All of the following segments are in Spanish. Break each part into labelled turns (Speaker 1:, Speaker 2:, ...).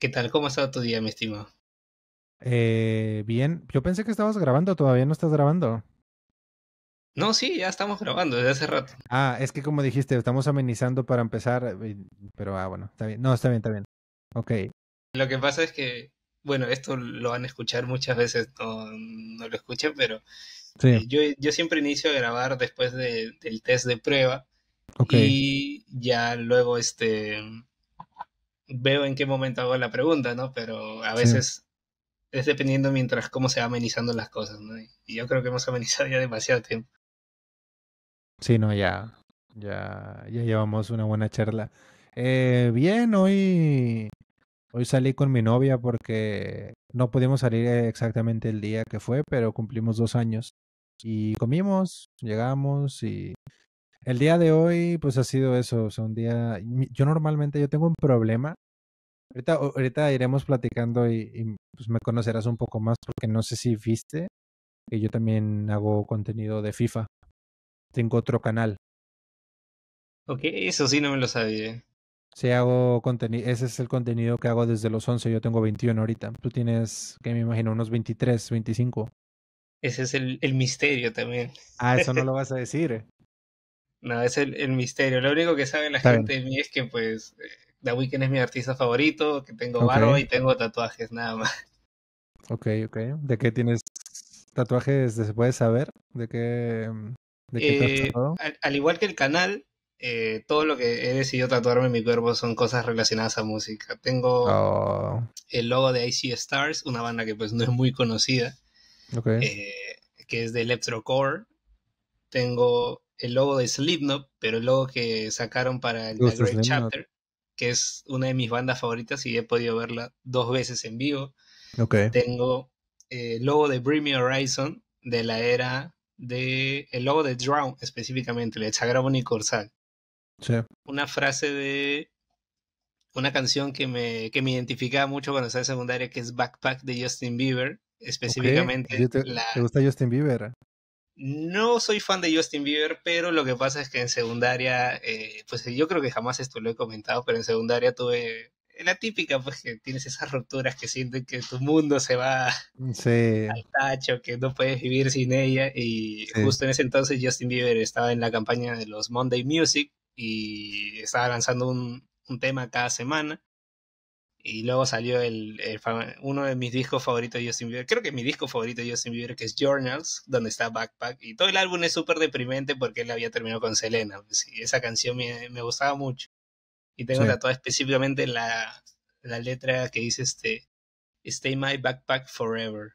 Speaker 1: ¿Qué tal? ¿Cómo ha estado tu día, mi estimado?
Speaker 2: Eh, bien, yo pensé que estabas grabando, todavía no estás grabando.
Speaker 1: No, sí, ya estamos grabando desde hace rato.
Speaker 2: Ah, es que como dijiste, estamos amenizando para empezar, eh, pero ah, bueno, está bien. No, está bien, está bien. Ok.
Speaker 1: Lo que pasa es que, bueno, esto lo van a escuchar muchas veces, no, lo escuchan, pero sí. Eh, yo, yo, siempre inicio a grabar después del test de prueba. Okay. Y ya luego este veo en qué momento hago la pregunta, ¿no? Pero a veces es dependiendo mientras cómo se va amenizando las cosas, ¿no? Y yo creo que hemos amenizado ya demasiado tiempo.
Speaker 2: Sí, no, ya, ya, ya llevamos una buena charla. Eh, bien, hoy, hoy salí con mi novia porque no pudimos salir exactamente el día que fue, pero cumplimos dos años y comimos, llegamos y el día de hoy, pues ha sido eso, o sea, un día, yo normalmente, yo tengo un problema Ahorita, ahorita iremos platicando y, pues me conocerás un poco más porque no sé si viste que yo también hago contenido de FIFA. Tengo otro canal.
Speaker 1: Ok, eso sí no me lo sabía.
Speaker 2: Sí, hago contenido. Ese es el contenido que hago desde los 11. Yo tengo 21 ahorita. Tú tienes, que me imagino, unos 23, 25.
Speaker 1: Ese es el, el misterio también.
Speaker 2: Ah, eso no lo vas a decir.
Speaker 1: no, es el, el, misterio. Lo único que sabe la gente de mí es que, pues, eh, The Weeknd es mi artista favorito, que tengo barro y tengo tatuajes, nada más.
Speaker 2: Ok, ok. ¿De qué tienes tatuajes? ¿Se puede saber? ¿De qué, de eh,
Speaker 1: al, igual que el canal, eh, todo lo que he decidido tatuarme en mi cuerpo son cosas relacionadas a música. Tengo
Speaker 2: oh.
Speaker 1: el logo de IC Stars, una banda que pues no es muy conocida, eh, que es de Electrocore. Tengo el logo de Slipknot, pero el logo que sacaron para el Great Chapter que es una de mis bandas favoritas y he podido verla dos veces en vivo. Tengo eh, el logo de Bring Me Horizon de la era de el logo de Drown específicamente, el de Chagrabon y Corsal. Sí. Una frase de una canción que me, que me identificaba mucho cuando estaba en secundaria, que es Backpack de Justin Bieber, específicamente. te,
Speaker 3: gusta
Speaker 2: Justin Bieber?
Speaker 1: No soy fan de Justin Bieber, pero lo que pasa es que en secundaria, eh, pues yo creo que jamás esto lo he comentado, pero en secundaria tuve la típica, pues que tienes esas rupturas que sientes que tu mundo se va
Speaker 2: al
Speaker 1: tacho, que no puedes vivir sin ella. Y justo en ese entonces Justin Bieber estaba en la campaña de los Monday Music y estaba lanzando un tema cada semana. Y luego salió el, uno de mis discos favoritos de Justin Bieber. Creo que mi disco favorito de Justin Bieber, que es Journals, donde está Backpack. Y todo el álbum es súper deprimente porque él había terminado con Selena. Pues, esa canción me, me gustaba mucho. Y tengo la específicamente la, la letra que dice este, Stay My Backpack Forever.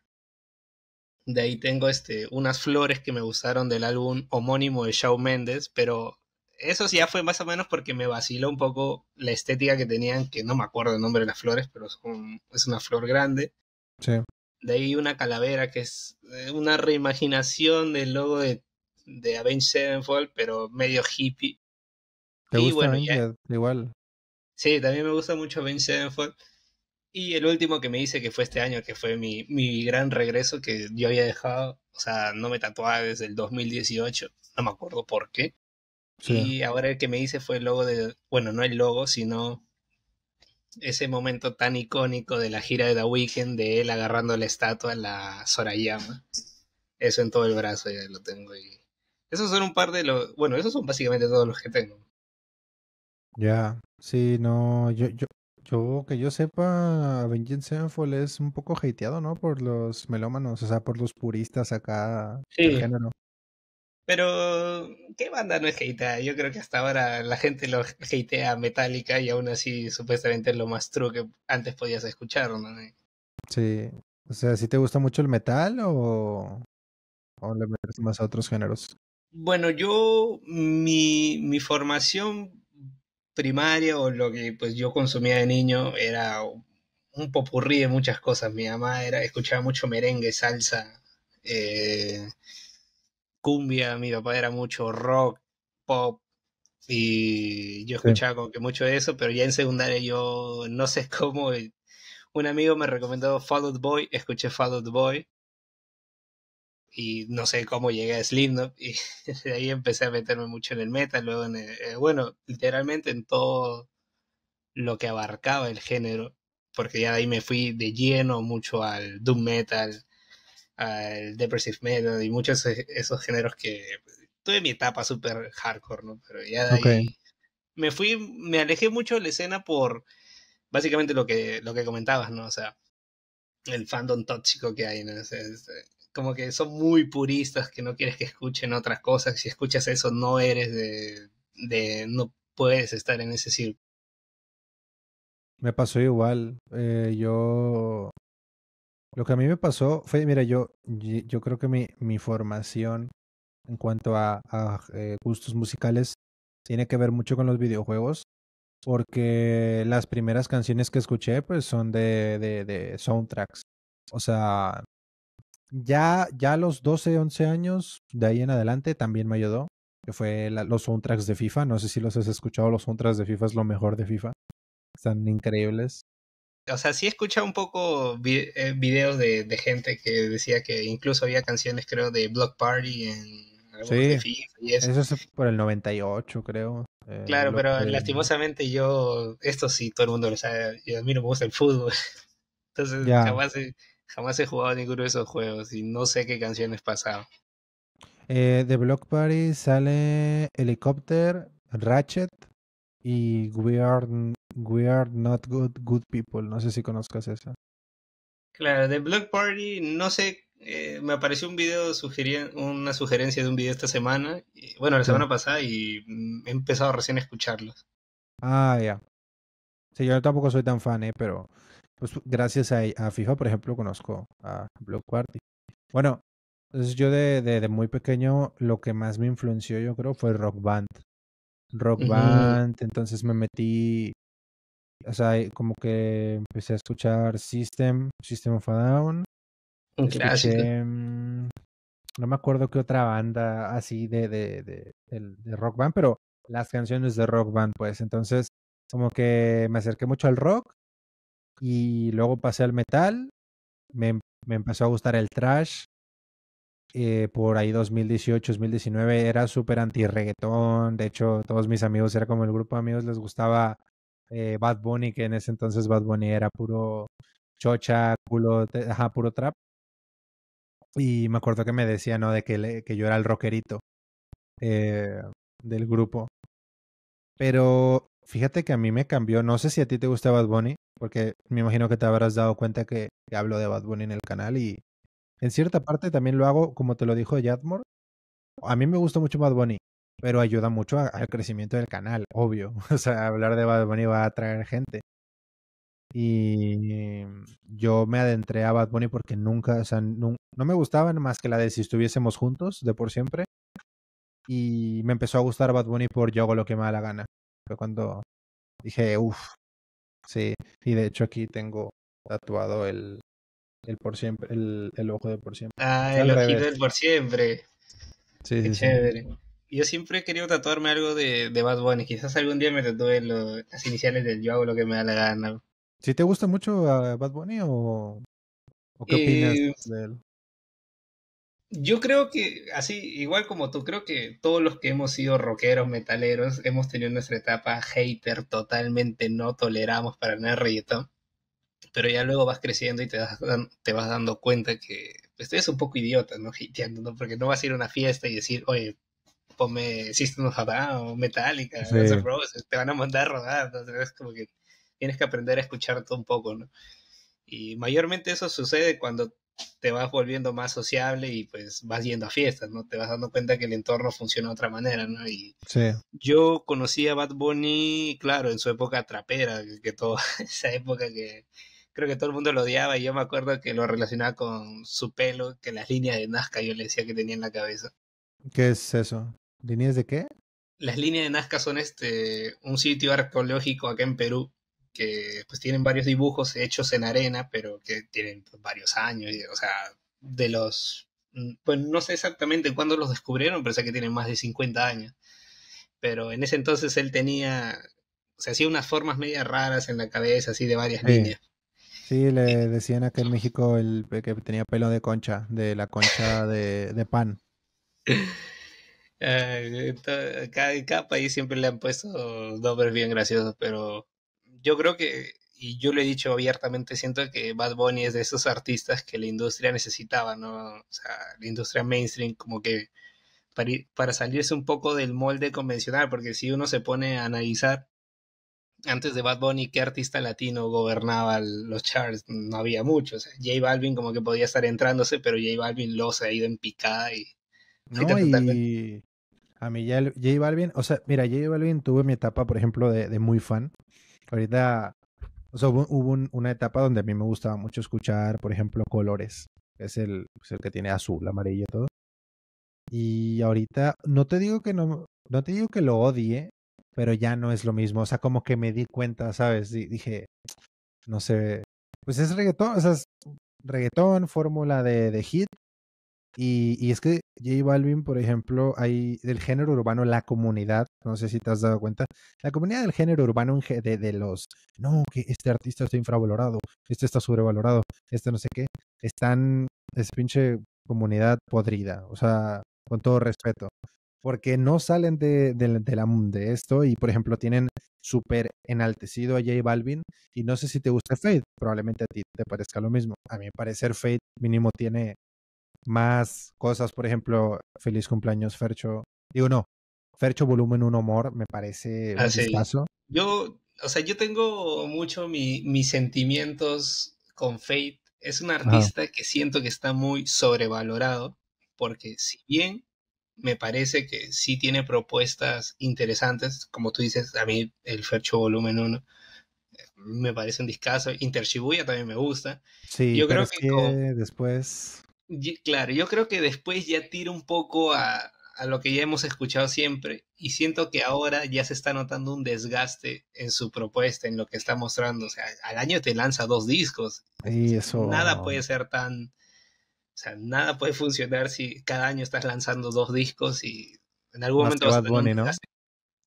Speaker 1: De ahí tengo este, unas flores que me gustaron del álbum homónimo de Shawn Mendes, pero eso sí ya fue más o menos porque me vaciló un poco la estética que tenían, que no me acuerdo el nombre de las flores, pero
Speaker 2: es,
Speaker 1: una flor grande. Sí. De ahí una calavera que es eh, una reimaginación del logo de, de Avenged Sevenfold, pero medio hippie.
Speaker 2: ¿Te gusta bueno, igual?
Speaker 1: Sí, también me gusta mucho Avenged Sevenfold. Y el último que me hice que fue este año, que fue mi, mi gran regreso que yo había dejado, o sea, no me tatuaba desde el 2018, no me acuerdo por qué. Y ahora el que me hice fue el logo de, bueno, no el logo, sino ese momento tan icónico de la gira de The Weeknd, de él agarrando la estatua, la Sorayama. Eso en todo el brazo ya lo tengo. Y... Esos son un par de los, bueno, esos son básicamente todos los que tengo.
Speaker 2: Ya, sí, no, yo, yo, yo que yo sepa, Vengeance Sevenfold es un poco hateado, ¿no? Por los melómanos, o sea, por los puristas acá sí. del género.
Speaker 1: Pero, ¿qué banda no es hateada? Yo creo que hasta ahora la gente lo hatea Metallica y aún así supuestamente es lo más true que antes podías escuchar, ¿no?
Speaker 2: Sí. O sea, ¿sí te gusta mucho el metal o, o le metes más a otros géneros?
Speaker 1: Bueno, yo, mi, mi formación primaria o lo que pues yo consumía de niño era un popurrí de muchas cosas. Mi mamá era, escuchaba mucho merengue, salsa, eh, cumbia, mi papá era mucho rock, pop, y yo escuchaba como que mucho de eso, pero ya en secundaria yo no sé cómo. Un amigo me recomendó Fall Boy, escuché Fall Boy. Y no sé cómo llegué a Slipknot. Y de ahí empecé a meterme mucho en el metal. Luego, en eh, bueno, literalmente en todo lo que abarcaba el género. Porque ya de ahí me fui de lleno mucho al Doom Metal, al Depressive Metal y muchos de esos géneros que tuve mi etapa súper hardcore, ¿no? Pero ya de ahí me fui, me alejé mucho de la escena por básicamente lo que, lo que comentabas, ¿no? O sea, el fandom tóxico que hay, ¿no? Eh, como que son muy puristas que no quieres que escuchen otras cosas. Si escuchas eso, no eres de. de no puedes estar en ese círculo.
Speaker 2: Me pasó igual. Eh, yo lo que a mí me pasó fue, mira, yo, yo creo que mi, mi formación en cuanto a, eh, gustos musicales tiene que ver mucho con los videojuegos, porque las primeras canciones que escuché pues son de, de, soundtracks. O sea, ya, ya a los 12, 11 años, de ahí en adelante, también me ayudó, que fue los soundtracks de FIFA. No sé si los has escuchado, los soundtracks de FIFA es lo mejor de FIFA. Están increíbles o sea,
Speaker 1: sí he escuchado un poco eh, videos de, gente que decía que incluso había canciones, creo, de Block Party en... Sí, FIFA y eso. eso
Speaker 2: es por el 98, creo. Eh, claro, pero
Speaker 1: lastimosamente yo, esto sí, todo el mundo lo sabe, y admiro mí me gusta el fútbol. Entonces, jamás, he, jamás he jugado ninguno de esos juegos y no sé qué canciones
Speaker 4: pasaban.
Speaker 2: Eh, de Block Party sale Helicopter, Ratchet y We Are We Are Not Good, Good People. No sé si conozcas eso.
Speaker 1: Claro, de Block Party, no sé, eh, me apareció un video, una sugerencia de un video esta semana, eh, bueno, la semana pasada, y mm, he empezado recién a escucharlos.
Speaker 2: Ah, ya. Sí, yo tampoco soy tan fan, eh, pero pues gracias a, a, FIFA, por ejemplo, conozco a Block Party. Bueno, entonces pues, yo de, de, muy pequeño lo que más me influenció, yo creo, fue Rock Band. Rock Band, entonces me metí o sea, eh, como que empecé a escuchar System, System of a Down. Mm, no me acuerdo qué otra banda así de, de, de, rock band, pero las canciones de rock band, pues. Entonces, como que me acerqué mucho al rock y luego pasé al metal. Me, em, me empezó a gustar el trash. Eh, por ahí 2018, 2019 era súper anti reguetón De hecho, todos mis amigos, era como el grupo de amigos, les gustaba eh, Bad Bunny, que en ese entonces Bad Bunny era puro chocha, culo, ajá, puro trap. Y me acuerdo que me decía, ¿no? De que, que yo era el rockerito eh, del grupo. Pero fíjate que a mí me cambió. No sé si a ti te gusta Bad Bunny, porque me imagino que te habrás dado cuenta que, hablo de Bad Bunny en el canal y en cierta parte también lo hago, como te lo dijo Jadmore. A mí me gusta mucho Bad Bunny, pero ayuda mucho al crecimiento del canal, obvio. O sea, hablar de Bad Bunny va a atraer gente. Y mm, yo me adentré a Bad Bunny porque nunca, o sea, no, me gustaban más que la de si estuviésemos juntos, de por siempre. Y me empezó a gustar Bad Bunny por yo hago lo que me da la gana. Fue cuando dije, uff, sí. Y de hecho aquí tengo tatuado el, el por siempre, el, el ojo de por siempre. Ah, el ojito del por
Speaker 1: siempre. Sí, Sí. Yo siempre he querido tatuarme algo de, Bad Bunny. Quizás algún día me tatúe las iniciales del yo hago lo que me da la gana.
Speaker 2: ¿Si te gusta mucho a Bad Bunny o, qué opinas eh, de él? Yo
Speaker 1: creo que, así, igual como tú, creo que todos los que hemos sido rockeros, metaleros, hemos tenido nuestra etapa hater, totalmente no toleramos para nada Pero ya luego vas creciendo y te, vas dando cuenta que pues eres un poco idiota, ¿no? Hateando, ¿no? Porque no vas a ir a una fiesta y decir, oye, ponme System of a o metálica te van a mandar rodar entonces es como que tienes que aprender a escucharte un poco, ¿no? Y mayormente eso sucede cuando te vas volviendo más sociable y pues vas yendo a fiestas, ¿no? Te vas dando cuenta que el entorno funciona de otra manera, ¿no? Y yo conocí a Bad Bunny, claro, en su época trapera, que toda esa época que creo que todo el mundo lo odiaba y yo me acuerdo que lo relacionaba con su pelo, que las líneas de Nazca yo le decía que tenía en la cabeza.
Speaker 2: ¿Qué es eso? ¿Líneas de qué? Las
Speaker 1: líneas de Nazca son este un sitio arqueológico acá en Perú que pues tienen varios dibujos hechos en arena, pero que tienen pues, varios años, o sea, de los mm, pues no sé exactamente cuándo los descubrieron, pero sé que tienen más de 50 años. Pero en ese entonces él tenía, se hacía unas formas medias raras en la cabeza, así de varias líneas.
Speaker 2: Sí, le decían acá en México el, que tenía pelo de concha, de la concha de, de pan.
Speaker 1: Eh, cada, cada, país siempre le han puesto nombres bien graciosos, pero yo creo que, y yo lo he dicho abiertamente, siento que Bad Bunny es de esos artistas que la industria necesitaba, ¿no? O sea, la industria mainstream, como que para, salirse un poco del molde convencional, porque si uno se pone a analizar antes de Bad Bunny, ¿qué artista latino gobernaba los charts? No había muchos. Jay J Balvin como que podía estar entrándose, pero J Balvin lo se ha ido en picada
Speaker 4: y,
Speaker 2: a mí J, J Balvin, o sea, mira, J Balvin tuve mi etapa, por ejemplo, de, muy fan. Ahorita, o sea, hubo, una etapa donde a mí me gustaba mucho escuchar, por ejemplo, Colores, es el, es pues, el que tiene azul, amarillo, Y todo. Y ahorita, no te digo que no, no te digo que lo odie, pero ya no es lo mismo. O sea, como que me di cuenta, ¿sabes? dije, no sé, pues es reggaetón, o sea, reggaetón, fórmula de, de hit, y, es que J Balvin, por ejemplo, hay del género urbano La Comunidad, no sé si te has dado cuenta, la comunidad del género urbano de, los, no, que este artista está infravalorado, este está sobrevalorado, este no sé qué, están, es pinche comunidad podrida, o sea, con todo respeto, porque no salen de, la, de esto y, por ejemplo, tienen súper enaltecido a J Balvin y no sé si te gusta Fade, probablemente a ti te parezca lo mismo. A mi parecer fate mínimo tiene más cosas, por ejemplo, feliz cumpleaños Fercho. Digo, no, Fercho volumen 1 humor me parece
Speaker 3: un ah,
Speaker 1: Yo, o sea, yo tengo mucho mi, mis sentimientos con Fate. Es un artista que siento que está muy sobrevalorado porque si bien me parece que sí tiene propuestas interesantes, como tú dices, a mí el Fercho volumen 1 eh, me parece un discazo. Inter Shibuya también me gusta.
Speaker 2: Sí, yo creo que, después
Speaker 1: claro, yo creo que después ya tira un poco a, a lo que ya hemos escuchado siempre y siento que ahora ya se está notando un desgaste en su propuesta, en lo que está mostrando. O sea, al año te lanza dos discos.
Speaker 2: Y eso... Nada puede
Speaker 1: ser tan... O sea, nada puede funcionar si cada año estás lanzando dos discos y en algún momento...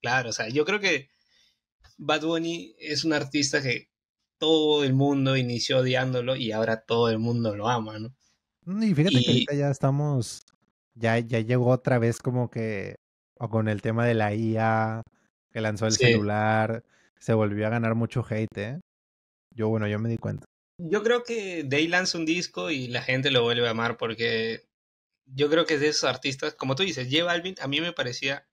Speaker 1: Claro, o sea, yo creo que Bad Bunny es un artista que todo el mundo inició odiándolo y ahora todo el mundo lo ama, ¿no?
Speaker 2: Mm, y fíjate que ahorita ya estamos, ya, ya llegó otra vez como que o con el tema de la IA que lanzó el celular, se volvió a ganar mucho hate, ¿eh? Yo, bueno, yo me di cuenta.
Speaker 1: Yo creo que Day lanza un disco y la gente lo vuelve a amar porque yo creo que es de esos artistas, como tú dices, J Balvin, a mí me parecía,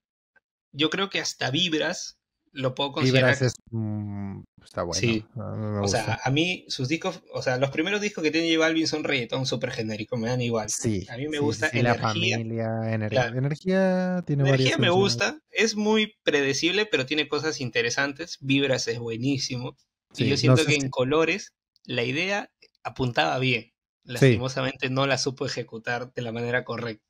Speaker 1: yo creo que hasta Vibras lo puedo considerar. Vibras es
Speaker 2: mm, Está bueno. Sí. o sea,
Speaker 1: a mí sus discos, o sea, los primeros discos que tiene Balvin son reggaetón súper genérico, me dan igual. Sí. A mí me gusta energía. La
Speaker 2: familia, energía. Energía tiene Energía me gusta,
Speaker 1: es muy predecible, pero tiene cosas interesantes. Vibras es buenísimo. Sí, y yo siento que en colores la idea apuntaba bien. Lastimosamente no la supo ejecutar de la manera correcta.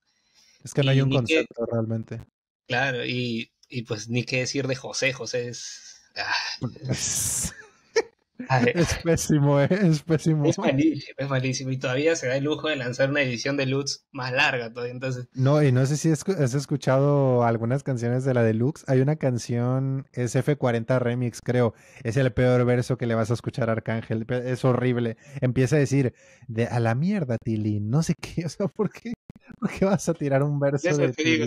Speaker 2: Es que no hay un concepto realmente.
Speaker 1: Claro, y, y pues ni qué decir de José. José es
Speaker 2: es pésimo, eh, es pésimo. Es malísimo,
Speaker 1: es malísimo. Y todavía se da el lujo de lanzar una edición de Lux más larga todavía.
Speaker 2: Entonces... No, y no sé si has escuchado algunas canciones de la deluxe. Hay una canción, es F40 Remix, creo. Es el peor verso que le vas a escuchar a Arcángel. Es horrible. Empieza a decir, de a la mierda, Tilly. No sé qué, o sea, ¿por qué, ¿Por qué vas a tirar un verso? Yo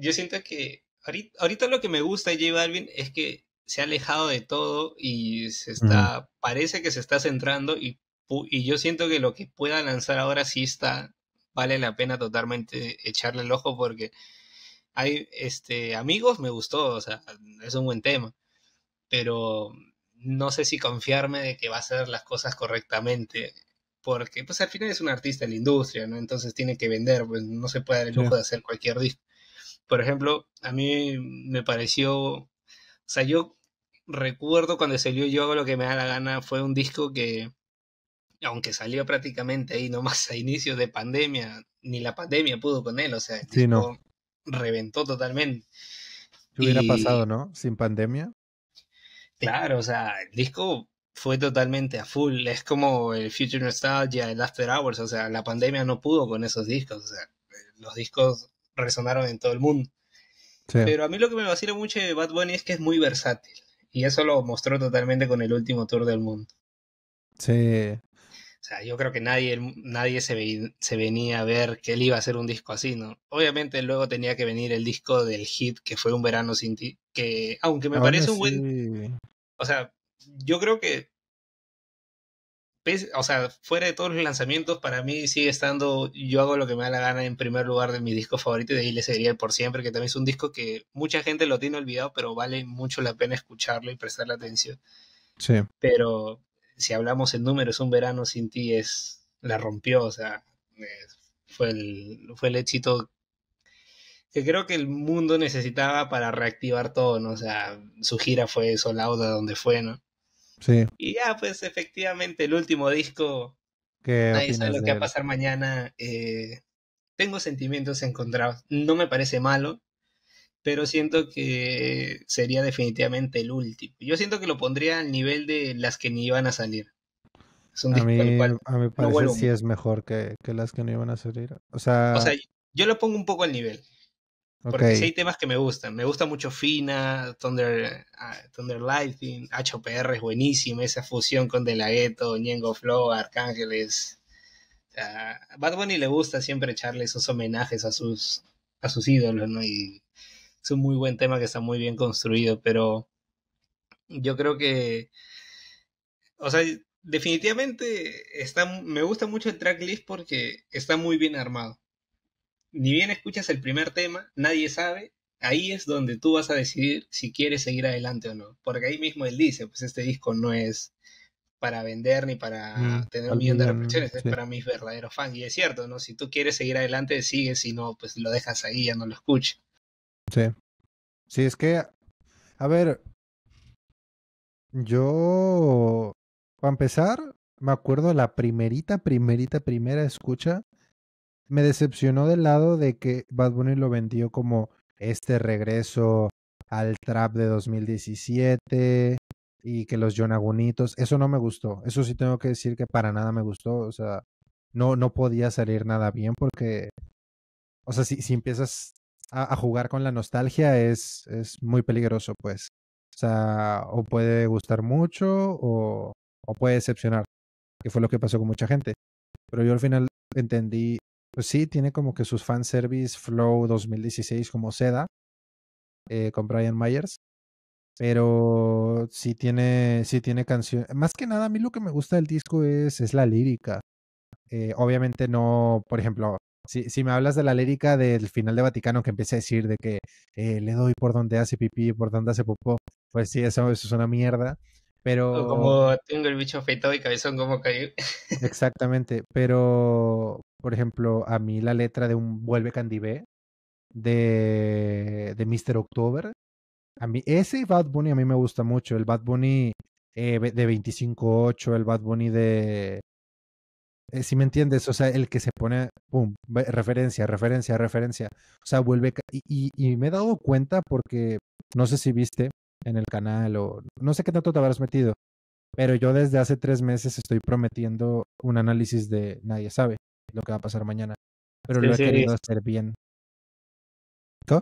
Speaker 1: yo siento que ahorita, ahorita lo que me gusta de J Balvin es que se ha alejado de todo y se está, parece que se está centrando y, y, yo siento que lo que pueda lanzar ahora sí está, vale la pena totalmente echarle el ojo porque hay, este, amigos me gustó, o sea, es un buen tema, pero no sé si confiarme de que va a hacer las cosas correctamente. Porque, pues al final es un artista en la industria, ¿no? Entonces tiene que vender, pues no se puede dar el lujo de hacer cualquier disco. Por ejemplo, a mí me pareció o sea, yo recuerdo cuando salió Yo lo que me da la gana, fue un disco que, aunque salió prácticamente ahí nomás a inicios de pandemia, ni la pandemia pudo con él, o sea, el reventó totalmente.
Speaker 2: ¿Qué hubiera pasado, no? Sin pandemia.
Speaker 1: Claro, o sea, el disco fue totalmente a full. Es como el Future Nostalgia, el After Hours. O sea, la pandemia no pudo con esos discos. O sea, los discos resonaron en todo el mundo. Pero a mí lo que me vacila mucho de Bad Bunny es que es muy versátil. Y eso lo mostró totalmente con el último Tour del Mundo. Sí. O sea, yo creo que nadie, nadie se, venía a ver que él iba a hacer un disco así, ¿no? Obviamente luego tenía que venir el disco del hit que fue Un Verano Sin Ti, que aunque me ah, parece un
Speaker 3: buen...
Speaker 1: O sea, yo creo que o sea, fuera de todos los lanzamientos, para mí sigue estando Yo hago lo que me da la gana en primer lugar de mi disco favorito y de ahí le seguiría el por siempre, que también es un disco que mucha gente lo tiene olvidado, pero vale mucho la pena escucharlo y prestarle atención. Sí. Pero si hablamos en números, un verano sin ti es la rompió, o sea, fue el, fue el éxito que creo que el mundo necesitaba para reactivar todo, ¿no? O sea, su gira fue solauda donde fue, ¿no?
Speaker 3: Sí.
Speaker 2: Y
Speaker 1: ya, pues efectivamente, el último disco,
Speaker 2: nadie sabe lo que va a pasar
Speaker 1: mañana. Eh, tengo sentimientos encontrados. No me parece malo, pero siento que sería definitivamente el último. Yo siento que lo pondría al nivel de las que ni iban a salir.
Speaker 2: a, mí, a mí sí es mejor que, que, las que no iban a salir. o sea,
Speaker 1: yo lo pongo un poco al nivel. Porque sí hay temas que me gustan. Me gusta mucho Fina, Thunder, ah, Thunder Lighting, HPR es buenísimo, esa fusión con De La Ghetto, Ñengo Flow, Arcángeles. A Bad Bunny le gusta siempre echarle esos homenajes a sus, a sus ídolos, ¿no? Y es un muy buen tema que está muy bien construido, pero yo creo que. O sea, definitivamente está, me gusta mucho el tracklist porque está muy bien armado ni bien escuchas el primer tema, nadie sabe, ahí es donde tú vas a decidir si quieres seguir adelante o no. Porque ahí mismo él dice, pues este disco no es para vender ni para mm, tener un millón de reproducciones, es para mis verdaderos fans. Y es cierto, ¿no? Si tú quieres seguir adelante, sigue, si no,
Speaker 4: pues lo dejas ahí, ya no lo escuchas.
Speaker 3: Sí. Sí, es que, a ver, yo, para empezar, me
Speaker 2: acuerdo la primerita, primerita, primera escucha me decepcionó del lado de que Bad Bunny lo vendió como este regreso al trap de 2017 y que los Jonagunitos, eso no me gustó, eso sí tengo que decir que para nada me gustó, o sea, no, no podía salir nada bien porque, o sea, si, si empiezas a, jugar con la nostalgia es, es muy peligroso, pues, o sea, o puede gustar mucho o, o puede decepcionar, que fue lo que pasó con mucha gente, pero yo al final entendí pues sí, tiene como que sus fanservice Flow 2016 como Seda eh, con Brian Myers. Pero sí tiene, sí tiene canción. Más que nada, a mí lo que me gusta del disco es, es la lírica. Eh, obviamente no, por ejemplo, si, si, me hablas de la lírica del final de Vaticano que empieza a decir de que eh, le doy por donde hace pipí, por donde hace popó, pues sí, eso es una mierda. Pero... Como
Speaker 1: tengo el bicho afeitado y cabezón como caí.
Speaker 2: Exactamente, pero por ejemplo, a mí la letra de un Vuelve Candibé de, de Mr. October, a mí ese Bad Bunny a mí me gusta mucho, el Bad Bunny eh, de 25.8, el Bad Bunny de... Eh, si me entiendes, o sea, el que se pone, pum, referencia, referencia, referencia. O sea, vuelve... y, y me he dado cuenta porque, no sé si viste, en el canal o no sé qué tanto te habrás metido, pero yo desde hace tres meses estoy prometiendo un análisis de nadie sabe lo que va a pasar mañana, pero lo he querido hacer bien. ¿Tú?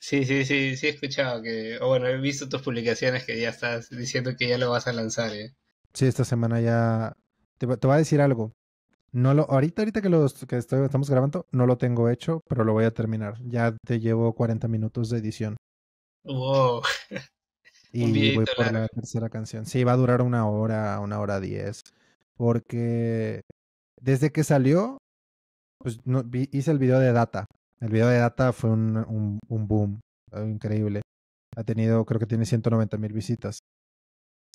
Speaker 4: Sí, sí, sí, sí he escuchado que, o bueno, he visto
Speaker 1: tus publicaciones que ya estás diciendo que ya lo vas a lanzar. ¿eh?
Speaker 2: Sí, esta semana ya te, te voy a decir algo. No lo, ahorita, ahorita que, lo que estamos grabando, no lo tengo hecho, pero lo voy a terminar. Ya te llevo 40 minutos de edición.
Speaker 4: Wow. Y voy por la
Speaker 2: tercera canción. Sí, va a durar una hora, una hora diez. Porque desde que salió, pues no, hice el video de Data. El video de Data fue un, boom increíble. Ha tenido, creo que tiene 190 mil visitas.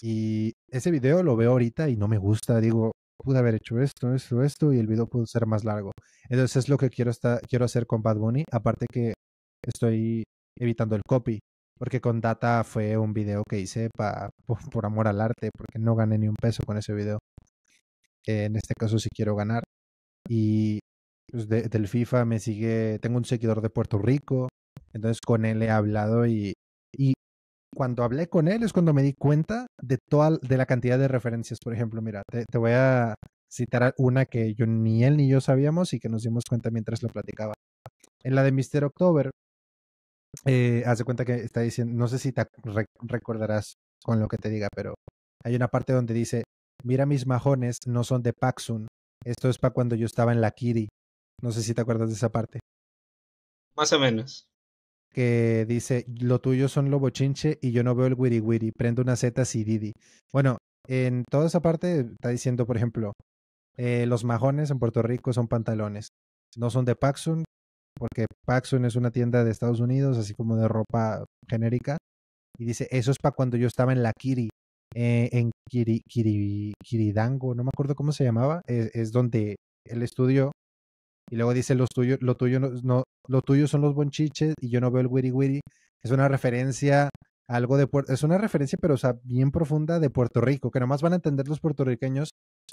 Speaker 2: Y ese video lo veo ahorita y no me gusta. Digo, pude haber hecho esto, esto, esto, y el video pudo ser más largo. Entonces es lo que quiero, quiero hacer con Bad Bunny. Aparte que estoy evitando el copy porque con Data fue un video que hice pa, por, amor al arte, porque no gané ni un peso con ese video. en este caso sí quiero ganar. Y pues, del FIFA me sigue, tengo un seguidor de Puerto Rico, entonces con él he hablado y, y cuando hablé con él es cuando me di cuenta de toda de la cantidad de referencias. Por ejemplo, mira, te, voy a citar una que yo ni él ni yo sabíamos y que nos dimos cuenta mientras lo platicaba. En la de Mister October, eh, haz cuenta que está diciendo, no sé si te recordarás con lo que te diga, pero hay una parte donde dice, mira mis majones, no son de Paxun. Esto es para cuando yo estaba en la Kiri. No sé si te acuerdas de esa parte.
Speaker 1: Más o menos.
Speaker 2: Que dice, lo tuyo son lobo chinche y yo no veo el wiri wiri. Prendo una zeta si didi. Bueno, en toda esa parte está diciendo, por ejemplo, eh, los majones en Puerto Rico son pantalones. No son de Paxun, porque Paxson es una tienda de Estados Unidos, así como de ropa genérica. Y dice, eso es para cuando yo estaba en la Kiri, eh, en Kiri, Kiridango, no me acuerdo cómo se llamaba, es, donde él estudió. Y luego dice, los tuyos, lo, tuyo no, no, lo tuyo son los bonchiches y yo no veo el wiri wiri. Es una referencia algo de Puerto, es una referencia, pero o sea, bien profunda de Puerto Rico, que nomás van a entender los puertorriqueños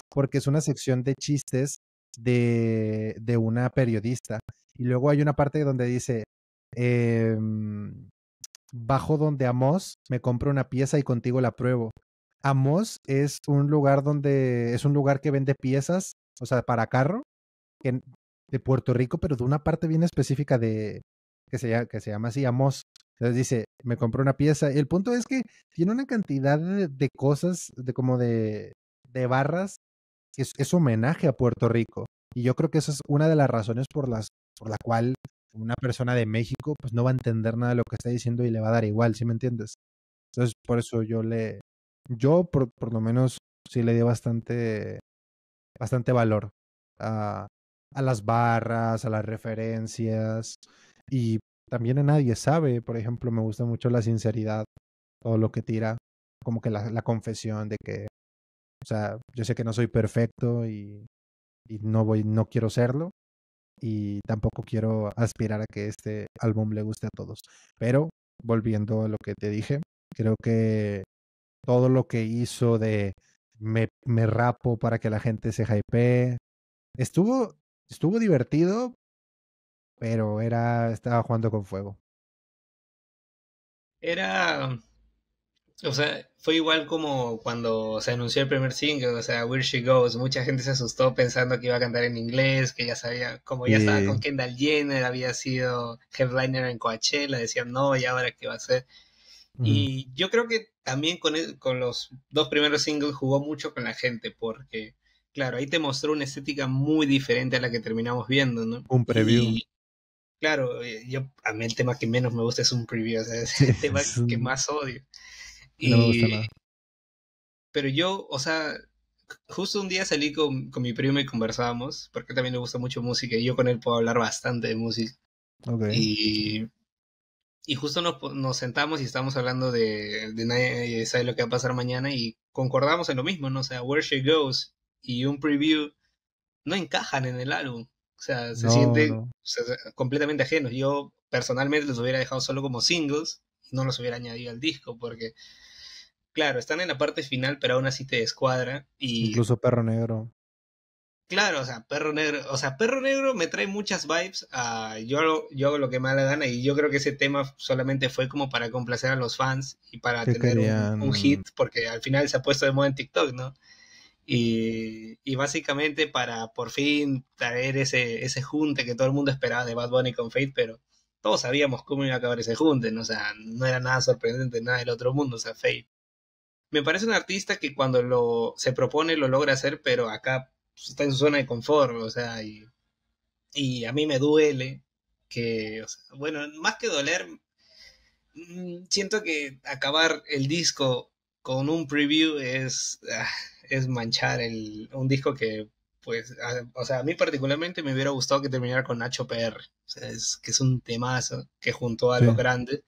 Speaker 2: porque es una sección de chistes de, una periodista. Y luego hay una parte donde dice, em, bajo donde Amos me compro una pieza y contigo la pruebo. Amos es un lugar donde es un lugar que vende piezas, o sea, para carro de Puerto Rico, pero de una parte bien específica de que se, que se llama así Amos. Entonces dice, me compro una pieza. Y el punto es que tiene una cantidad de, cosas, de como de, de barras es, es homenaje a Puerto Rico. Y yo creo que esa es una de las razones por las por la cual una persona de México pues no va a entender nada de lo que está diciendo y le va a dar igual, ¿sí me entiendes? Entonces, por eso yo le yo por, lo menos sí le di bastante bastante valor a, las barras, a las referencias y también a nadie sabe, por ejemplo, me gusta mucho la sinceridad, todo lo que tira, como que la confesión de que o sea, yo sé que no soy perfecto y, no voy, no quiero serlo. Y tampoco quiero aspirar a que este álbum le guste a todos. Pero volviendo a lo que te dije, creo que todo lo que hizo de me, rapo para que la
Speaker 3: gente se hype estuvo, estuvo divertido, pero era, estaba jugando con fuego.
Speaker 4: Era
Speaker 1: o sea, fue igual como cuando se anunció el primer single, o sea, Where She Goes, mucha gente se asustó pensando que iba a cantar en inglés, que ya sabía, como ya estaba con Kendall Jenner, había sido headliner en Coachella, decían, no, ¿y ahora qué va a ser? Y yo creo que también con, con los dos primeros singles jugó mucho con la gente, porque, claro, ahí te mostró una estética muy diferente a la que terminamos viendo, ¿no? Un preview. claro, eh, yo, a mí el tema que menos me gusta es un preview, o sea, es el tema que más odio.
Speaker 4: Y, no me gusta
Speaker 1: Pero yo, o sea, justo un día salí con, con mi primo y conversábamos, porque también le gusta mucho música y yo con él puedo hablar bastante de música.
Speaker 3: Okay. Y,
Speaker 1: y justo nos, nos sentamos y estábamos hablando de, de nadie sabe lo que va a pasar mañana y concordamos en lo mismo, ¿no? O sea, Where She Goes y un preview no encajan en el álbum. O sea, se siente completamente ajeno. Yo personalmente los hubiera dejado solo como singles no los hubiera añadido al disco porque Claro, están en la parte final, pero aún así te escuadra.
Speaker 2: Y... Incluso Perro Negro.
Speaker 1: Claro, o sea, Perro Negro, o sea, Perro Negro me trae muchas vibes. Ah, yo, hago, yo lo que me da la gana y yo creo que ese tema solamente fue como para complacer a los fans y para tener
Speaker 3: un, hit,
Speaker 1: porque al final se ha puesto de moda en TikTok, ¿no? Y, básicamente para por fin traer ese, ese junte que todo el mundo esperaba de Bad Bunny con Faith, pero todos sabíamos cómo iba a acabar ese junte, ¿no? o sea, no era nada sorprendente, nada del otro mundo, o sea, Fate me parece un artista que cuando lo se propone lo logra hacer, pero acá pues, está en su zona de confort, o sea, y, a mí me duele que, bueno, más que doler, mm, siento que acabar el disco con un preview es, ah, es manchar el, un disco que, pues, o sea, a mí particularmente me hubiera gustado que terminara con Nacho PR, o sea, es, que es un temazo que junto a los grandes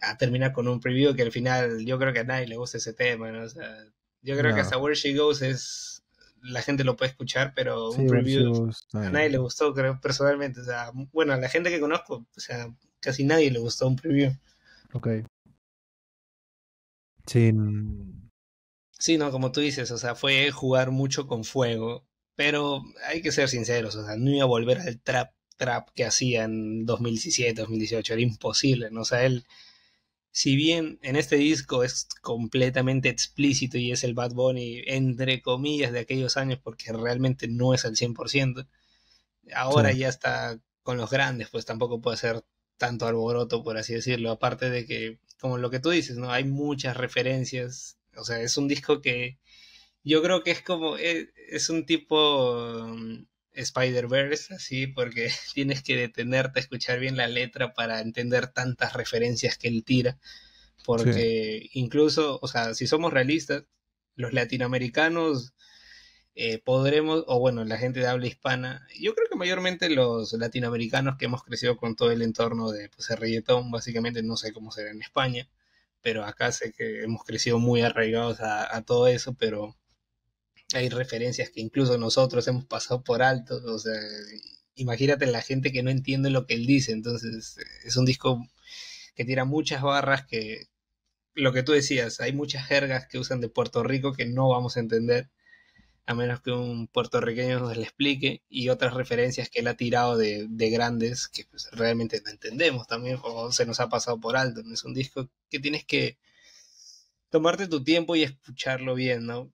Speaker 1: a ah, terminar con un preview que al final yo creo que a nadie le gusta ese tema, ¿no? O sea, yo creo que hasta Where She Goes es la gente lo puede escuchar, pero un preview a nadie le gustó, creo, personalmente. O sea, bueno, a la gente que conozco, o sea, casi nadie le gustó un preview.
Speaker 3: Ok.
Speaker 2: Sí.
Speaker 1: Sí, no, como tú dices, o sea, fue jugar mucho con fuego, pero hay que ser sinceros, o sea, no iba a volver al trap trap que hacía en 2017, 2018, era imposible, ¿no? O sea, él si bien en este disco es completamente explícito y es el Bad Bunny entre comillas de aquellos años porque realmente no es al 100%, ahora ya está con los grandes, pues tampoco puede ser tanto alboroto, por así decirlo, aparte de que, como lo que tú dices, ¿no? Hay muchas referencias, o sea, es un disco que yo creo que es como, eh, es un tipo mm, Spider-Verse, así, porque tienes que detenerte a escuchar bien la letra para entender tantas referencias que él tira. Porque incluso, o sea, si somos realistas, los latinoamericanos eh, podremos, o bueno, la gente de habla hispana, yo creo que mayormente los latinoamericanos que hemos crecido con todo el entorno de pues, el reggaetón, básicamente no sé cómo será en España, pero acá sé que hemos crecido muy arraigados a todo eso, pero hay referencias que incluso nosotros hemos pasado por alto, o sea, imagínate la gente que no entiende lo que él dice, entonces es un disco que tira muchas barras que, lo que tú decías, hay muchas jergas que usan de Puerto Rico que no vamos a entender, a menos que un puertorriqueño nos le explique, y otras referencias que él ha tirado de, grandes que pues, realmente no entendemos también, o se nos ha pasado por alto, es un disco que tienes que tomarte tu tiempo y escucharlo bien, ¿no?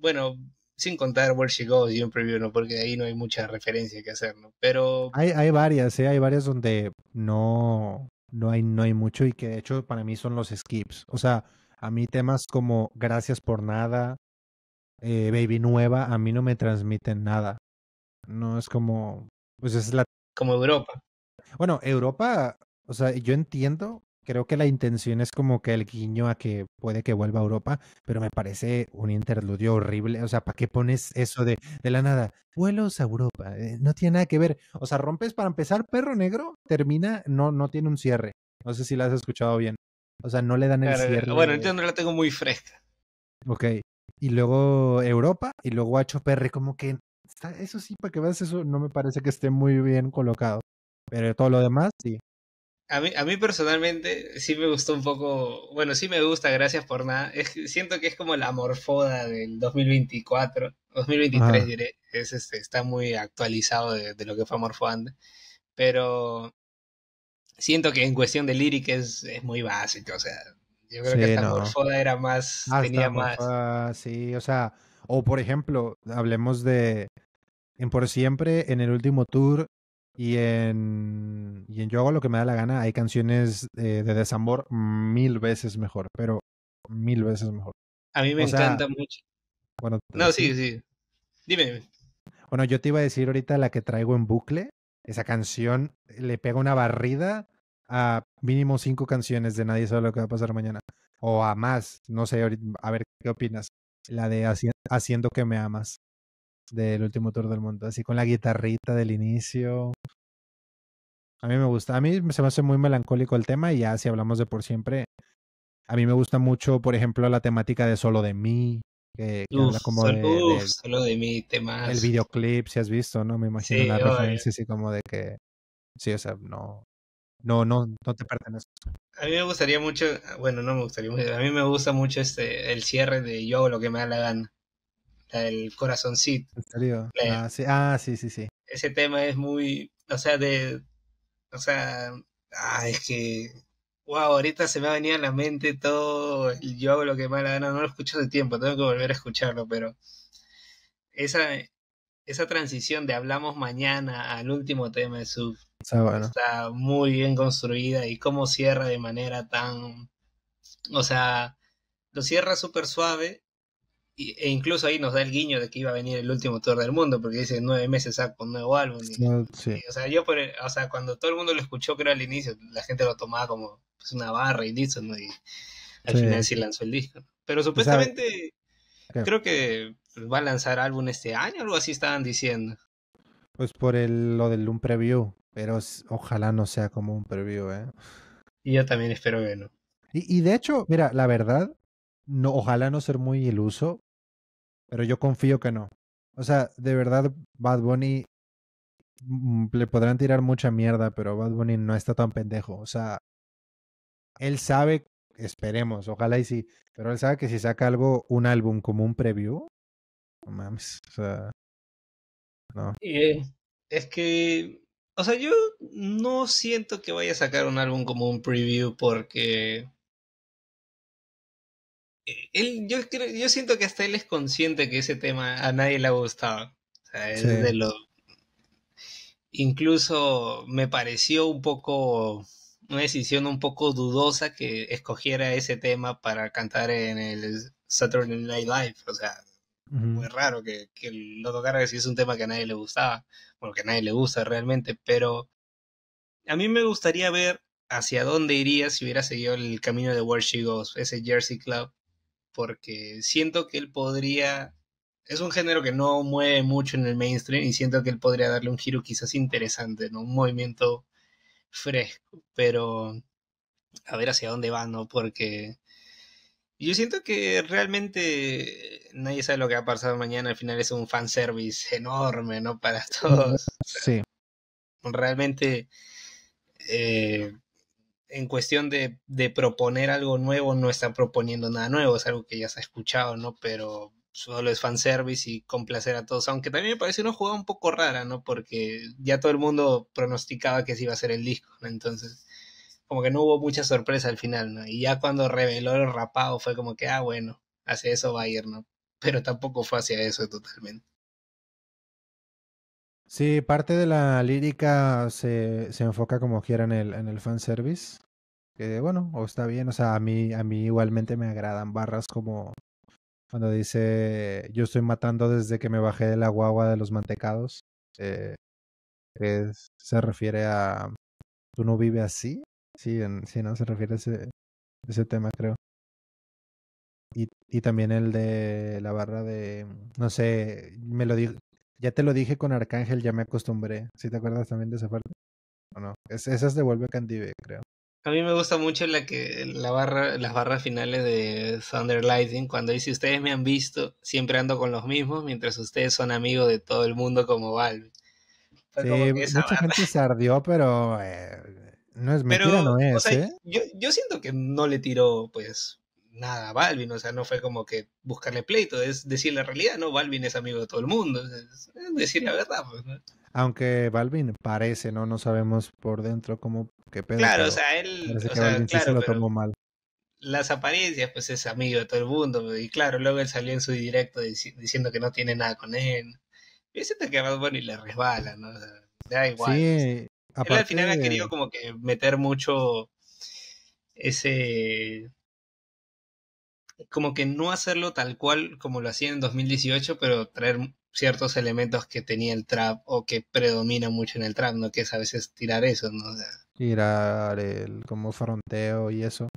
Speaker 1: Bueno, sin contar Where She Goes y un preview, ¿no? Porque ahí no hay mucha referencia que hacer, ¿no? Pero...
Speaker 2: Hay, hay varias, ¿eh? Hay varias donde no, no, hay, no hay mucho y que de hecho para mí son los skips. O sea, a mí temas como Gracias por Nada, eh, Baby Nueva, a mí no me transmiten nada. No es como... Pues es la... Como Europa. Bueno, Europa, o sea, yo entiendo creo que la intención es como que el guiño a que puede que vuelva a Europa, pero me parece un interludio horrible. O sea, ¿para qué pones eso de, de la nada? Vuelos a Europa, eh, no tiene nada que ver. O sea, rompes para empezar, perro negro, termina, no, no tiene un cierre. No sé si la has escuchado bien. O sea, no le dan el eh, cierre. Bueno, yo
Speaker 1: no la tengo muy fresca.
Speaker 2: Ok. Y luego Europa y luego HPR, como que eso sí, para que veas eso, no me parece que esté muy bien colocado. Pero todo lo demás, sí.
Speaker 1: A mí, a mí personalmente sí me gustó un poco, bueno, sí me gusta, gracias por nada. siento que es como la morfoda del 2024, 2023 diré, es, este, está muy actualizado de, lo que fue Morfoda, pero siento que en cuestión de lírica es, muy básico, o sea, yo creo que esta morfoda
Speaker 2: era más, ah, tenía más. sí, o sea, o por ejemplo, hablemos de, en Por Siempre, en el último tour, y en, en Yo hago lo que me da la gana, hay canciones eh, de desamor mil veces mejor, pero mil veces mejor. A mí me encanta mucho. Bueno, no, sí, sí. Dime. Bueno, yo te iba a decir ahorita la que traigo en bucle. Esa canción le pega una barrida a mínimo cinco canciones de Nadie sabe lo que va a pasar mañana. O a más, no sé, a ver qué opinas. La de Haciendo que me amas del último tour del mundo, así con la guitarrita del inicio. A mí me gusta, a mí se me hace muy melancólico el tema y ya si hablamos de por siempre, a mí me gusta mucho, por ejemplo, la temática de solo de mí, que, como solo,
Speaker 1: de, temas. El
Speaker 2: videoclip, si has visto, ¿no? Me imagino la referencia así como de que, sí, o sea, no, no, no, no te pertenece.
Speaker 1: A mí me gustaría mucho, ah, bueno, no me gustaría mucho, a mí me gusta mucho este, el cierre de yo hago lo que me da la gana el corazoncito.
Speaker 2: Ah, ah, sí, sí, sí,
Speaker 1: Ese tema es muy, o sea, de, o sea, ah, es que, wow, ahorita se me ha venido a la mente todo, yo hago lo que me la gana, no lo escucho de tiempo, tengo que volver a escucharlo, pero esa, esa transición de hablamos mañana al último tema de Sub
Speaker 2: está
Speaker 1: muy bien construida y cómo cierra de manera tan, o sea, lo cierra súper suave e incluso ahí nos da el guiño de que iba a venir el último tour del mundo, porque dice nueve meses saco un nuevo álbum. o sea, yo por o sea, cuando todo el mundo lo escuchó, creo al inicio, la gente lo tomaba como pues, una barra y listo, ¿no? Y
Speaker 3: al final sí lanzó
Speaker 1: el disco. Pero pues, supuestamente ah, creo que va a lanzar álbum este año, algo así estaban diciendo.
Speaker 2: Pues por el, lo del un preview, pero ojalá no sea como un preview, ¿eh?
Speaker 1: Y yo también espero que no.
Speaker 2: Y, y de hecho, mira, la verdad, no, ojalá no ser muy iluso, pero yo confío que no. O sea, de verdad, Bad Bunny mm, le podrán tirar mucha mierda, pero Bad Bunny no está tan pendejo. O sea, él sabe, esperemos, ojalá y sí, pero él sabe que si saca algo, un álbum como un preview, no mames, o sea, no.
Speaker 4: Eh, es que, o sea, yo no
Speaker 1: siento que vaya a sacar un álbum como un preview porque él, yo, yo siento que hasta él es consciente que ese tema a nadie le ha gustado. Incluso me pareció un poco, una decisión un poco dudosa que escogiera ese tema para cantar en el Saturday Night Live. O sea,
Speaker 3: muy raro
Speaker 1: que, lo tocara si es un tema que a nadie le gustaba, bueno, que a nadie le gusta realmente, pero a mí me gustaría ver hacia dónde iría si hubiera seguido el camino de Where She Goes, ese Jersey Club, porque siento que él podría... Es un género que no mueve mucho en el mainstream y siento que él podría darle un giro quizás interesante, ¿no? Un movimiento fresco, pero a ver hacia dónde va, ¿no? Porque yo siento que realmente nadie sabe lo que va a pasar mañana, al final es un fanservice enorme, ¿no? Para todos. Sí. Realmente... Eh, en cuestión de, de, proponer algo nuevo, no está proponiendo nada nuevo, es algo que ya se ha escuchado, ¿no? Pero solo es fanservice y complacer a todos, aunque también me parece una jugada un poco rara, ¿no? Porque ya todo el mundo pronosticaba que se iba a ser el disco, ¿no? Entonces, como que no hubo mucha sorpresa al final, ¿no? Y ya cuando reveló el rapado fue como que, ah, bueno, hacia eso va a ir, ¿no? Pero tampoco fue hacia eso totalmente.
Speaker 2: Sí, parte de la lírica se, se enfoca como quiera en el, en el fanservice. Que bueno, o está bien, o sea, a mí, a mí igualmente me agradan barras como cuando dice yo estoy matando desde que me bajé de la guagua de los mantecados. Eh, es, se refiere a tú no vives así. Sí, sí, no, se refiere a ese, ese tema, creo. Y, y, también el de la barra de, no sé, me lo dijo, ya te lo dije con Arcángel, ya me acostumbré. ¿Sí te acuerdas también de esa parte? ¿O no? Es, esa es de Vuelve Candive, creo.
Speaker 1: A mí me gusta mucho la que la barra, las barras finales de Thunder Lightning, cuando dice ustedes me han visto, siempre ando con los mismos, mientras ustedes son amigos de todo el mundo como Valve. Sí, mucha
Speaker 2: gente se ardió, pero eh, no es mentira, no es. ¿eh?
Speaker 1: yo, yo siento que no le tiró, pues, nada a Balvin, o sea, no fue como que buscarle pleito, es decir la realidad, ¿no? Balvin es amigo de todo el mundo, es decir la verdad, pues, ¿no?
Speaker 2: Aunque Balvin parece, ¿no? No sabemos por dentro cómo qué pedo. Claro, o sea, él se lo tomó mal.
Speaker 1: Las apariencias, pues es amigo de todo el mundo, y claro, luego él salió en su directo diciendo que no tiene nada con él. Y siento que a bueno, le resbala, ¿no? O sea, da igual. Sí,
Speaker 3: pues. al final ha querido
Speaker 1: como que meter mucho ese como que no hacerlo tal cual como lo hacía en 2018, pero traer ciertos elementos que tenía el trap o que predomina mucho en el trap, ¿no? Que es a veces tirar eso, ¿no?
Speaker 2: Tirar el como fronteo y eso.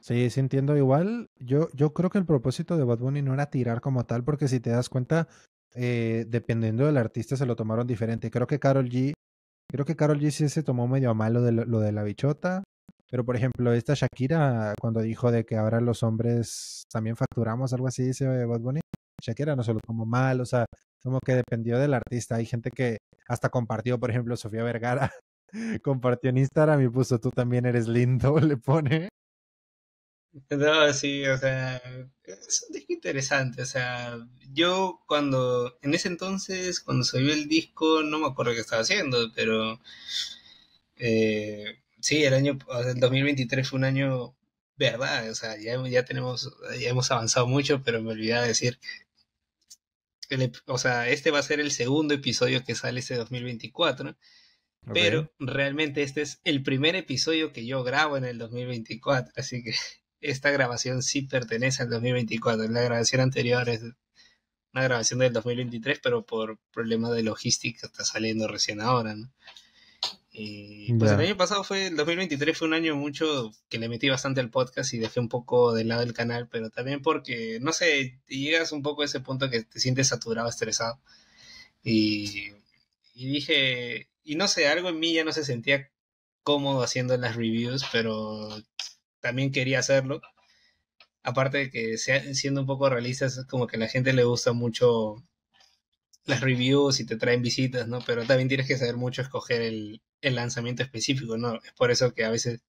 Speaker 2: Sí, sí entiendo igual. Yo, yo creo que el propósito de Bad Bunny no era tirar como tal, porque si te das cuenta, eh, dependiendo del artista se lo tomaron diferente. Creo que Carol G, creo que Carol G sí se tomó medio a malo de lo de la bichota. Pero, por ejemplo, esta Shakira, cuando dijo de que ahora los hombres también facturamos, algo así, dice Bad Bunny, Shakira no se lo tomó mal, o sea, como que dependió del artista. Hay gente que hasta compartió, por ejemplo, Sofía Vergara, compartió en Instagram y puso, tú también eres lindo, le pone.
Speaker 4: No, sí, o
Speaker 1: sea, es un disco interesante, o sea, yo cuando, en ese entonces, cuando salió el disco, no me acuerdo qué estaba haciendo, pero... Eh, sí, el año, el 2023 fue un año, verdad, o sea, ya, tenemos, ya hemos avanzado mucho, pero me olvidaba decir que, o sea, este va a ser el segundo episodio que sale ese 2024, pero realmente este es el primer episodio que yo grabo en el 2024, así que esta grabación sí pertenece al 2024, la grabación anterior es una grabación del 2023, pero por problemas de logística está saliendo recién ahora, ¿no? pues el año pasado fue, el 2023 fue un año mucho que le metí bastante al podcast y dejé un poco de lado el canal, pero también porque, no sé, llegas un poco a ese punto que te sientes saturado, estresado.
Speaker 4: Y,
Speaker 1: dije, y no sé, algo en mí ya no se sentía cómodo haciendo las reviews, pero también quería hacerlo. Aparte de que, siendo un poco realistas, como que a la gente le gusta mucho las reviews y te traen visitas, ¿no? Pero también tienes que saber mucho escoger el, el lanzamiento específico, ¿no? Es por eso que a veces,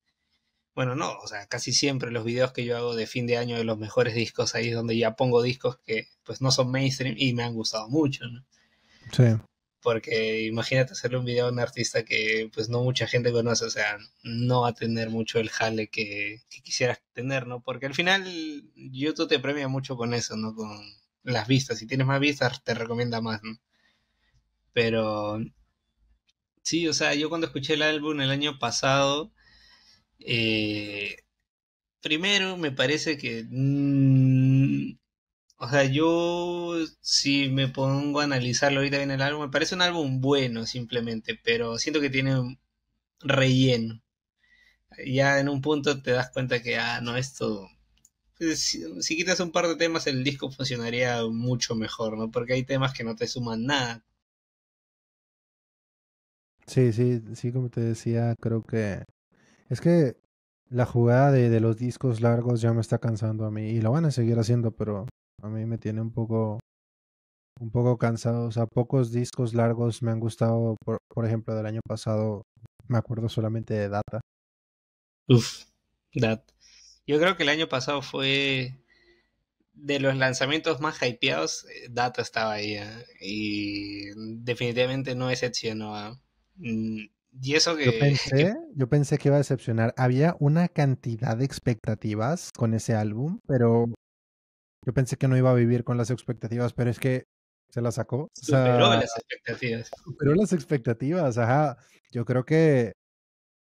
Speaker 1: bueno, no, o sea, casi siempre los videos que yo hago de fin de año de los mejores discos, ahí es donde ya pongo discos que pues no son mainstream y me han gustado mucho, ¿no? Sí. Porque imagínate hacerle un video a un artista que pues no mucha gente conoce, o sea, no va a tener mucho el jale que, que quisieras tener, ¿no? Porque al final YouTube te premia mucho con eso, ¿no? Con, las vistas. Si tienes más vistas, te recomienda más. Pero sí, o sea, yo cuando escuché el álbum el año pasado, eh, primero me parece que... Mm, o sea, yo si me pongo a analizarlo ahorita bien el álbum, me parece un álbum bueno simplemente, pero siento que tiene relleno. Ya en un punto te das cuenta que, ah, no, todo eh, si, quitas un par de temas, el disco funcionaría mucho mejor, ¿no? Porque hay temas que no te suman
Speaker 4: nada.
Speaker 2: Sí, sí, sí, como te decía, creo que. Es que la jugada de, los discos largos ya me está cansando a mí. Y lo van a seguir haciendo, pero a mí me tiene un poco un poco cansado. O sea, pocos discos largos me han gustado. Por, por ejemplo, del año pasado me acuerdo solamente de
Speaker 3: Data. Uf, Data.
Speaker 1: Yo creo que el año pasado fue de los lanzamientos más hypeados, eh, Data estaba ahí. ¿eh? Y definitivamente no decepcionó. Mm, y eso yo, pensé,
Speaker 2: que... iba a decepcionar. Había una cantidad de expectativas con ese álbum, pero yo pensé que no iba a vivir con las expectativas, pero es que se la sacó. O superó las
Speaker 4: expectativas.
Speaker 1: Superó
Speaker 2: las expectativas, ajá. Yo creo que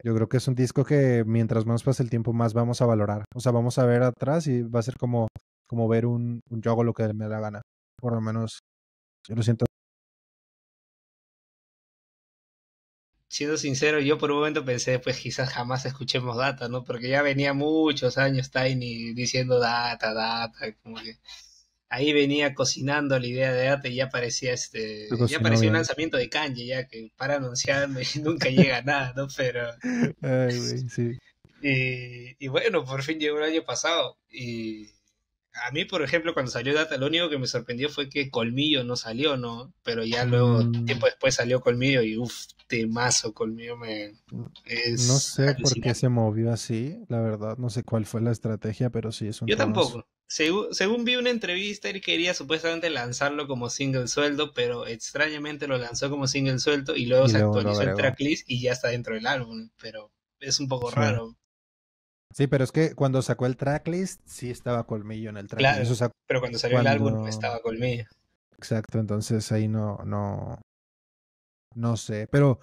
Speaker 2: yo creo que es un disco que mientras más pase el tiempo, más vamos a valorar. O sea, vamos a ver atrás y va a ser como,
Speaker 3: como ver un, un yo lo que me da la gana. Por lo menos, yo lo siento.
Speaker 4: Siendo sincero, yo por un momento pensé, pues
Speaker 1: quizás jamás escuchemos Data, ¿no? Porque ya venía muchos años Tiny diciendo Data, Data, como que ahí venía cocinando la idea de arte y ya parecía este ya un lanzamiento de Kanye ya que para anunciando nunca llega nada no pero
Speaker 3: Ay, sí.
Speaker 1: y, y, bueno por fin llegó el año pasado y a mí, por ejemplo, cuando salió Data, lo único que me sorprendió fue que Colmillo no salió, ¿no? Pero ya luego, mm. tiempo después salió Colmillo y uff, temazo Colmillo me... no sé por qué se
Speaker 2: movió así, la verdad, no sé cuál fue la estrategia, pero sí es un... Yo tampoco.
Speaker 1: Según, vi una entrevista, él quería supuestamente lanzarlo como single sueldo, pero extrañamente lo lanzó como single sueldo y luego se actualizó el tracklist y ya está dentro del álbum, pero es un poco raro.
Speaker 2: Sí, pero es que cuando sacó el tracklist, sí estaba Colmillo en el tracklist. pero cuando salió el álbum estaba Colmillo. Exacto, entonces ahí no, no, no sé, pero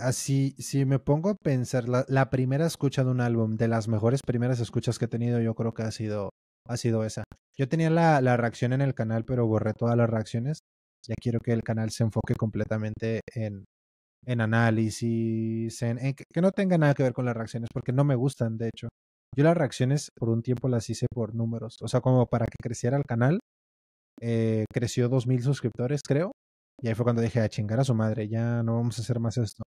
Speaker 2: así, si me pongo a pensar, la, primera escucha de un álbum, de las mejores primeras escuchas que he tenido, yo creo que ha sido, ha sido esa. Yo tenía la, la reacción en el canal, pero borré todas las reacciones. Ya quiero que el canal se enfoque completamente en, en análisis, en, que, no tenga nada que ver con las reacciones, porque no me gustan, de hecho. Yo las reacciones por un tiempo las hice por números, o sea, como para que creciera el canal. Eh, creció creció 2.000 suscriptores, creo. Y ahí fue cuando dije, a ah, chingar a su madre, ya no vamos a hacer más esto.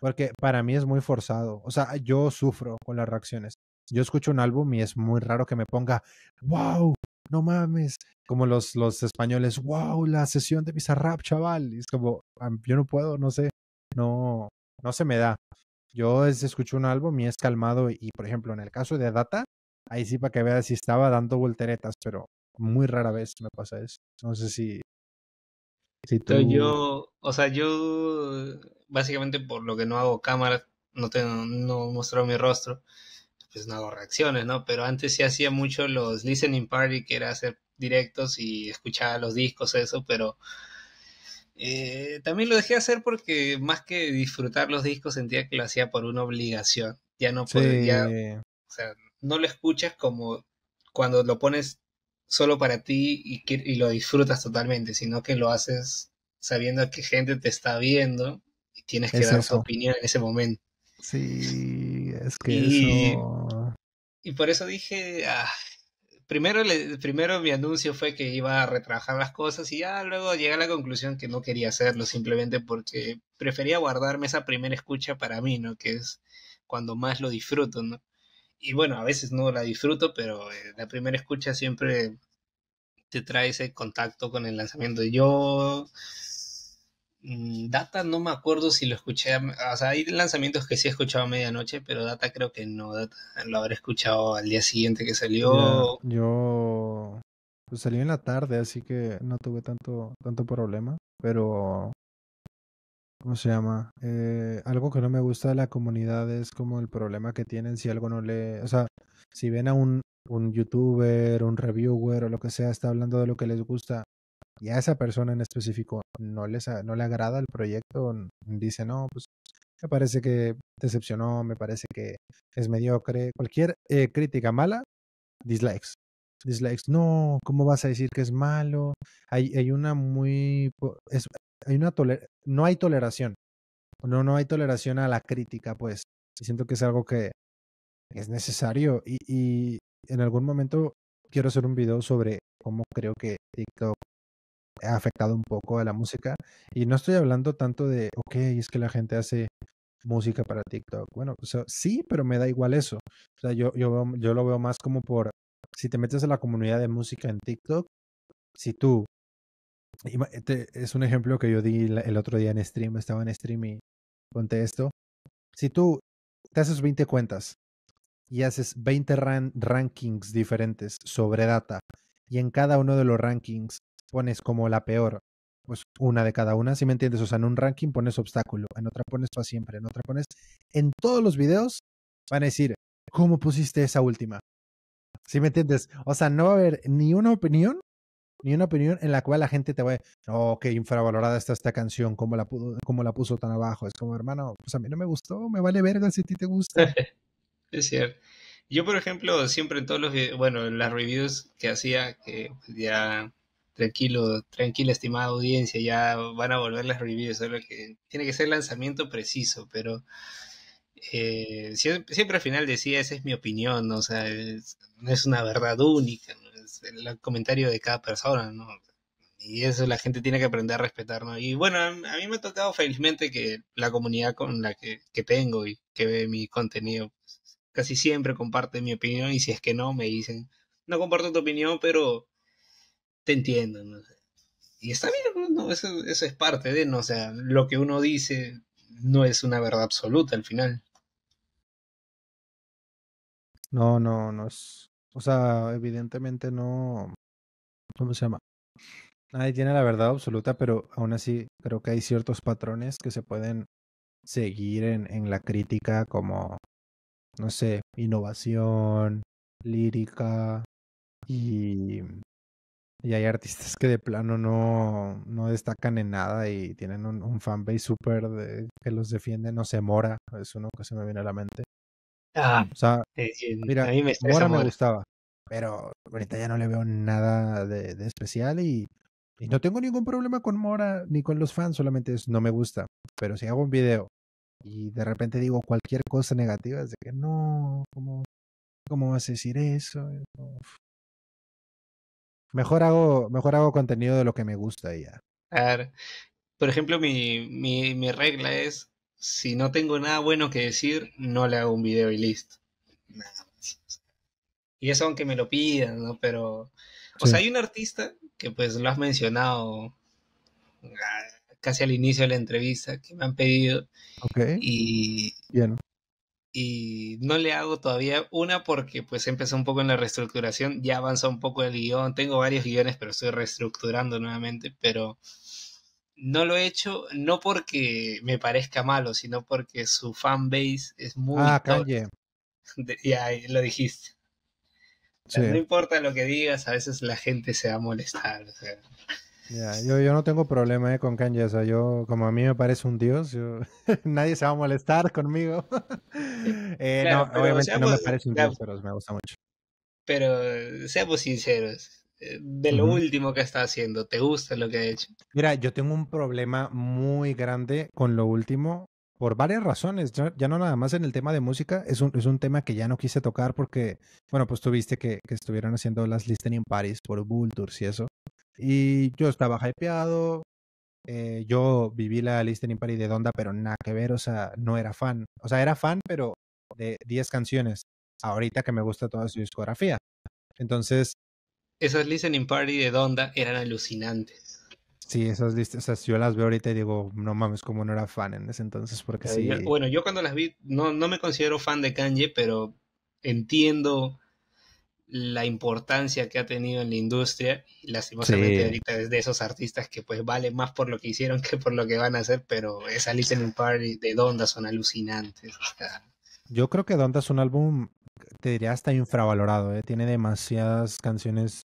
Speaker 2: Porque para mí es muy forzado. O sea, yo sufro con las reacciones. Yo escucho un álbum y es muy raro que me ponga, wow, no mames. Como los, los españoles, wow, la sesión de Bizarrap, chaval. es como, ah, yo no puedo, no sé. No, no se me da. Yo escucho un álbum y es calmado y, por ejemplo, en el caso de Data, ahí sí para que veas si estaba dando volteretas, pero muy rara vez me pasa eso. No sé si... si tú... Yo,
Speaker 1: o sea, yo básicamente por lo que no hago cámara, no, tengo, no muestro mi rostro, pues no hago reacciones, ¿no? Pero antes sí hacía mucho los listening party, que era hacer directos y escuchaba los discos, eso, pero eh, también lo dejé hacer porque más que disfrutar los discos sentía que lo hacía por una obligación. Ya no podía, o sea, no lo escuchas como cuando lo pones solo para ti y, y lo disfrutas totalmente, sino que lo haces sabiendo que gente te está viendo y tienes que dar tu opinión en ese momento.
Speaker 3: Sí, es que y,
Speaker 1: Y por eso dije, ah, primero, primero mi anuncio fue que iba a retrabajar las cosas y ya luego llegué a la conclusión que no quería hacerlo simplemente porque prefería guardarme esa primera escucha para mí, ¿no? Que es cuando más lo disfruto, ¿no? Y bueno, a veces no la disfruto, pero eh, la primera escucha siempre te trae ese contacto con el lanzamiento. Yo Mm, Data no me acuerdo si lo escuché, o sea, hay lanzamientos que sí he escuchado a medianoche, pero Data creo que no, Data lo habré escuchado al día siguiente que salió.
Speaker 2: yo pues salió en la tarde, así que no tuve tanto, tanto problema, pero ¿cómo se llama? Eh, algo que no me gusta de la comunidad es como el problema que tienen si algo no le, o sea, si ven a un, un youtuber, un reviewer o lo que sea, está hablando de lo que les gusta y a esa persona en específico no, les, no le agrada el proyecto, dice, no, pues me parece que decepcionó, me parece que es mediocre, cualquier eh, crítica mala, dislikes. Dislikes, no, ¿cómo vas a decir que es malo? Hay, hay una muy... Es, hay una no hay toleración. No, no hay toleración a la crítica, pues. Siento que es algo que es necesario y, y en algún momento quiero hacer un video sobre cómo creo que TikTok ha afectado un poco a la música. Y no estoy hablando tanto de, ok, es que la gente hace música para TikTok. Bueno, sí, pero me da igual eso. O sea, yo, yo, yo lo veo más como por, si te metes a la comunidad de música en TikTok, si tú, eh, es un ejemplo que yo di el otro día en stream, estaba en stream y conté esto. Si tú te haces 20 cuentas y haces 20 rankings diferentes sobre data y en cada uno de los rankings pones como la peor, pues una de cada una, si me entiendes, o sea, en un ranking pones obstáculo, en otra pones para siempre, en otra pones, en todos los videos van a decir, ¿cómo pusiste esa última? Si me entiendes? O sea, no va a haber ni una opinión, ni una opinión en la cual la gente te va a decir, oh, qué infravalorada está esta canción, ¿cómo la, puso tan abajo? Es como, hermano, pues a mí no me gustó, me vale verga si a ti te gusta.
Speaker 1: es cierto. Yo, por ejemplo, siempre en todos los, bueno, en las reviews que hacía, que pues, ya Tranquilo, tranquila, estimada audiencia, ya van a volver las reviews, solo que tiene que ser lanzamiento preciso, pero eh, siempre, al final decía, esa es mi opinión, ¿no? o sea, es, no es una verdad única, es el comentario de cada persona, Y eso la gente tiene que aprender a respetar, Y bueno, a mí me ha tocado felizmente que la comunidad con la que, tengo y que ve mi contenido, pues, casi siempre comparte mi opinión y si es que no, me dicen, no comparto tu opinión, pero te entiendo, ¿no? Y está bien, ¿no? Eso, eso, es parte de, ¿no? O sea, lo que uno dice no es una verdad absoluta al final.
Speaker 2: No, no, no es. O sea, evidentemente no. ¿Cómo se llama? Nadie tiene la verdad absoluta, pero aún así creo que hay ciertos patrones que se pueden seguir en, en la crítica como, no sé, innovación, lírica y y hay artistas que de plano no, no destacan en nada y tienen un, un fanbase súper que los defiende. No sé, Mora es uno que se me viene a la mente. Ah, o sea, mira, a me Mora, me gustaba, pero ahorita ya no le veo nada de, especial y, no tengo ningún problema con Mora ni con los fans, solamente es no me gusta. Pero si hago un video y de repente digo cualquier cosa negativa, es de que no, ¿cómo, cómo vas a decir eso? Mejor hago, mejor hago contenido de lo que me gusta ya.
Speaker 4: Por ejemplo,
Speaker 1: mi, regla es, si no tengo nada bueno que decir, no le hago un video y listo. Y eso aunque me lo pidan, ¿no? Pero... O sea, hay un artista que pues lo has mencionado ah, casi al inicio de la entrevista que me han pedido.
Speaker 3: Ok, Y, Bien
Speaker 1: y no le hago todavía una porque pues empezó un poco en la reestructuración, ya avanzó un poco el guión, tengo varios guiones pero estoy reestructurando nuevamente, pero no lo he hecho no porque me parezca malo, sino porque su fanbase es muy... Ah, ya, lo dijiste. no importa lo que digas, a veces la gente se va a molestar. O sea
Speaker 2: yo, no tengo problema eh, con Kanye, o sea, yo, como a mí me parece un dios, nadie se va a molestar conmigo.
Speaker 1: Eh, obviamente no me parece un dios,
Speaker 2: pero me gusta mucho.
Speaker 1: Pero eh, seamos sinceros, de lo último que está haciendo, ¿te gusta lo que ha hecho?
Speaker 2: Mira, yo tengo un problema muy grande con lo último, por varias razones, ya no nada más en el tema de música, es un, es un tema que ya no quise tocar porque, bueno, pues tuviste que, que estuvieron haciendo las listening Paris por Vultures y eso. Y yo estaba hypeado. Eh, yo viví la Listening Party de Donda, pero nada que ver, o sea, no era fan. O sea, era fan, pero de 10 canciones. Ahorita que me gusta toda su discografía. Entonces.
Speaker 1: Esas Listening Party de Donda eran alucinantes.
Speaker 2: Sí, esas listas, o sea, yo las veo ahorita y digo, no mames, como no era fan en ese entonces, porque sí. Bueno,
Speaker 1: yo cuando las vi, no, no me considero fan de Kanye, pero entiendo la importancia que ha tenido en la industria. Lastimosamente ahorita es de esos artistas que pues vale más por lo que hicieron que por lo que van a hacer, pero esa Listening Party de Donda son alucinantes.
Speaker 2: Yo creo que Donda es un álbum, te diría, hasta infravalorado. ¿eh? Tiene demasiadas canciones.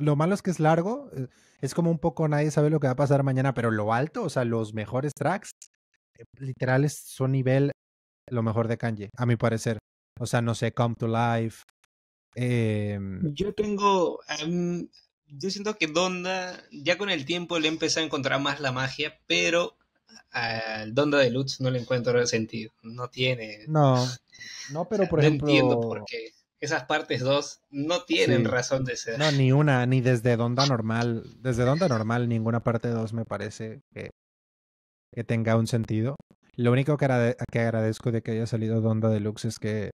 Speaker 2: Lo malo es que es largo, eh, es como un poco nadie sabe lo que va a pasar mañana, pero lo alto, o sea, los mejores tracks, eh, literales, son nivel lo mejor de Kanye, a mi parecer. O sea, no sé, Come to Life, Em,
Speaker 4: yo tengo.
Speaker 1: Em, yo siento que Donda, ya con el tiempo le he empezado a encontrar más la magia, pero al Donda de no le encuentro el sentido. No tiene.
Speaker 2: No. No, pero por ejemplo no entiendo por
Speaker 1: qué. Esas partes dos no tienen razón de ser. No, ni
Speaker 2: una, ni desde Donda normal. Desde Donda normal, ninguna parte dos me parece que, tenga un sentido. Lo único que, que agradezco de que haya salido Donda Deluxe es que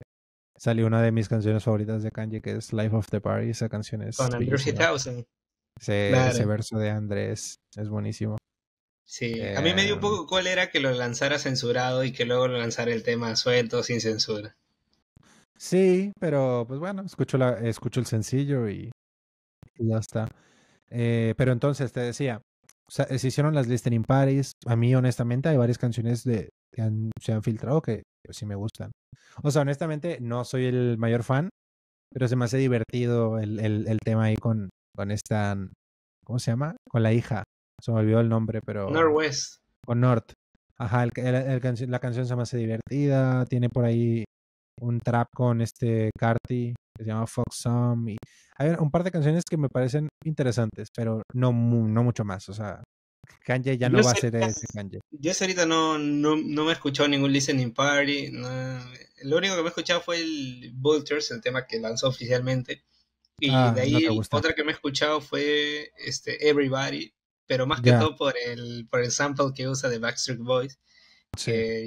Speaker 2: salió una de mis canciones favoritas de Kanye, que es Life of the Party. Esa canción es. Con Andrew 3000. Ese, ese, verso de Andrés es buenísimo.
Speaker 1: Sí, a mí me dio un em, poco cuál era que lo lanzara censurado y que luego lo lanzara el tema suelto, sin censura.
Speaker 2: Sí, pero pues bueno, escucho, la, escucho el sencillo y, ya está. Eh, pero entonces te decía, se hicieron las listening parties. A mí, honestamente, hay varias canciones de, que se han filtrado que pues sí me gustan. O sea, honestamente, no soy el mayor fan, pero se me hace divertido el, el, tema ahí con, con esta, ¿cómo se llama? Con la hija. Se me olvidó el nombre, pero... Northwest. Con North. Ajá, el, la canción se me hace divertida, tiene por ahí un trap con este Carti que se llama Fox Some y hay un par de canciones que me parecen interesantes, pero no, no mucho más, o sea, Kanye ya no va a ser ese Kanye.
Speaker 1: Yo ahorita no, no, me he escuchado ningún listening party. lo único que me he escuchado fue el Vultures, el tema que lanzó oficialmente. Y ah, de ahí otra que me he escuchado fue este, Everybody, pero más que todo por el, por el sample que usa de Backstreet Boys.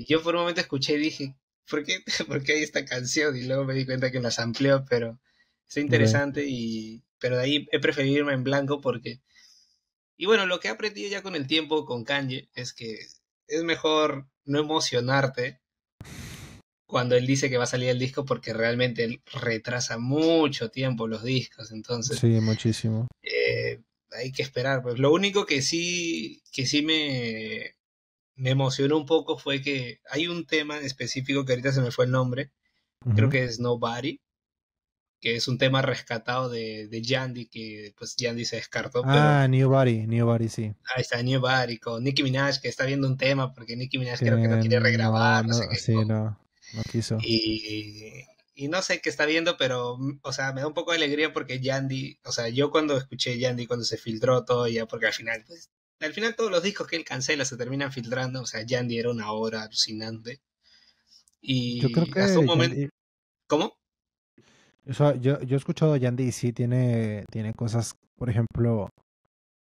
Speaker 1: yo por un momento escuché y dije, ¿por qué, ¿por qué hay esta canción? Y luego me di cuenta que la amplió, pero es interesante. y Pero de ahí he preferido irme en blanco porque y bueno, lo que he aprendido ya con el tiempo con Kanye es que es mejor no emocionarte cuando él dice que va a salir el disco porque realmente retrasa mucho tiempo los discos, entonces... Sí,
Speaker 2: muchísimo.
Speaker 1: Eh, hay que esperar. Pues lo único que sí, que sí me, me emocionó un poco fue que hay un tema específico que ahorita se me fue el nombre, creo que es Nobody, que es un tema rescatado de, de Yandy, que pues Yandy se descartó. Ah,
Speaker 2: New Body, New sí.
Speaker 1: Ahí está New con Nicki Minaj, que está viendo un tema, porque Nicki Minaj creo que
Speaker 2: no quiere regrabar, no, sé Sí, no, no quiso.
Speaker 1: Y, y no sé qué está viendo, pero, o sea, me da un poco de alegría porque Yandy, o sea, yo cuando escuché Yandy, cuando se filtró todo ya, porque al final, pues, al final todos los discos que él cancela se terminan filtrando, o sea, Yandy era una obra alucinante. Y yo creo que hasta un momento...
Speaker 2: ¿Cómo? yo, he escuchado a Yandy y sí tiene, tiene cosas, por ejemplo,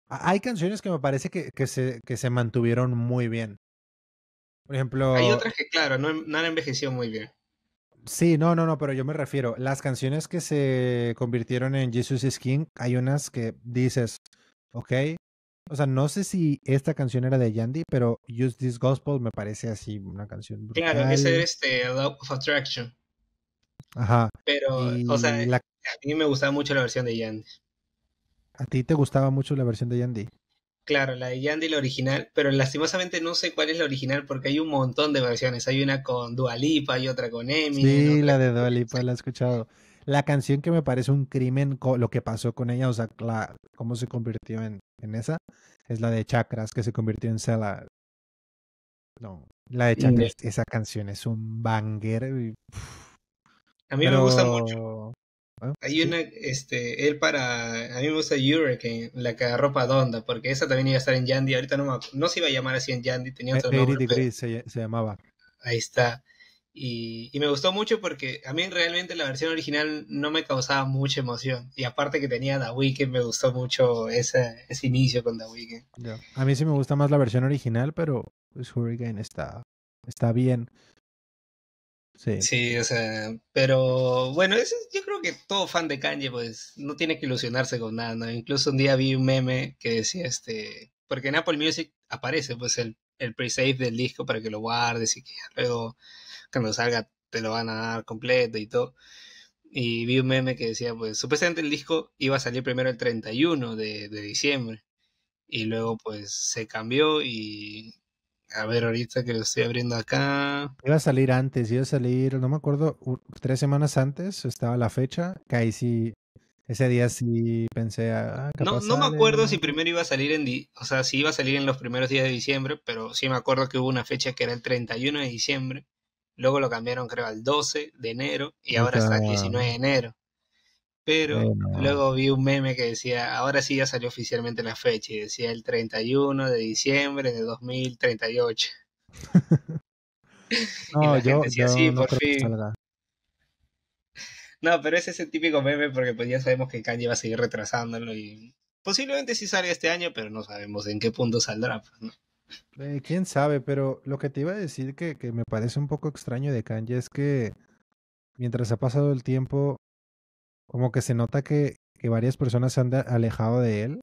Speaker 2: hay canciones que me parece que, que, se, mantuvieron muy bien. Por ejemplo... Hay otras
Speaker 1: que, claro, no, han envejecido muy bien.
Speaker 2: Sí, no, no, no, pero yo me refiero, las canciones que se convirtieron en Jesus is King, hay unas que dices, ok, o sea, no sé si esta canción era de Yandy, pero Use This Gospel me parece así una canción brutal. Claro, ese es
Speaker 1: este, Love of Attraction. Ajá. Pero, o sea, a mí me gustaba mucho la versión de Yandy.
Speaker 2: ¿A ti te gustaba mucho la versión de Yandy?
Speaker 1: Claro, la de Yandy, la original, pero lastimosamente no sé cuál es la original porque hay un montón de versiones. Hay una con Dualipa, y otra con Emi Sí,
Speaker 2: la de Dualipa, la he escuchado. La canción que me parece un crimen, lo que pasó con ella, o sea, la, cómo se convirtió en, en, esa, es la de Chakras, que se convirtió en Sela. No, la de mm, Chakras, esa canción es un banger. A mí me gusta mucho.
Speaker 1: Hay una, este, él para, a mí me gusta Hurricane, la que ropa Donda, porque esa también iba a estar en Yandy, ahorita no, no se iba a llamar así en Yandy, tenía e otro nombre.
Speaker 2: se, llamaba.
Speaker 1: Ahí está. Y, me gustó mucho porque a mí realmente la versión original no me causaba mucha emoción. Y aparte que tenía The Weeknd, me gustó mucho ese, inicio con The Weeknd.
Speaker 2: A mí sí me gusta más la versión original, pero pues, Hurricane está, está bien. Sí.
Speaker 1: o sea, pero bueno, yo creo que todo fan de Kanye, pues, no tiene que ilusionarse con nada, ¿no? Incluso un día vi un meme que decía, este, porque en Apple Music aparece, pues, el, el pre-save del disco para que lo guardes y que luego, cuando salga, te lo van a dar completo y todo. Y vi un meme que decía, pues, supuestamente el disco iba a salir primero el 31 de diciembre. Y luego, pues, se cambió y a ver, ahorita que lo estoy abriendo acá.
Speaker 2: Iba a salir antes, iba a salir, no me acuerdo, tres semanas antes estaba la fecha, que ahí sí, ese día sí pensé, ah, no, no me acuerdo
Speaker 1: si primero iba a salir en, o sea, si iba a salir en los primeros días de diciembre, pero sí me acuerdo que hubo una fecha que era el 31 de diciembre, luego lo cambiaron creo al 12 de enero y ahora está el 19 de enero. Pero luego vi un meme que decía, ahora sí ya salió oficialmente la fecha, y decía el 31 de diciembre de 2038.
Speaker 5: no, y la yo, gente decía, sí, por fin.
Speaker 1: No, pero ese es el típico meme porque pues ya sabemos que Kanye va a seguir retrasándolo y posiblemente sí sale este año, pero no sabemos en qué punto saldrá.
Speaker 3: Pues,
Speaker 2: quién sabe, pero lo que te iba a decir que, que me parece un poco extraño de Kanye es que mientras ha pasado el tiempo, como que se nota que, varias personas se han alejado de él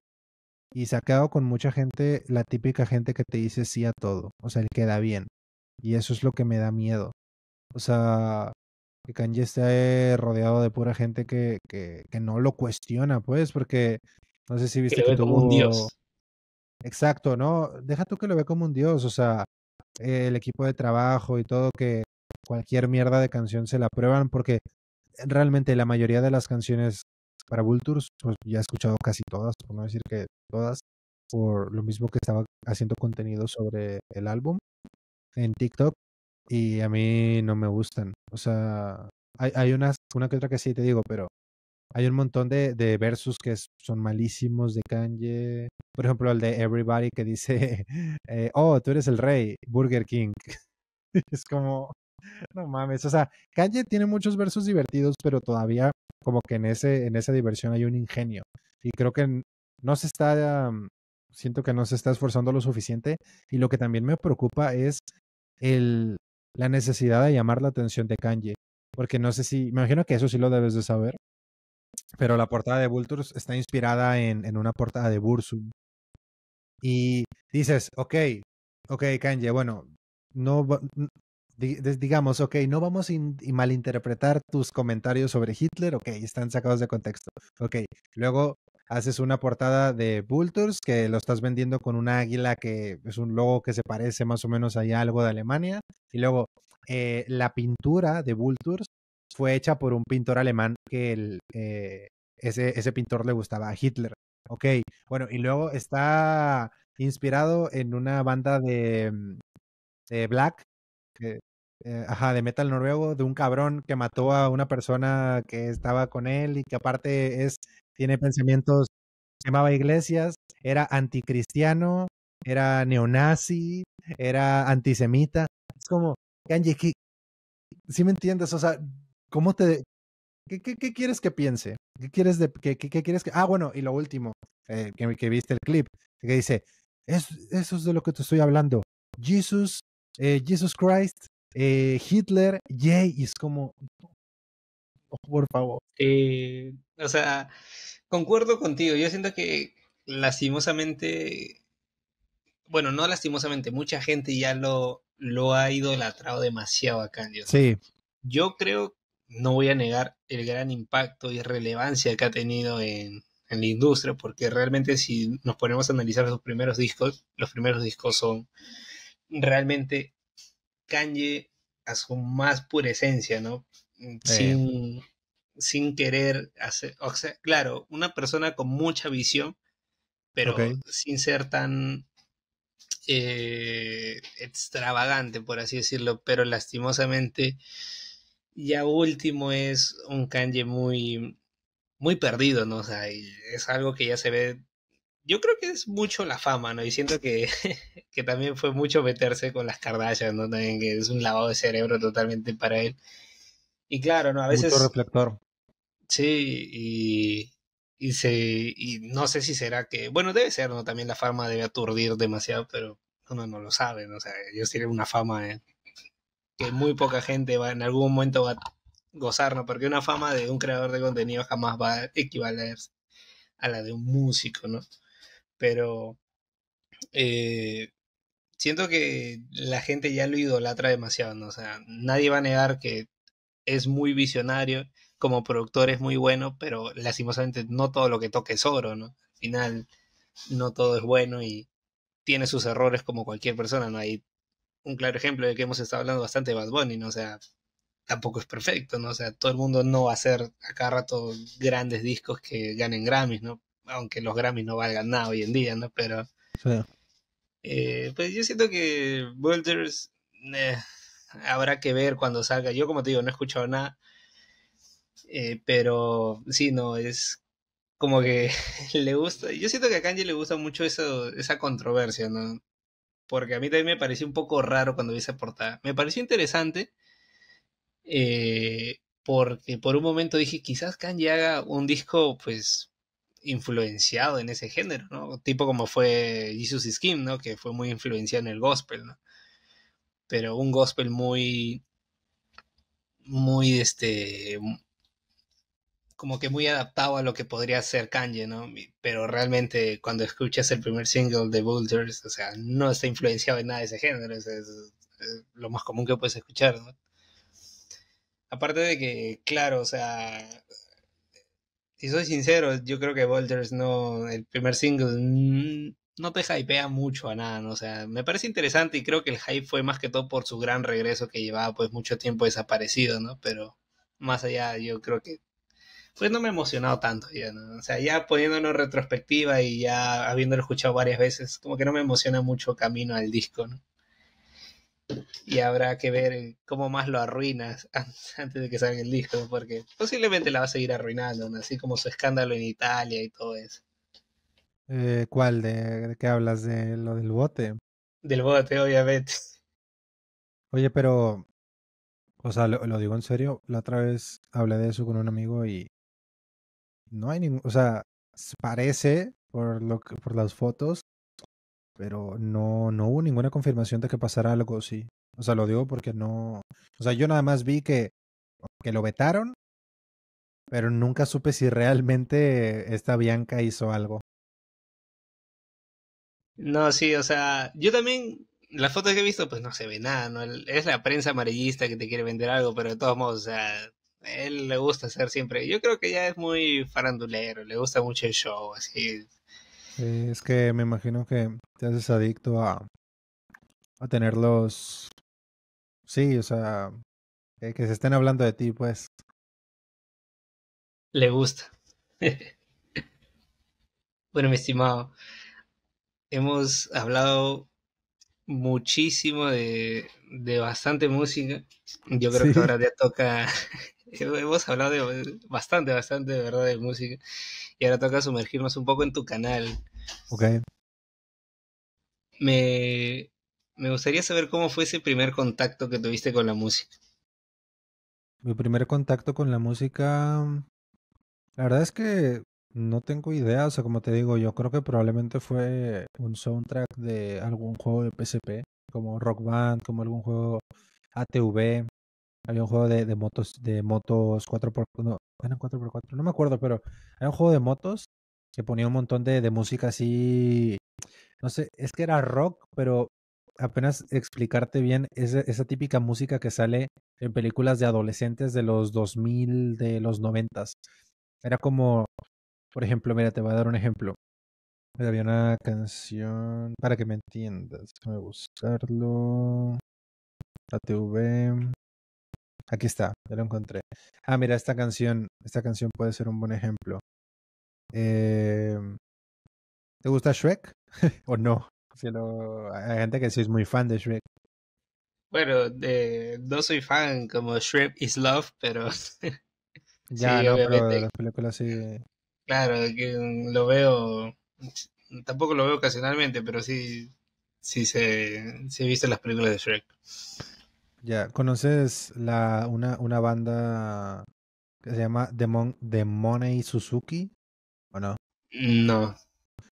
Speaker 2: y se ha quedado con mucha gente, la típica gente que te dice sí a todo, o sea, él queda bien. Y eso es lo que me da miedo. O sea, que Kanye esté rodeado de pura gente que, que, no lo cuestiona, pues, porque no sé si viste que, un dios. Exacto, ¿no? Deja tú que lo ve como un dios, o sea, el equipo de trabajo y todo, que cualquier mierda de canción se la prueban, porque realmente la mayoría de las canciones para Vultures, pues ya he escuchado casi todas, por no decir que todas, por lo mismo que estaba haciendo contenido sobre el álbum en TikTok y a mí no me gustan. O sea, hay, hay unas, una que otra que sí te digo, pero hay un montón de, de versos que son malísimos de Kanye. Por ejemplo, el de Everybody que dice, eh, oh, tú eres el rey, Burger King. es como, no mames, o sea, Kanye tiene muchos versos divertidos, pero todavía como que en ese en esa diversión hay un ingenio y creo que no se está mm, siento que no se está esforzando lo suficiente y lo que también me preocupa es el la necesidad de llamar la atención de Kanye, porque no sé si, me imagino que eso sí lo debes de saber, pero la portada de Vultures está inspirada en, en una portada de Bursum. Y dices, ok, ok, Kanye, bueno, no, digamos, ok, no vamos a malinterpretar tus comentarios sobre Hitler, ok, están sacados de contexto. Ok, luego haces una portada de Vultures que lo estás vendiendo con una águila que es un logo que se parece más o menos a algo de Alemania. Y luego eh, la pintura de Vultures fue hecha por un pintor alemán que eh, ese, ese pintor le gustaba a Hitler. Ok, bueno, y luego está inspirado en una banda de mm, black que, eh, ajá, de metal noruego, de un cabrón que mató a una persona que estaba con él y que aparte es, tiene pensamientos, se llamaba Iglesias, era anticristiano, era neonazi, era antisemita. Es como, ¿sí me entiendes? O sea, ¿cómo te... ¿Qué, qué, quieres que piense? ¿Qué quieres, de, qué, qué, quieres que...? Ah, bueno, y lo último, eh, que, viste el clip, que dice, es, eso es de lo que te estoy hablando. Jesus eh, Jesus Christ, eh, Hitler, Jay, es como, por favor.
Speaker 1: Eh, o sea, concuerdo contigo, yo siento que lastimosamente, bueno, no lastimosamente, mucha gente ya lo, lo ha idolatrado demasiado a Yo, sí. yo creo, no voy a negar el gran impacto y relevancia que ha tenido en, en la industria, porque realmente si nos ponemos a analizar los primeros discos, los primeros discos son realmente Kanye a su más pura esencia, ¿no? Mm, sin, querer hacer, claro, una persona con mucha visión, pero sin ser tan eh, extravagante, por así decirlo, pero lastimosamente ya último es un Kanye muy, muy perdido, ¿no? O sea, es algo que ya se ve yo creo que es mucho la fama, ¿no? Y siento que, que también fue mucho meterse con las cardallas, ¿no? También que es un lavado de cerebro totalmente para él. Y claro, ¿no? A veces... reflector. Sí, y, y, se, y no sé si será que... Bueno, debe ser, ¿no? También la fama debe aturdir demasiado, pero uno no lo sabe, ¿no? O sea, ellos tienen una fama ¿eh? que muy poca gente va, en algún momento va a gozar, ¿no? Porque una fama de un creador de contenido jamás va a equivaler a la de un músico, ¿no? pero eh, siento que la gente ya lo idolatra demasiado, ¿no? O sea, nadie va a negar que es muy visionario, como productor es muy bueno, pero lastimosamente no todo lo que toca es oro, ¿no? Al final, no todo es bueno y tiene sus errores como cualquier persona, ¿no? Hay un claro ejemplo de que hemos estado hablando bastante de Bad Bunny, ¿no? O sea, tampoco es perfecto, ¿no? O sea, todo el mundo no va a hacer a cada rato grandes discos que ganen Grammys, ¿no? aunque los Grammys no valgan nada hoy en día, ¿no? Pero... Eh, pues yo siento que Builders eh, habrá que ver cuando salga. Yo, como te digo, no he escuchado nada. Eh, pero sí, no, es como que le gusta. Yo siento que a Kanji le gusta mucho eso, esa controversia, ¿no? Porque a mí también me pareció un poco raro cuando vi esa portada. Me pareció interesante. porque por un momento dije, quizás Kanji haga un disco, pues, influenciado en ese género, ¿no? Tipo como fue Jesus is ¿no? Que fue muy influenciado en el gospel, ¿no? Pero un gospel muy, muy, este, como que muy adaptado a lo que podría ser Kanye, ¿no? Pero realmente cuando escuchas el primer single de Bulters, o sea, no está influenciado en nada de ese género, es, es lo más común que puedes escuchar, ¿no? Aparte de que, claro, o sea, si soy sincero, yo creo que Boulders no, el primer single mm, no te hypea mucho a nada, ¿no? o sea, me parece interesante y creo que el hype fue más que todo por su gran regreso que llevaba pues mucho tiempo desaparecido, ¿no? Pero más allá yo creo que pues no me he emocionado tanto ya, ¿no? O sea, ya poniéndolo en retrospectiva y ya habiéndolo escuchado varias veces, como que no me emociona mucho camino al disco, ¿no? y habrá que ver eh, cómo más lo arruinas antes de que salga el disco, porque posiblemente la va a seguir arruinando, así como su escándalo en Italia y todo eso.
Speaker 2: Eh, ¿Cuál? De, qué hablas? ¿De lo del bote? Del bote, obviamente. Oye, pero, o sea, lo, digo en serio, la otra vez hablé de eso con un amigo y no hay ningún, o sea, parece por, lo, por las fotos pero no, no hubo ninguna confirmación de que pasara algo sí. O sea, lo digo porque no. O sea, yo nada más vi que, que lo vetaron, pero nunca supe si realmente esta Bianca hizo algo.
Speaker 4: No, sí, o sea, yo también. Las
Speaker 1: fotos que he visto, pues no se ve nada, ¿no? Es la prensa amarillista que te quiere vender algo, pero de todos modos, o sea, él le gusta hacer siempre. Yo creo que ya es muy farandulero, le gusta mucho el show, así
Speaker 2: eh, es que me imagino que te haces adicto a, a
Speaker 3: tenerlos. Sí, o sea, que, se estén hablando de ti, pues.
Speaker 4: Le gusta.
Speaker 1: bueno, mi estimado, hemos hablado muchísimo de, de bastante música. Yo creo que ahora ya toca Hemos hablado de, bastante, bastante, de verdad, de música. Y ahora toca sumergirnos un poco en tu canal. Ok. Me, me gustaría saber cómo fue ese primer contacto que tuviste con la música.
Speaker 2: Mi primer contacto con la música. La verdad es que no tengo idea, o sea, como te digo, yo creo que probablemente fue un soundtrack de algún juego de PSP, como Rock Band, como algún juego ATV, había un juego de, motos, de motos 4x4, no, eran 4x4, no me acuerdo, pero había un juego de motos que ponía un montón de, música así, no sé, es que era rock, pero apenas explicarte bien esa, típica música que sale en películas de adolescentes de los 2000, de los 90. Era como, por ejemplo, mira, te voy a dar un ejemplo. Había una canción, para que me entiendas, déjame buscarlo. ATV. Aquí está, ya lo encontré. Ah, mira, esta canción, esta canción puede ser un buen ejemplo. Em, ¿Te gusta Shrek? ¿O no? hay gente que sí es muy fan de Shrek.
Speaker 1: Bueno, de, no soy fan como Shrek is Love, pero... ya, sí, no, las películas Claro, que lo veo... Tampoco lo veo ocasionalmente, pero sí, sí se, sí he visto las
Speaker 2: películas de Shrek. Ya, ¿conoces la, una, una banda que se llama Demon, Demone Suzuki? ¿O no? No.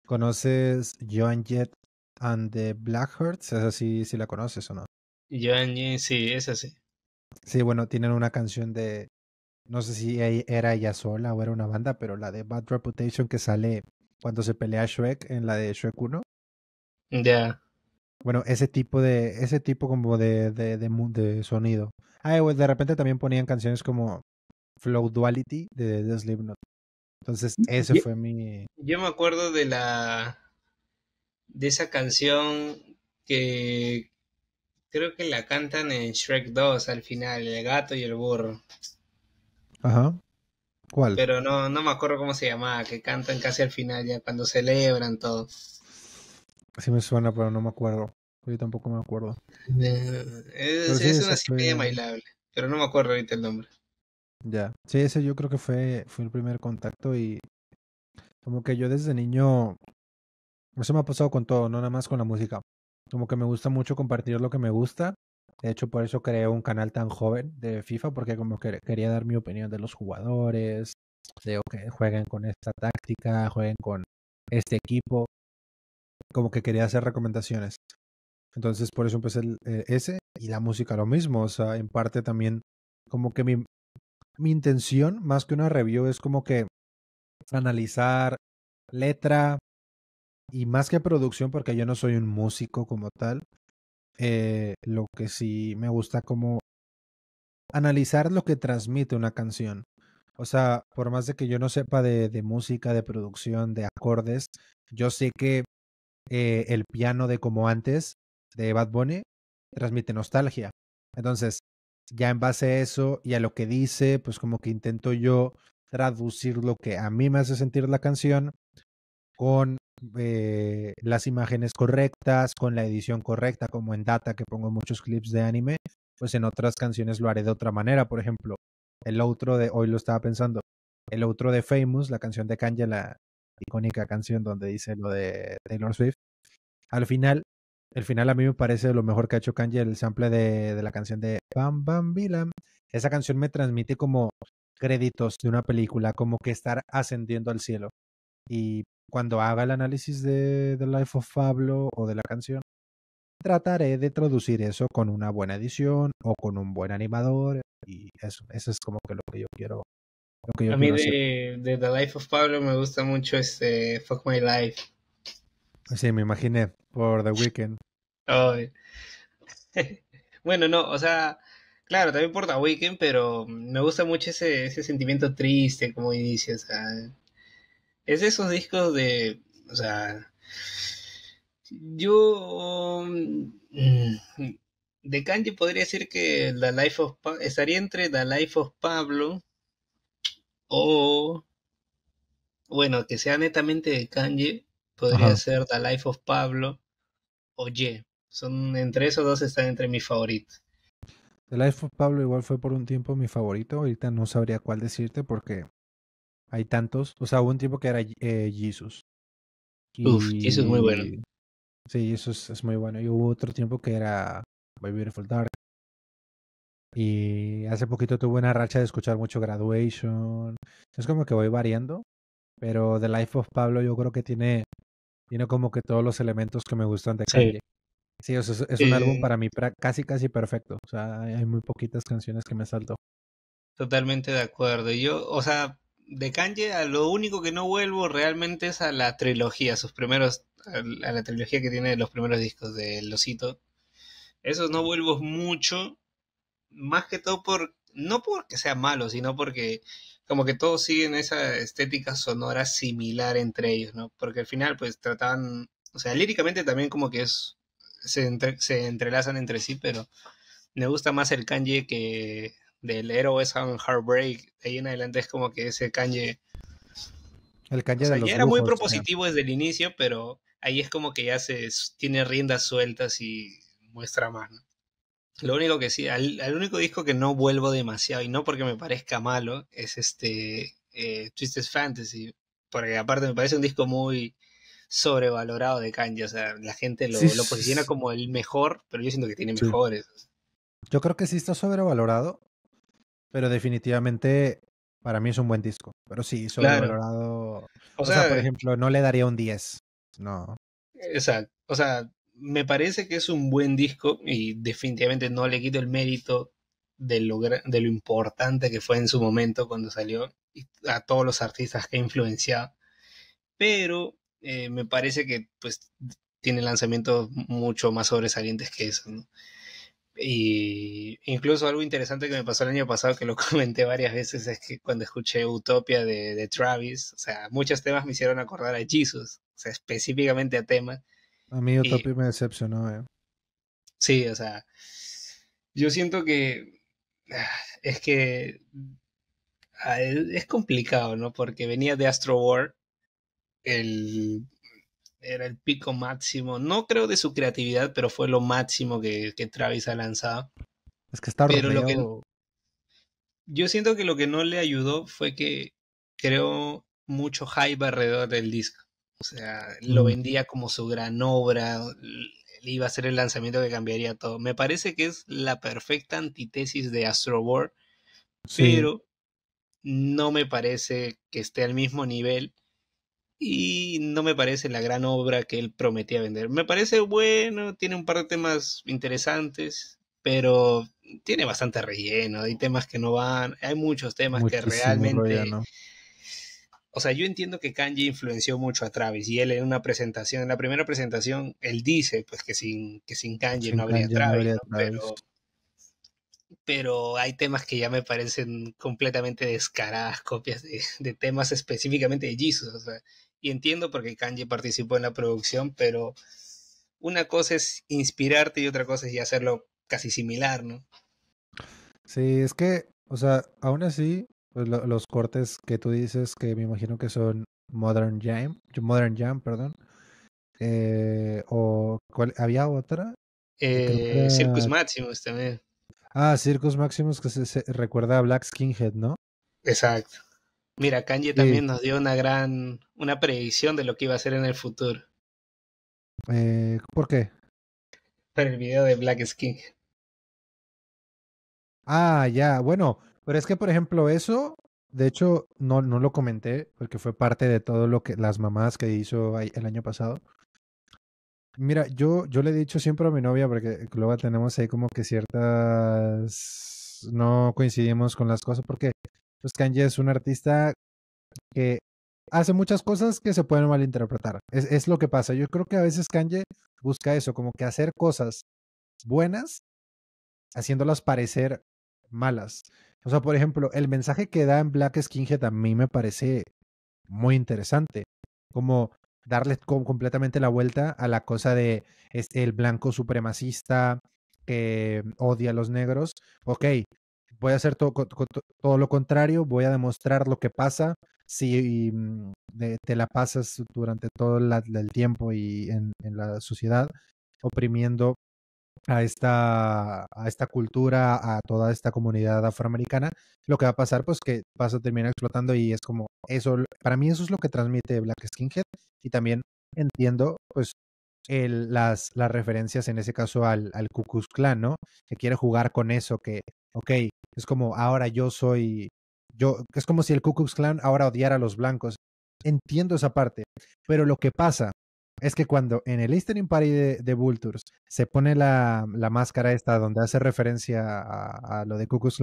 Speaker 2: ¿Conoces Joan Jett and the Blackhearts? Esa sí, la conoces o no. Joan Jett, sí, esa sí. Sí, bueno, tienen una canción de. No sé si e-, era ella sola o era una banda, pero la de Bad Reputation que sale cuando se pelea Shrek en la de Shrek 1. Ya. Bueno, ese tipo de, ese tipo como de, de, de, de sonido. Ah, de repente también ponían canciones como Flow Duality de, The Slipknot. Entonces, mm, ese fue
Speaker 3: mi. Yo me
Speaker 1: acuerdo de la. de esa canción que creo que la cantan en Shrek 2 al final, el gato y el burro.
Speaker 2: Ajá. ¿Cuál? Pero
Speaker 1: no, no me acuerdo cómo se llamaba, que cantan casi al final ya cuando celebran todo.
Speaker 2: Así me suena, pero no me acuerdo. Pues yo tampoco me acuerdo. es, una serie bailable,
Speaker 1: pero no me acuerdo ahorita el nombre.
Speaker 3: Ya,
Speaker 2: sí, ese yo creo que fue, fue el primer contacto y como que yo desde niño, eso me ha pasado con todo, no nada más con la música. Como que me gusta mucho compartir lo que me gusta. De hecho, por eso creé un canal tan joven de FIFA, porque como que quería dar mi opinión de los jugadores, de que jueguen con esta táctica, jueguen con este equipo como que quería hacer recomendaciones. Entonces por eso empecé el, eh, ese y la música lo mismo. O sea, en parte también como que mi, mi intención más que una review es como que analizar letra y más que producción porque yo no soy un músico como tal. Eh, lo que sí me gusta como analizar lo que transmite una canción. O sea, por más de que yo no sepa de música, de producción, de acordes, yo sé que eh, el piano de como antes de Bad Bunny transmite nostalgia. Entonces, ya en base a eso y a lo que dice, pues como que intento yo traducir lo que a mí me hace sentir la canción con eh, las imágenes correctas, con la edición correcta, como en Data, que pongo muchos clips de anime, pues en otras canciones lo haré de otra manera. Por ejemplo, el otro de, hoy lo estaba pensando, el otro de Famous, la canción de Kanye, icónica canción donde dice lo de Taylor Swift. Al final, el final a mí me parece lo mejor que ha hecho Kanye, el sample de, la canción de Bam Bam Bilam. Esa canción me transmite como créditos de una película, como que estar ascendiendo al cielo. Y cuando haga el análisis de The Life of Pablo o de la canción, trataré de traducir eso con una buena edición o con un buen animador. Y eso, eso es como que lo que yo quiero a mí
Speaker 1: de, The Life of Pablo me gusta mucho este Fuck
Speaker 2: My Life. Sí, me imaginé, por The Weeknd.
Speaker 1: bueno, no, o sea, claro, también por The Weeknd, pero me gusta mucho ese, sentimiento triste como inicio. o es de esos discos de, o sea, yo... Mm, de Kanji podría decir que The Life of Pablo estaría entre The Life of Pablo o bueno, que sea netamente de Kanye, podría ser The Life of Pablo o Ye. Son entre esos dos están entre mis favoritos.
Speaker 2: The Life of Pablo igual fue por un tiempo mi favorito, ahorita no sabría cuál decirte porque hay tantos, o sea, hubo un tiempo que era eh, Jesus. uff Jesus es muy bueno. Sí, Jesus es muy bueno. Y hubo otro tiempo que era My Beautiful Dark. Y hace poquito tuve una racha de escuchar mucho Graduation. Es como que voy variando, pero The Life of Pablo yo creo que tiene, tiene como que todos los elementos que me gustan de Kanye. Sí, es, un álbum para mí casi, casi perfecto. O sea, hay muy poquitas canciones que me salto.
Speaker 1: Totalmente de acuerdo. Yo, o sea, de Kanye lo único que no vuelvo realmente es a la trilogía, sus primeros, a la trilogía que tiene los primeros discos de Losito. Esos no vuelvo mucho más que todo por, no porque sea malo, sino porque como que todos siguen esa estética sonora similar entre ellos, ¿no? Porque al final pues trataban, o sea, líricamente también como que es, se, se entrelazan entre sí, pero me gusta más el kanji que del héroe on Heartbreak, ahí en adelante es como que ese kanji...
Speaker 2: El kanji de era muy propositivo
Speaker 1: desde el inicio, pero ahí es como que ya se tiene riendas sueltas y muestra más, ¿no? Lo único que sí, el único disco que no vuelvo demasiado, y no porque me parezca malo, es este eh, Twisted Fantasy. Porque aparte me parece un disco muy sobrevalorado de Kanye. O sea, la gente lo, posiciona como el mejor, pero yo siento que tiene mejores.
Speaker 2: Yo creo que sí está sobrevalorado, pero definitivamente para mí es un buen disco. Pero sí, sobrevalorado. O, sea, sea, por ejemplo, no le daría un 10.
Speaker 1: No. Exacto. O sea, me parece que es un buen disco y definitivamente no le quito el mérito de lo, importante que fue en su momento cuando salió a todos los artistas que ha influenciado. Pero eh, me parece que pues tiene lanzamientos mucho más sobresalientes que eso. ¿no? Y incluso algo interesante que me pasó el año pasado, que lo comenté varias veces, es que cuando escuché Utopia de, Travis, o sea, muchos temas me hicieron acordar a Jesus, o sea, específicamente a temas
Speaker 2: a mí Utopia me decepcionó. Eh. Sí,
Speaker 1: o sea, yo siento que es que ah, e, es complicado, ¿no? Porque venía de Astro War, el, era el pico máximo, no creo de su creatividad, pero fue lo máximo que, Travis ha lanzado. Es que está pero Yo siento que lo que no le ayudó fue que creó mucho hype alrededor del disco. O sea, lo vendía como su gran obra, iba a ser el lanzamiento que cambiaría todo. Me parece que es la perfecta antítesis de Astro World, pero no me parece que esté al mismo nivel y no me parece la gran obra que él prometía vender. Me parece bueno, tiene un par de temas interesantes, pero tiene bastante relleno, hay temas que no van, hay muchos temas que realmente o sea, yo entiendo que Kanji influenció mucho a Travis y él en una presentación, en la primera presentación, él dice pues que sin, que sin Kanji no habría Travis, Pero, hay temas que ya me parecen completamente descaradas copias de, temas específicamente de Jesus, y entiendo porque Kanji participó en la producción, pero una cosa es inspirarte y otra cosa es hacerlo casi similar, ¿no?
Speaker 2: Sí, es que, o sea, aún así, pues, los cortes que tú dices, que me imagino que son Modern Jam, Modern Jam, perdón. Eh, o ¿cuál, había otra. Eh, Circus
Speaker 1: Maximus también.
Speaker 2: Ah, Circus Maximus que se, recuerda a Black Skinhead, ¿no?
Speaker 1: Exacto. Mira, Kanji también nos dio una gran, una predicción de lo que iba a ser
Speaker 4: en el futuro.
Speaker 3: Eh, ¿Por qué?
Speaker 4: Para el video de Black Skinhead.
Speaker 3: Ah, ya, bueno, pero es que, por ejemplo,
Speaker 2: eso, de hecho, no, no lo comenté porque fue parte de todo lo que las mamás que hizo el año pasado. Mira, yo, yo le he dicho siempre a mi novia, porque luego tenemos ahí como que ciertas... No coincidimos con las cosas, porque pues Kanye es un artista que hace muchas cosas que se pueden malinterpretar. Es, es lo que pasa. Yo creo que a veces Kanye busca eso, como que hacer cosas buenas, haciéndolas parecer malas. O sea, por ejemplo, el mensaje que da en Black Skinhead a mí me parece muy interesante. Como darle completamente la vuelta a la cosa de el blanco supremacista que odia a los negros. Ok, voy a hacer todo lo contrario, voy a demostrar lo que pasa si mm, te la pasas durante todo el tiempo y en, en la sociedad oprimiendo a esta, a esta cultura, a toda esta comunidad afroamericana, lo que va a pasar, pues que pasa a terminar explotando y es como eso, para mí eso es lo que transmite Black Skinhead y también entiendo, pues, las, las referencias en ese caso al, al Ku ¿no? Que quiere jugar con eso, que, ok, es como ahora yo soy, yo, es como si el Ku Klux Klan ahora odiara a los blancos. Entiendo esa parte, pero lo que pasa es que cuando en el Easter party de, Vultures se pone la, máscara esta donde hace referencia a, lo de Cuckoo's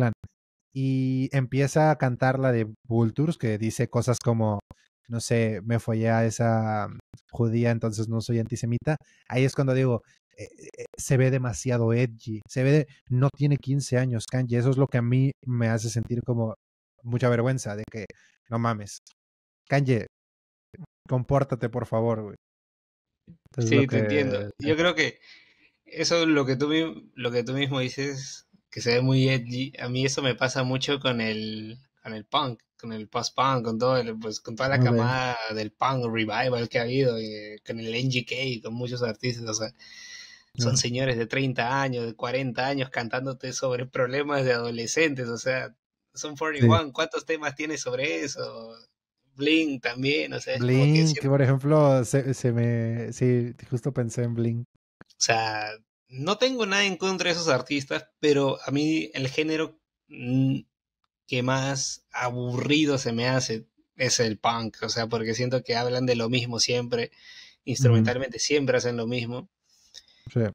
Speaker 2: y empieza a cantar la de Vultures que dice cosas como no sé, me follé a esa mm, judía, entonces no soy antisemita. Ahí es cuando digo, eh, eh, se ve demasiado edgy, se ve, no tiene 15 años Kanye, eso es lo que a mí me hace sentir como mucha vergüenza de que, no mames, Kanye, compórtate por favor, güey sí, te entiendo. Yo
Speaker 1: creo que eso lo que tú, lo que tú mismo dices, que se ve muy edgy, a mí eso me pasa mucho con el, con el punk, con el post-punk, con, todo pues, con toda la camada del punk revival que ha habido, eh, con el NGK, con muchos artistas, o sea, son señores de 30 años, de 40 años cantándote sobre problemas de adolescentes, o sea, son 41, ¿cuántos temas tienes sobre eso? Bling también, o sea. Blink,
Speaker 2: que, por ejemplo, se, me. Sí, justo pensé en Bling.
Speaker 1: O sea, no tengo nada en contra de esos artistas, pero a mí el género mm, que más aburrido se me hace es el punk, o sea, porque siento que hablan de lo mismo siempre, instrumentalmente siempre hacen lo mismo.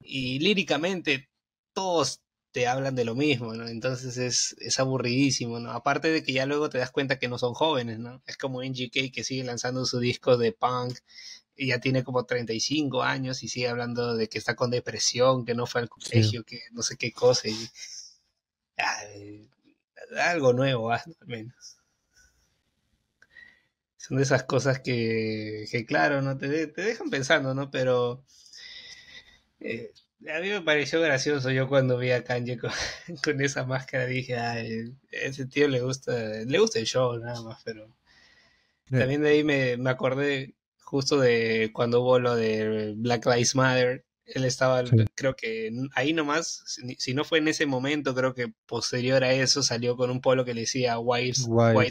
Speaker 1: Y líricamente todos hablan de lo mismo, ¿no? Entonces es, aburridísimo, ¿no? Aparte de que ya luego te das cuenta que no son jóvenes, ¿no? Es como NGK que sigue lanzando su disco de punk y ya tiene como 35 años y sigue hablando de que está con depresión, que no fue al colegio, que no sé qué cosa. algo nuevo, ¿ah? al menos son de esas cosas que, claro, ¿no? Te, dejan pensando, ¿no? Pero eh, a mí me pareció gracioso yo cuando vi a Kanye con, esa máscara. Dije, ay, ese tío le gusta, le gusta el show nada más, pero... También de ahí me, acordé justo de cuando hubo lo de Black Lives Matter. Él estaba, creo que ahí nomás, si, no fue en ese momento, creo que posterior a eso salió con un polo que le decía White,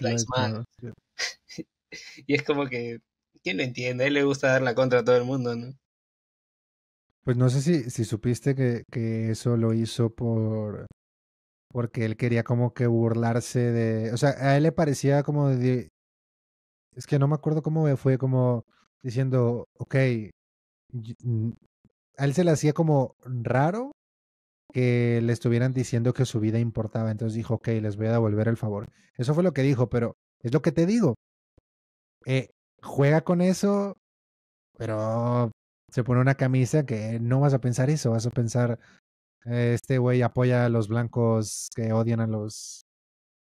Speaker 1: Lives Matter. y es como que, ¿quién lo entiende? A él le gusta dar la contra a todo el mundo, ¿no?
Speaker 2: Pues no sé si, si supiste que, que eso lo hizo por porque él quería como que burlarse de, o sea, a él le parecía como es que no me acuerdo cómo fue como diciendo, ok, a él se le hacía como raro que le estuvieran diciendo que su vida importaba, entonces dijo, ok, les voy a devolver el favor. Eso fue lo que dijo, pero es lo que te digo, eh, juega con eso, pero se pone una camisa que no vas a pensar eso, vas a pensar, este güey apoya a los blancos que odian a los...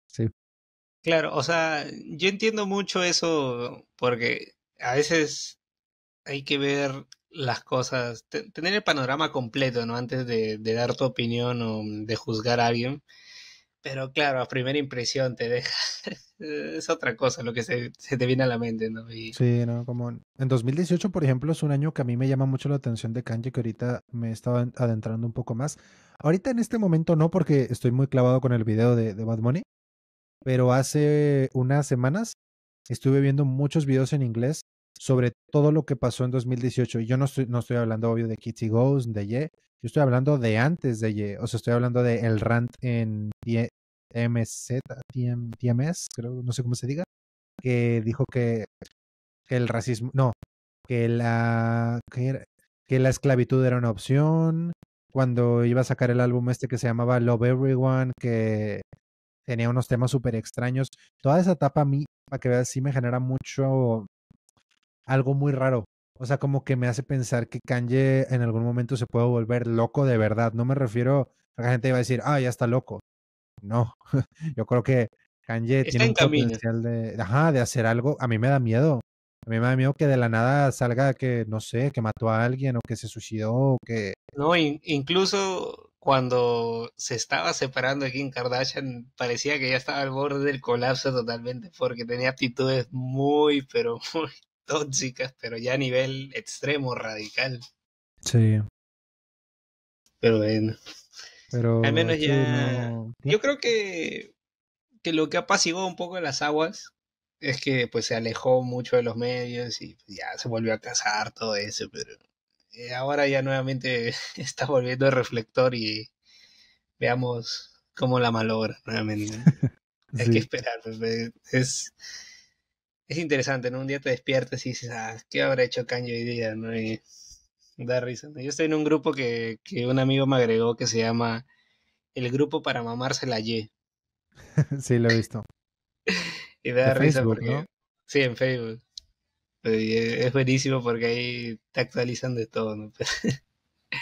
Speaker 2: Sí.
Speaker 1: Claro, o sea, yo entiendo mucho eso porque a veces hay que ver las cosas, tener el panorama completo, ¿no? Antes de, de dar tu opinión o de juzgar a alguien. Pero claro, a primera impresión te deja. es otra cosa lo que se, te viene a la mente, ¿no? Y...
Speaker 2: Sí, ¿no? Como en 2018, por ejemplo, es un año que a mí me llama mucho la atención de Kanji, que ahorita me estaba adentrando un poco más. Ahorita en este momento no, porque estoy muy clavado con el video de, de Bad Money. Pero hace unas semanas estuve viendo muchos videos en inglés sobre todo lo que pasó en 2018. Y yo no estoy, no estoy hablando, obvio, de Kitty Goes, de Ye. Yo estoy hablando de antes de Ye. O sea, estoy hablando de el rant en TMZ, TMS, creo, no sé cómo se diga, que dijo que, el racismo, no, que la, que, que la esclavitud era una opción. Cuando iba a sacar el álbum este que se llamaba Love Everyone, que tenía unos temas súper extraños. Toda esa etapa a mí, para que veas, sí me genera mucho algo muy raro. O sea, como que me hace pensar que Kanye en algún momento se puede volver loco de verdad. No me refiero a que la gente iba a decir, ah, ya está loco. No, yo creo que Kanye tiene un camino. potencial de, ajá, de hacer algo. A mí me da miedo. A mí me da miedo que de la nada salga que, no sé, que mató a alguien o que se suicidó o que...
Speaker 1: No, incluso cuando se estaba separando de Kim Kardashian, parecía que ya estaba al borde del colapso totalmente, porque tenía actitudes muy, pero muy tóxicas, pero ya a nivel extremo, radical.
Speaker 3: Sí. Pero bueno. Al menos ya.
Speaker 1: Yo creo que, que lo que apaciguó un poco las aguas es que pues se alejó mucho de los medios y ya se volvió a casar todo eso, pero eh, ahora ya nuevamente está volviendo el reflector y veamos cómo la malogra nuevamente. Hay que esperar, pues, es es interesante, en Un día te despiertas y dices, ah, ¿qué habrá hecho Caño hoy día? ¿no? Y da risa. Yo estoy en un grupo que, un amigo me agregó que se llama El Grupo para Mamarse la Y.
Speaker 2: sí, lo he visto.
Speaker 1: y da risa porque... Sí, en Facebook. es buenísimo porque ahí te actualizan de todo, ¿no? Pues.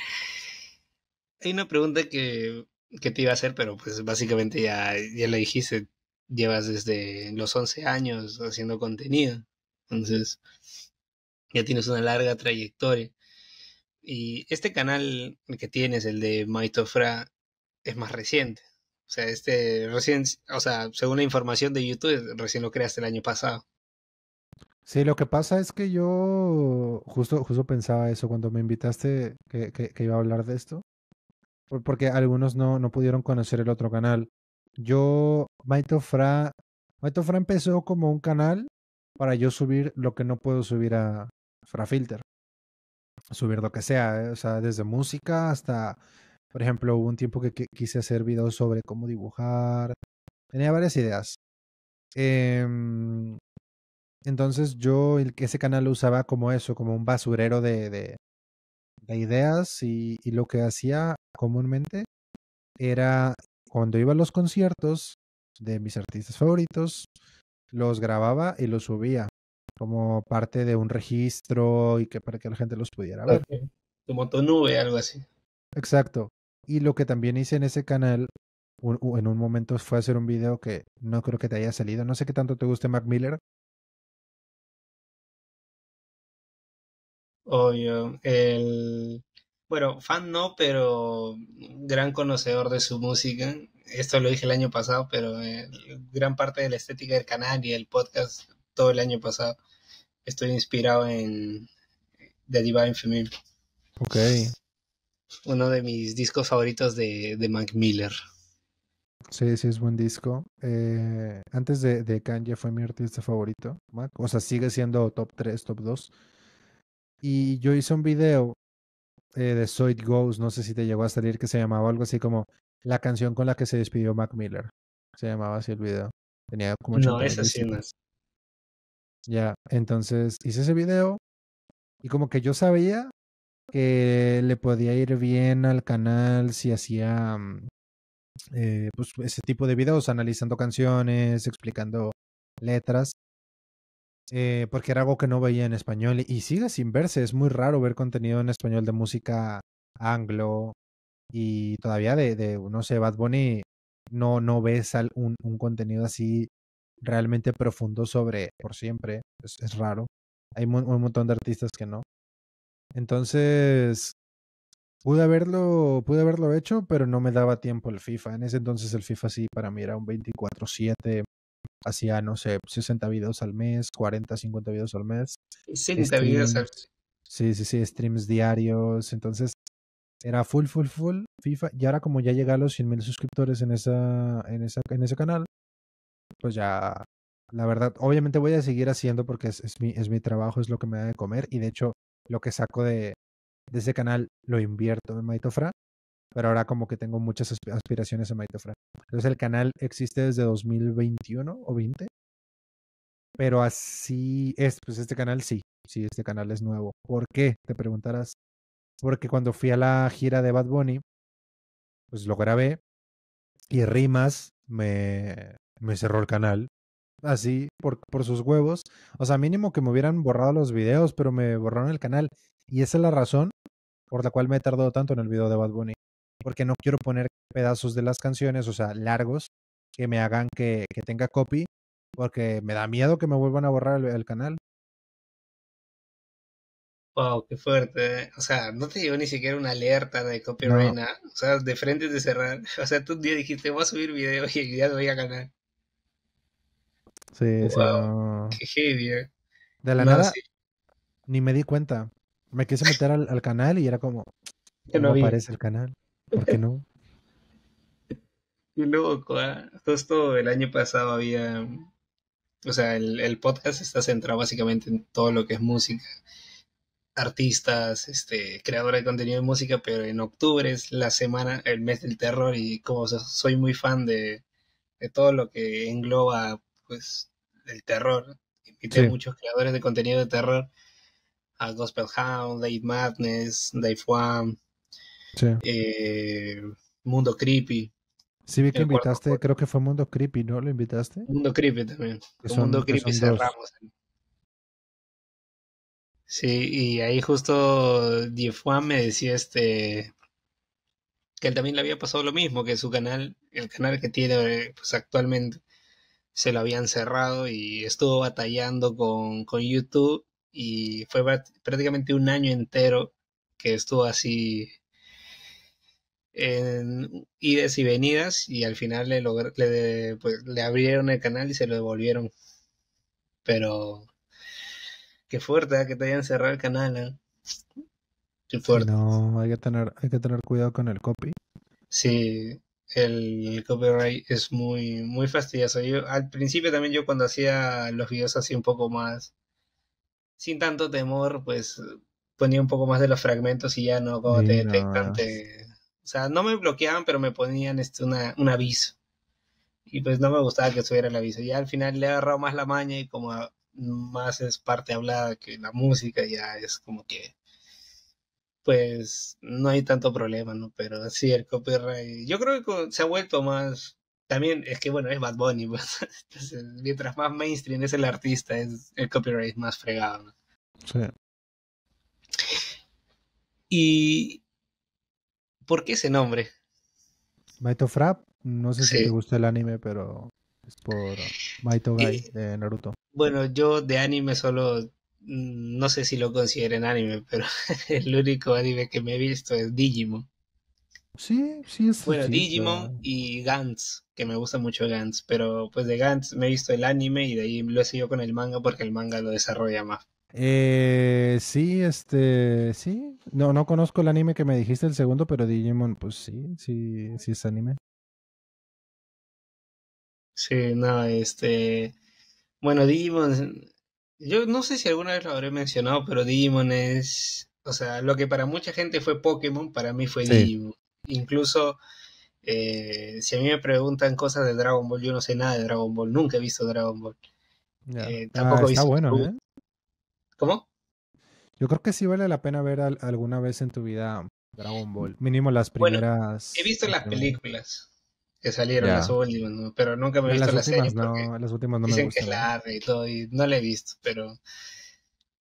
Speaker 1: Hay una pregunta que, que, te iba a hacer, pero pues básicamente ya, ya la dijiste llevas desde los 11 años haciendo contenido. Entonces, ya tienes una larga trayectoria. Y este canal que tienes, el de Maitofra, es más reciente. O sea, este recién, o sea, según la información de YouTube, recién lo creaste el año pasado.
Speaker 2: Sí, lo que pasa es que yo justo, justo pensaba eso cuando me invitaste que, que iba a hablar de esto. Porque algunos no, no pudieron conocer el otro canal yo, Maito Fra, Fra empezó como un canal para yo subir lo que no puedo subir a Frafilter. Subir lo que sea, eh, o sea, desde música hasta, por ejemplo, hubo un tiempo que quise hacer videos sobre cómo dibujar. Tenía varias ideas. Em, entonces yo el, ese canal lo usaba como eso, como un basurero de, de, de ideas y, lo que hacía comúnmente era cuando iba a los conciertos de mis artistas favoritos, los grababa y los subía como parte de un registro y que para que la gente los pudiera ver.
Speaker 1: Como tu nube, algo así.
Speaker 2: Exacto. Y lo que
Speaker 3: también hice en ese canal en un momento fue hacer un video que no creo que te haya salido. No sé qué tanto te guste Mac Miller.
Speaker 4: Oye, El bueno, fan no, pero gran
Speaker 1: conocedor de su música. Esto lo dije el año pasado, pero eh, gran parte de la estética del canal y el podcast todo el año pasado estoy inspirado en The Divine Female. Ok. Uno de mis discos favoritos de, Mac Miller.
Speaker 2: Sí, sí, es buen disco. Eh, antes de, de Kanye fue mi artista favorito, Mac. O sea, sigue siendo top 3, top 2. Y yo hice un video eh, de Zoid Goes, no sé si te llegó a salir, que se llamaba algo así como la canción con la que se despidió Mac Miller. Se llamaba así el
Speaker 3: video. Tenía como... No, esa
Speaker 2: Ya, entonces hice ese video y como que yo sabía que le podía ir bien al canal si hacía mm, eh, pues, ese tipo de videos, analizando canciones, explicando letras. Eh, porque era algo que no veía en español y sigue sin verse. Es muy raro ver contenido en español de música anglo y todavía de, de no sé, Bad Bunny no, no ves un, un contenido así realmente profundo sobre por siempre. Es, raro. Hay un, montón de artistas que no. Entonces, pude haberlo, pude haberlo hecho, pero no me daba tiempo el FIFA. En ese entonces el FIFA sí para mí era un 24-7 hacía, no sé, 60 videos al mes, 40, 50 videos al mes. 60 videos Sí, sí, sí, streams diarios. Entonces, era full, full, full FIFA. Y ahora como ya llega a los 100 mil suscriptores en, esa, en, esa, en ese canal, pues ya, la verdad, obviamente voy a seguir haciendo porque es, mi, es mi trabajo, es lo que me da de comer. Y de hecho, lo que saco de, ese canal lo invierto en Maitofra pero ahora como que tengo muchas aspiraciones a Maitofran. Entonces el canal existe desde 2021 o 20, pero así es, pues este canal sí, sí, este canal es nuevo. ¿Por qué? Te preguntarás. Porque cuando fui a la gira de Bad Bunny, pues lo grabé y Rimas me, cerró el canal. Así, por, por sus huevos. O sea, mínimo que me hubieran borrado los videos, pero me borraron el canal. Y esa es la razón por la cual me he tardado tanto en el video de Bad Bunny porque no quiero poner pedazos de las canciones, o sea, largos, que me hagan que, tenga copy, porque me da miedo que me vuelvan a borrar el, canal.
Speaker 1: Wow, qué fuerte. ¿eh? O sea, no te llevo ni siquiera una alerta de copyright, O sea, de frente de cerrar. O sea, tú un día dijiste, voy a subir video y el día voy a ganar.
Speaker 2: Sí, wow. Qué heavy. ¿eh? De la nada, ni me di cuenta. Me quise meter al, canal y era como, no, no aparece el canal? ¿Por qué no?
Speaker 1: Qué loco, ¿eh? el año pasado había. O sea, el, podcast está centrado básicamente en todo lo que es música. Artistas, este, creadora de contenido de música, pero en octubre es la semana, el mes del terror, y como soy muy fan de, todo lo que engloba, pues, el terror. Invité a muchos creadores de contenido de terror, a Gospel Hound, Dave Madness, Dave One, eh, Mundo Creepy.
Speaker 2: Sí, vi que invitaste, creo que fue Mundo Creepy, ¿no? ¿Lo invitaste? Mundo
Speaker 1: Creepy también. Mundo Creepy cerramos. Sí, y ahí justo Diefuan me decía este que él también le había pasado lo mismo, que su canal, el canal que tiene pues actualmente, se lo habían cerrado y estuvo batallando con, con YouTube y fue prácticamente un año entero que estuvo así en ides y venidas y al final le, le, pues, le abrieron el canal y se lo devolvieron. Pero qué fuerte ¿eh? que te hayan cerrado el canal. ¿eh?
Speaker 2: Qué fuerte. No, hay que, tener, hay que tener cuidado con el copy. Sí,
Speaker 1: el, copyright es muy, muy fastidioso. al principio también yo cuando hacía los videos así un poco más, sin tanto temor, pues ponía un poco más de los fragmentos y ya no, como te detectan, o sea, no me bloqueaban, pero me ponían este, un aviso. Y pues no me gustaba que estuviera el aviso. Ya al final le he agarrado más la maña y como más es parte hablada que la música, ya es como que pues no hay tanto problema, ¿no? Pero sí, el copyright, yo creo que se ha vuelto más, también es que bueno, es Bad Bunny, pues. mientras más mainstream es el artista, es el copyright más fregado, ¿no? Sí. Y ¿Por qué ese nombre?
Speaker 2: Maito Frap, no sé si te gusta el anime, pero es por Maito Gai de Naruto.
Speaker 1: Bueno, yo de anime solo mm, no sé si lo consideren anime, pero el único anime que me he visto es Digimon.
Speaker 2: Sí, sí
Speaker 1: es. Bueno, Digimon y Gantz, que me gusta mucho Gantz, pero pues de Gantz me he visto el anime y de ahí lo he seguido con el manga porque el manga lo desarrolla más.
Speaker 2: Eh, sí, este, sí. No, no conozco el anime que me dijiste el segundo, pero Digimon, pues sí, sí, sí es anime.
Speaker 4: Sí, no, este,
Speaker 1: bueno, Digimon, yo no sé si alguna vez lo habré mencionado, pero Digimon es, o sea, lo que para mucha gente fue Pokémon, para mí fue Digimon. Incluso eh, si a mí me preguntan cosas de Dragon Ball, yo no sé nada de Dragon Ball, nunca he visto Dragon Ball. Eh, ah, tampoco está bueno,
Speaker 2: ¿Cómo? Yo creo que sí vale la pena ver alguna vez en tu vida Dragon Ball. Mínimo las primeras. he visto las
Speaker 1: películas que salieron, las últimas, pero nunca me he visto las, últimas, series
Speaker 2: no, las últimas me gustan. que
Speaker 1: es y todo, y no la he visto, pero.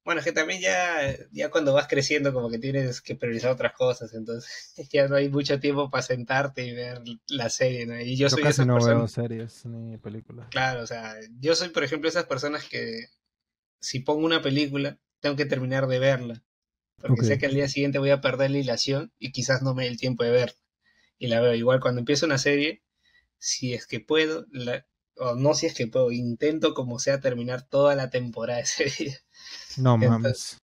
Speaker 1: Bueno, es que también ya, ya cuando vas creciendo como que tienes que priorizar otras cosas, entonces ya no hay mucho tiempo para sentarte y ver la serie, ¿no? Y yo, soy casi persona. no veo
Speaker 2: series ni películas.
Speaker 1: Claro, o sea, yo soy por ejemplo esas personas que si pongo una película, tengo que terminar de verla. Porque sé que al día siguiente voy a perder la hilación y quizás no me dé el tiempo de verla. Y la veo igual cuando empiezo una serie, si es que puedo, o no si es que puedo, intento como sea terminar toda la temporada de serie. No mames.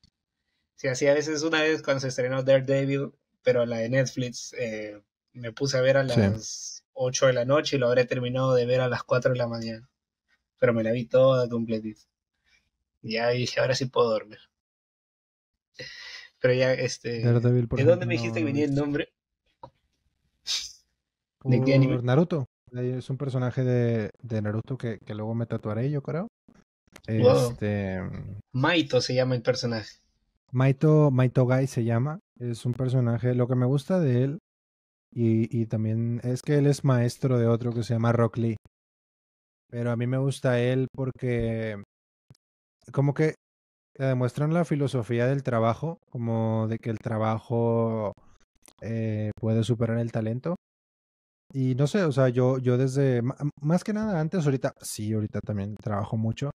Speaker 1: Sí, así a veces una vez cuando se estrenó Daredevil, pero la de Netflix, eh, me puse a ver a las 8 de la noche y lo habré terminado de ver a las 4 de la mañana. Pero me la vi toda completita. Ya dije, ahora sí puedo dormir. Pero ya, este. ¿De dónde me dijiste que venía el nombre? ¿De
Speaker 2: Naruto. Es un personaje de, de Naruto que, que, luego me tatuaré, yo creo.
Speaker 1: Este... Maito se llama el personaje.
Speaker 2: Maito, Maito Guy se llama. Es un personaje. Lo que me gusta de él. Y, y también es que él es maestro de otro que se llama Rock Lee. Pero a mí me gusta él porque como que demuestran la filosofía del trabajo, como de que el trabajo eh, puede superar el talento. Y no sé, o sea, yo, yo desde, más que nada antes, ahorita, sí, ahorita también trabajo mucho,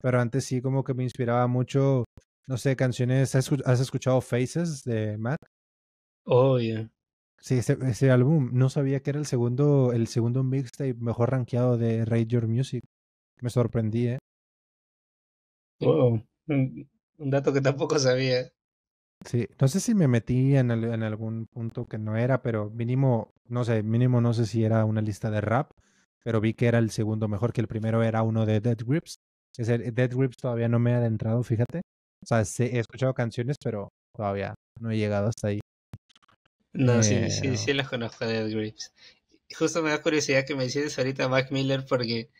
Speaker 2: pero antes sí como que me inspiraba mucho, no sé, canciones, ¿has escuchado Faces de Matt? Oh, yeah. Sí, ese, ese álbum, no sabía que era el segundo, el segundo mixtape mejor rankeado de Radio Music. Me sorprendí, ¿eh? Oh,
Speaker 4: un dato que tampoco sabía.
Speaker 2: Sí, no sé si me metí en, en, algún punto que no era, pero mínimo, no sé, mínimo no sé si era una lista de rap, pero vi que era el segundo mejor, que el primero era uno de Dead Grips. Es Dead Grips todavía no me he adentrado, fíjate. O sea, he escuchado canciones, pero todavía no he llegado hasta ahí. No, sí, sí, eh, sí
Speaker 1: las conozco, Dead Grips. Justo me da curiosidad que me hicieras ahorita Mac Miller porque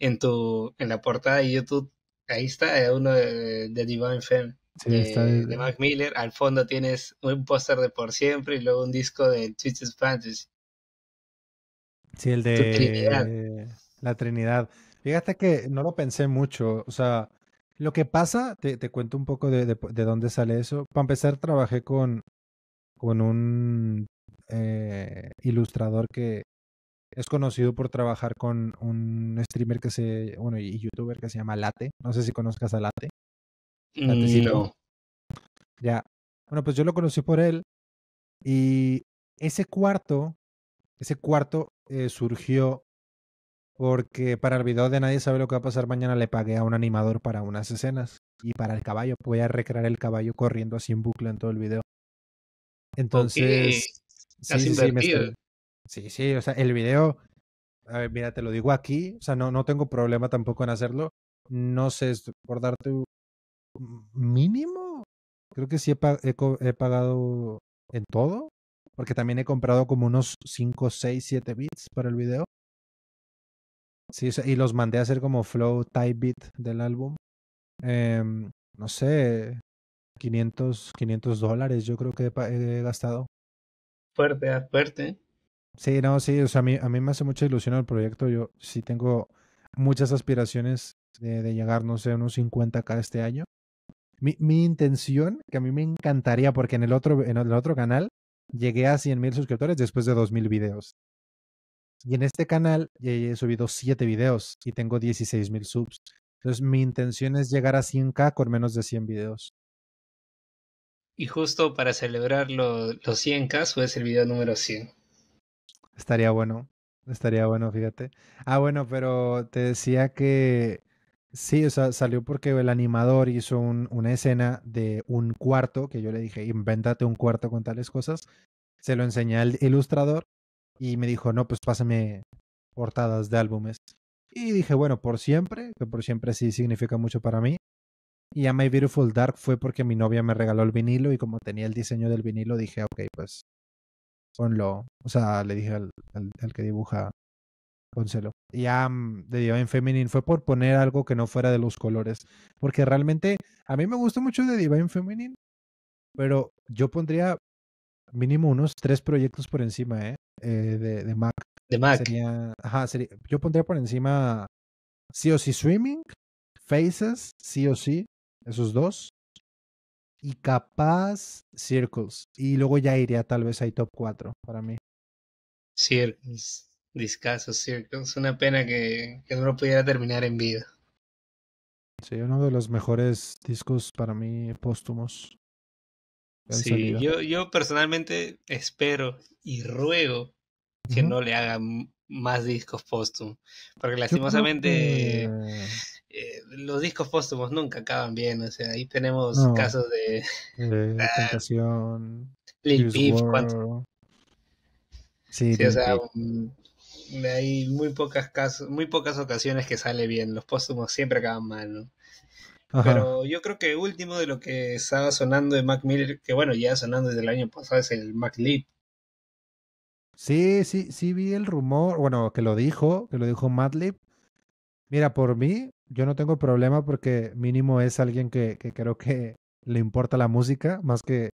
Speaker 1: en tu en la portada de YouTube Ahí está, uno de, de Divine Femme.
Speaker 5: de,
Speaker 1: Mac Miller. Al fondo tienes un póster de Por Siempre y luego un disco de Twisted Fantasy.
Speaker 2: Sí, el de la Trinidad. Fíjate que no lo pensé mucho. O sea, lo que pasa, te, cuento un poco de, dónde sale eso. Para empezar, trabajé con, con un eh, ilustrador que es conocido por trabajar con un streamer que se, bueno, y youtuber que se llama Late. No sé si conozcas a Late. sí. Ya. Bueno, pues yo lo conocí por él y ese cuarto, ese cuarto eh, surgió porque para el video de Nadie sabe lo que va a pasar mañana le pagué a un animador para unas escenas y para el caballo. Voy a recrear el caballo corriendo así en bucle en todo el video. Entonces... Casi Sí, Sí, sí, o sea, el video, a ver, mira, te lo digo aquí, o sea, no, no tengo problema tampoco en hacerlo. No sé, por darte un mínimo, creo que sí he, pagado en todo, porque también he comprado como unos 5, 6, 7 bits para el video. Sí, y los mandé a hacer como flow type beat del álbum. Em, no sé, 500, dólares yo creo que he gastado.
Speaker 1: Fuerte, ah, fuerte.
Speaker 2: Sí, no, sí, o sea, a mí, me hace mucha ilusión el proyecto. Yo sí tengo muchas aspiraciones de, llegar, no sé, a unos 50k este año. Mi, intención, que a mí me encantaría, porque en el otro, en el otro canal llegué a 100.000 suscriptores después de 2000 videos. Y en este canal ya he subido 7 videos y tengo 16.000 subs. Entonces, mi intención es llegar a 100k con menos de 100 videos.
Speaker 1: Y justo para celebrar los 100k, subes el video número 100.
Speaker 2: Estaría bueno, estaría bueno, fíjate. Ah, bueno, pero te decía que sí, o sea, salió porque el animador hizo una escena de un cuarto, que yo le dije, invéntate un cuarto con tales cosas. Se lo enseñé al ilustrador y me dijo, no, pues pásame portadas de álbumes. Y dije, bueno, por siempre, que por siempre sí significa mucho para mí. Y a My Beautiful Dark fue porque mi novia me regaló el vinilo y como tenía el diseño del vinilo dije, ok, pues lo, O sea, le dije al, al, que dibuja Concelo. Ya de mm, Divine Feminine fue por poner algo que no fuera de los colores. Porque realmente a mí me gusta mucho de Divine Feminine, pero yo pondría mínimo unos tres proyectos por encima, ¿eh? eh de, de, Mac. De Mac. ajá, sería, yo pondría por encima sí o sí Swimming, Faces, sí o sí, esos dos y capaz Circles. Y luego ya iría tal vez a top 4 para mí.
Speaker 1: Circles. Discaso Circles. Una pena que, no lo pudiera terminar en vida.
Speaker 2: Sí, uno de los mejores discos para mí póstumos. Sí, yo,
Speaker 1: yo, personalmente espero y ruego que no le hagan más discos póstumos. Porque lastimosamente eh, los discos póstumos nunca acaban bien, o sea, ahí tenemos casos de...
Speaker 2: de eh, ah. tentación. Sí, o sea,
Speaker 1: hay muy pocas, casos, muy pocas ocasiones que sale bien, los póstumos siempre acaban mal, ¿no? Pero yo creo que último de lo que estaba sonando de Mac Miller, que bueno, ya sonando desde el año pasado, es el Mac Leap.
Speaker 2: Sí, sí, sí vi el rumor, bueno, que lo dijo, que lo dijo Madlib. Mira, por mí, yo no tengo problema porque mínimo es alguien que, que creo que le importa la música más que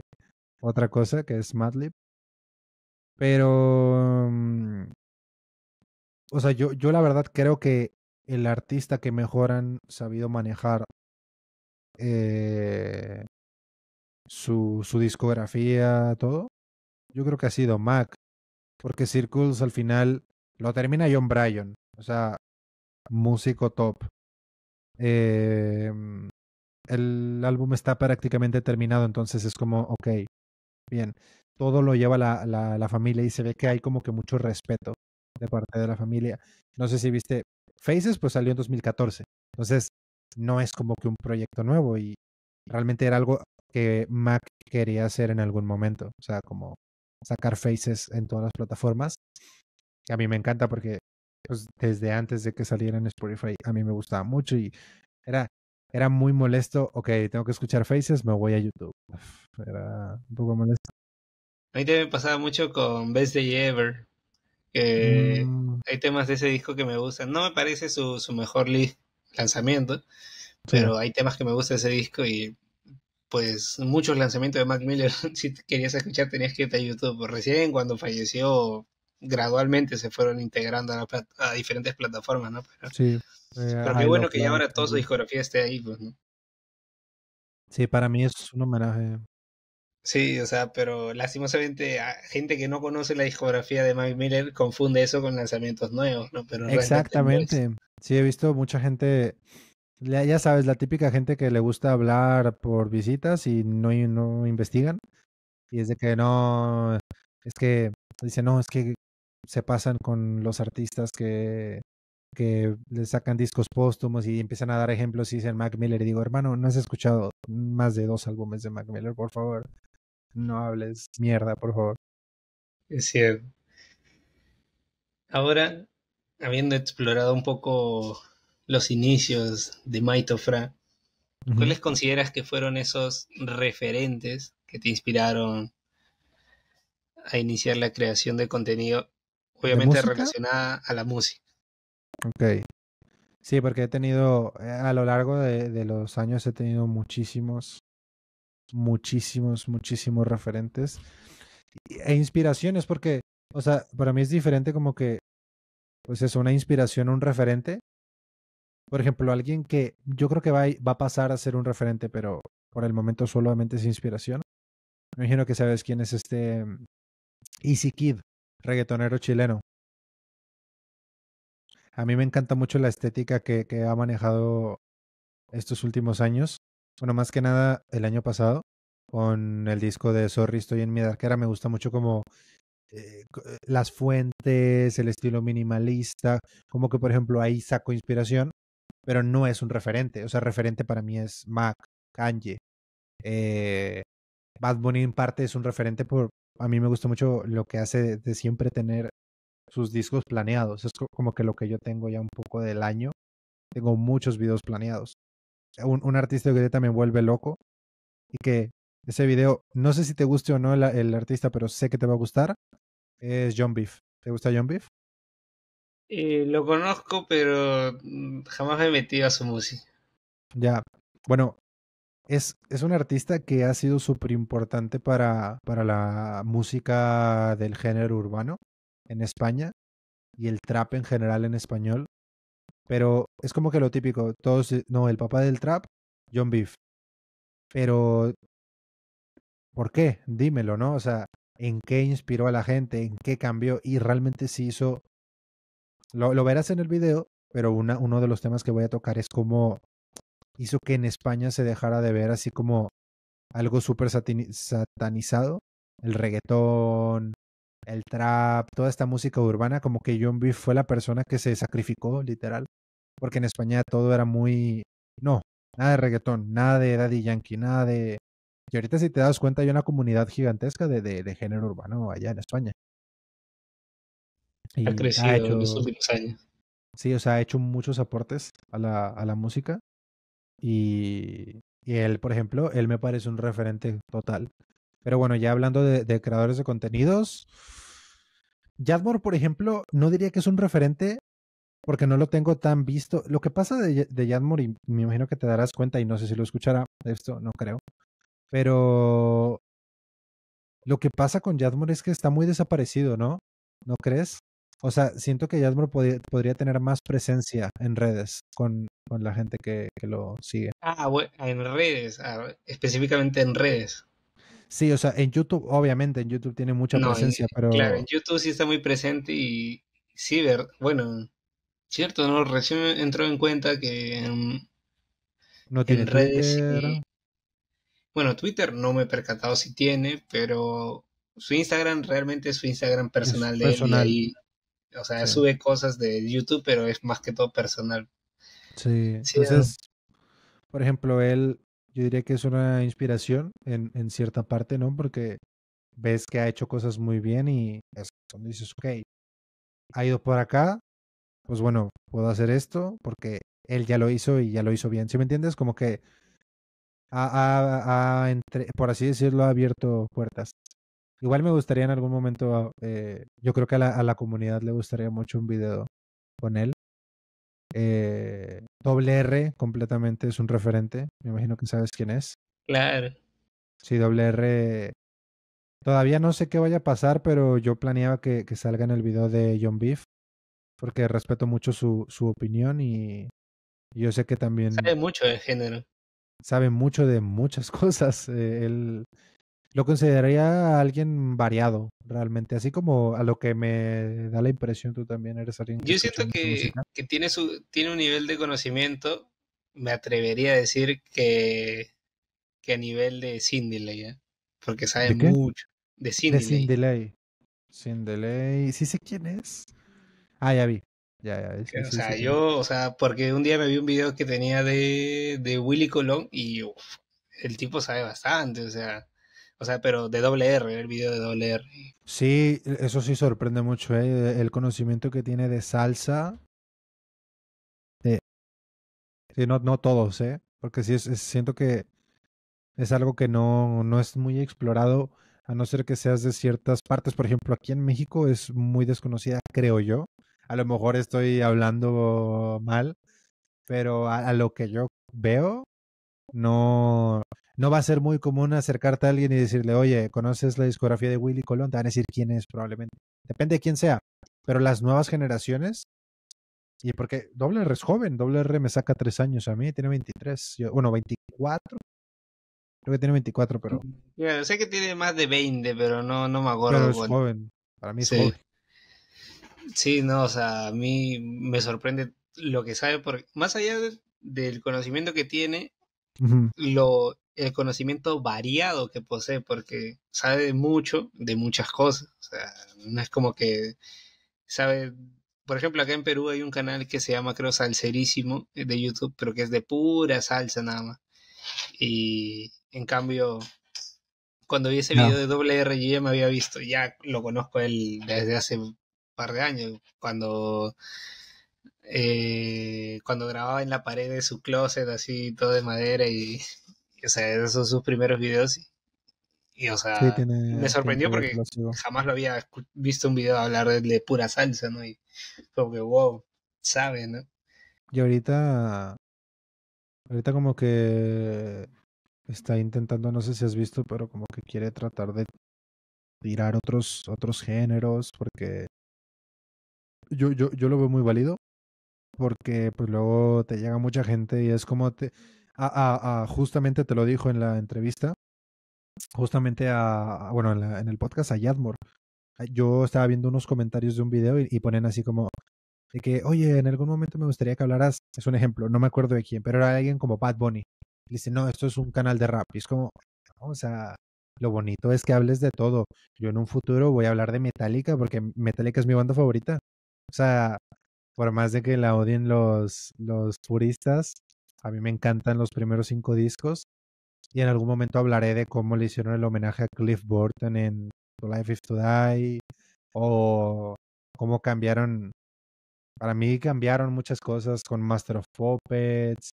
Speaker 2: otra cosa, que es Madlib. Pero, mm, o sea, yo, yo la verdad creo que el artista que mejor han sabido manejar
Speaker 3: eh, su,
Speaker 2: su discografía, todo, yo creo que ha sido Mac. Porque Circles al final lo termina John Bryan. O sea, músico top. Em, el álbum está prácticamente terminado, entonces es como, ok, bien, todo lo lleva la, la, familia y se ve que hay como que mucho respeto de parte de la familia. No sé si viste, Faces pues salió en 2014, entonces no es como que un proyecto nuevo y realmente era algo que Mac quería hacer en algún momento, o sea, como sacar Faces en todas las plataformas. A mí me encanta porque pues, desde antes de que saliera en Spotify, a mí me gustaba mucho y era, era muy molesto. Ok, tengo que escuchar Faces, me voy a YouTube. Era un poco molesto.
Speaker 1: A mí también me pasaba mucho con Best Day Ever. Que mm. Hay temas de ese disco que me gustan. No me parece su, mejor lanzamiento, pero hay temas que me gustan de ese disco y pues muchos lanzamientos de Mac Miller, si querías escuchar tenías que irte a YouTube. Recién cuando falleció gradualmente se fueron integrando a, a diferentes plataformas, ¿no?
Speaker 2: Pero, sí. Eh, pero qué bueno que ya ahora
Speaker 1: toda su discografía esté ahí, pues, ¿no?
Speaker 2: Sí, para mí es un homenaje.
Speaker 1: Sí, o sea, pero lastimosamente ah, gente que no conoce la discografía de Mike Miller confunde eso con lanzamientos nuevos, ¿no? Exactamente.
Speaker 2: sí, he visto mucha gente, ya sabes, la típica gente que le gusta hablar por visitas y no, no investigan. Y es de que no, es que dice, no, es que se pasan con los artistas que, que le sacan discos póstumos y empiezan a dar ejemplos y dicen Mac Miller y digo, hermano, no has escuchado más de dos álbumes de Mac Miller, por favor. No hables mierda, por favor.
Speaker 3: Es cierto.
Speaker 1: Ahora, habiendo explorado un poco los inicios de Maito Fra, ¿cuáles consideras que fueron esos referentes que te inspiraron a iniciar la creación de contenido obviamente relacionada a la música.
Speaker 2: Ok. Sí, porque he tenido, eh, a lo largo de, los años he tenido muchísimos, muchísimos, muchísimos referentes e inspiraciones, porque, o sea, para mí es diferente como que, pues es una inspiración, un referente. Por ejemplo, alguien que yo creo que va, va a pasar a ser un referente, pero por el momento solamente es inspiración. Me imagino que sabes quién es este mm, Easy Kid reggaetonero chileno. A mí me encanta mucho la estética que, ha manejado estos últimos años. Bueno, más que nada el año pasado, con el disco de Sorry, estoy en mi arquera, me gusta mucho como eh, eh, las fuentes, el estilo minimalista, como que por ejemplo ahí saco inspiración, pero no es un referente, o sea, referente para mí es Mac, Kanye, eh, Bad Bunny en parte es un referente por, a mí me gusta mucho lo que hace de siempre tener sus discos planeados. Es como que lo que yo tengo ya un poco del año. Tengo muchos videos planeados. Un, artista que también vuelve loco y que ese video, no sé si te guste o no el, artista, pero sé que te va a gustar, es John Beef. ¿Te gusta John Beef?
Speaker 1: Eh, lo conozco, pero mm, jamás me he metido a su música.
Speaker 2: Ya. Bueno, es, es un artista que ha sido súper importante para, para la música del género urbano en España
Speaker 3: y el trap en general en español. Pero es como que lo típico, todos, no, el papá del trap, John Beef. Pero,
Speaker 2: ¿por qué? Dímelo, ¿no? O sea, ¿en qué inspiró a la gente? ¿En qué cambió? Y realmente se hizo, lo, lo verás en el video, pero una, uno de los temas que voy a tocar es cómo hizo que en España se dejara de ver así como algo súper satanizado, el reggaetón, el trap, toda esta música urbana, como que John B fue la persona que se sacrificó, literal, porque en España todo era muy, no, nada de reggaetón, nada de Daddy Yankee, nada de... Y ahorita si te das cuenta hay una comunidad gigantesca de, de, género urbano allá en España. ha crecido en los últimos años. Sí, o sea, ha hecho muchos aportes a la, a la música y, él, por ejemplo, él me parece un referente total. Pero bueno, ya hablando de, creadores de contenidos, Jadmore, por ejemplo, no diría que es un referente porque no lo tengo tan visto. Lo que pasa de, de y me imagino que te darás cuenta, y no sé si lo escuchará, esto no creo, pero lo que pasa con Jadmore es que está muy desaparecido, ¿no? ¿No crees? O sea, siento que Jasmine podría, tener más presencia en redes con, la gente que, lo sigue.
Speaker 1: Ah, bueno, en redes, ah, específicamente en redes.
Speaker 2: Sí, o sea, en YouTube, obviamente, en YouTube tiene mucha presencia, pero... Claro, en
Speaker 1: YouTube sí está muy presente y sí, bueno, cierto, ¿no? Recién entró en cuenta que mm, no tiene redes... bueno, Twitter no me he percatado si tiene, pero su Instagram realmente es su Instagram personal, de él. Y o sea, sube cosas de YouTube, pero es más que todo personal.
Speaker 2: Sí, entonces, por ejemplo, él, yo diría que es una inspiración en, en cierta parte, ¿no? Porque ves que ha hecho cosas muy bien y es cuando dices, ok, ha ido por acá, pues bueno, puedo hacer esto porque él ya lo hizo y ya lo hizo bien. ¿Sí me entiendes? Como que ha, entre, por así decirlo, ha abierto puertas. Igual me gustaría en algún momento, eh, yo creo que a la, comunidad le gustaría mucho un video con él. Eh, doble R completamente es un referente, me imagino que sabes quién es. Claro. Sí, doble R. Todavía no sé qué vaya a pasar, pero yo planeaba que, salga en el video de John Beef, porque respeto mucho su, su opinión y yo sé que también... Sabe
Speaker 4: mucho de género.
Speaker 2: Sabe mucho de muchas cosas. Eh, él lo consideraría alguien variado, realmente, así como a lo que me da la impresión tú también eres alguien. Yo siento
Speaker 1: que, que, tiene, su, tiene un nivel de conocimiento, me atrevería a decir que, que a nivel de Cindy ¿eh?
Speaker 2: porque sabe ¿De mucho. De Cindy De Cindy sí sé quién es. Ah, ya vi. Ya, ya, o sea, yo,
Speaker 1: o sea, porque un día me vi un video que tenía de, de Willy Colón y el tipo sabe bastante, o sea, o sea, pero de doble R, el video de doble R.
Speaker 2: Sí, eso sí sorprende mucho, ¿eh? el conocimiento que tiene de salsa. Eh, no, no todos, ¿eh? Porque sí, siento que es algo que no, no es muy explorado, a no ser que seas de ciertas partes. Por ejemplo, aquí en México es muy desconocida, creo yo. A lo mejor estoy hablando mal, pero a lo que yo veo, no, no va a ser muy común acercarte a alguien y decirle, oye, ¿conoces la discografía de Willy Colón? Te van a decir quién es probablemente. Depende de quién sea. Pero las nuevas generaciones, y porque Doble R es joven, Doble R me saca tres años a mí, tiene 23, bueno, 24. Creo que tiene 24, pero...
Speaker 4: sé que
Speaker 1: tiene más de 20, pero no, no me acuerdo. es joven, para mí es sí. joven. Sí, no, o sea, a mí me sorprende lo que sabe, porque más allá del conocimiento que tiene, lo, el conocimiento variado que posee, porque sabe mucho de muchas cosas. O sea, no es como que sabe. Por ejemplo, acá en Perú hay un canal que se llama, creo, Salserísimo eh, de YouTube, pero que es de pura salsa nada más. Y en cambio, cuando vi ese video de WRG, me había visto, ya lo conozco él desde hace un par de años, cuando eh, cuando grababa en la pared de su closet, así todo de madera y, o sea, esos son sus primeros videos y, o sea, me sorprendió porque jamás lo había visto un video hablar de, pura salsa, ¿no? Y como que, wow, sabe, ¿no?
Speaker 2: Y ahorita, ahorita como que está intentando, no sé si has visto, pero como que quiere tratar de tirar otros, otros géneros, porque yo, yo, yo lo veo muy válido, porque pues luego te llega mucha gente y es como te, justamente te lo dijo en la entrevista, justamente a, bueno, en, el podcast a Yadmor. Yo estaba viendo unos comentarios de un video y, ponen así como que, oye, en algún momento me gustaría que hablaras, es un ejemplo, no me acuerdo de quién, pero era alguien como Bad Bunny. dice, no, esto es un canal de rap. Y es como, o sea, lo bonito es que hables de todo. Yo en un futuro voy a hablar de Metallica porque Metallica es mi banda favorita. O sea, por más de que la odien los, los puristas, a mí me encantan los primeros cinco discos y en algún momento hablaré de cómo le hicieron el homenaje a Cliff Burton en To Life Is To Die o cómo cambiaron. Para mí cambiaron muchas cosas con Master of Puppets.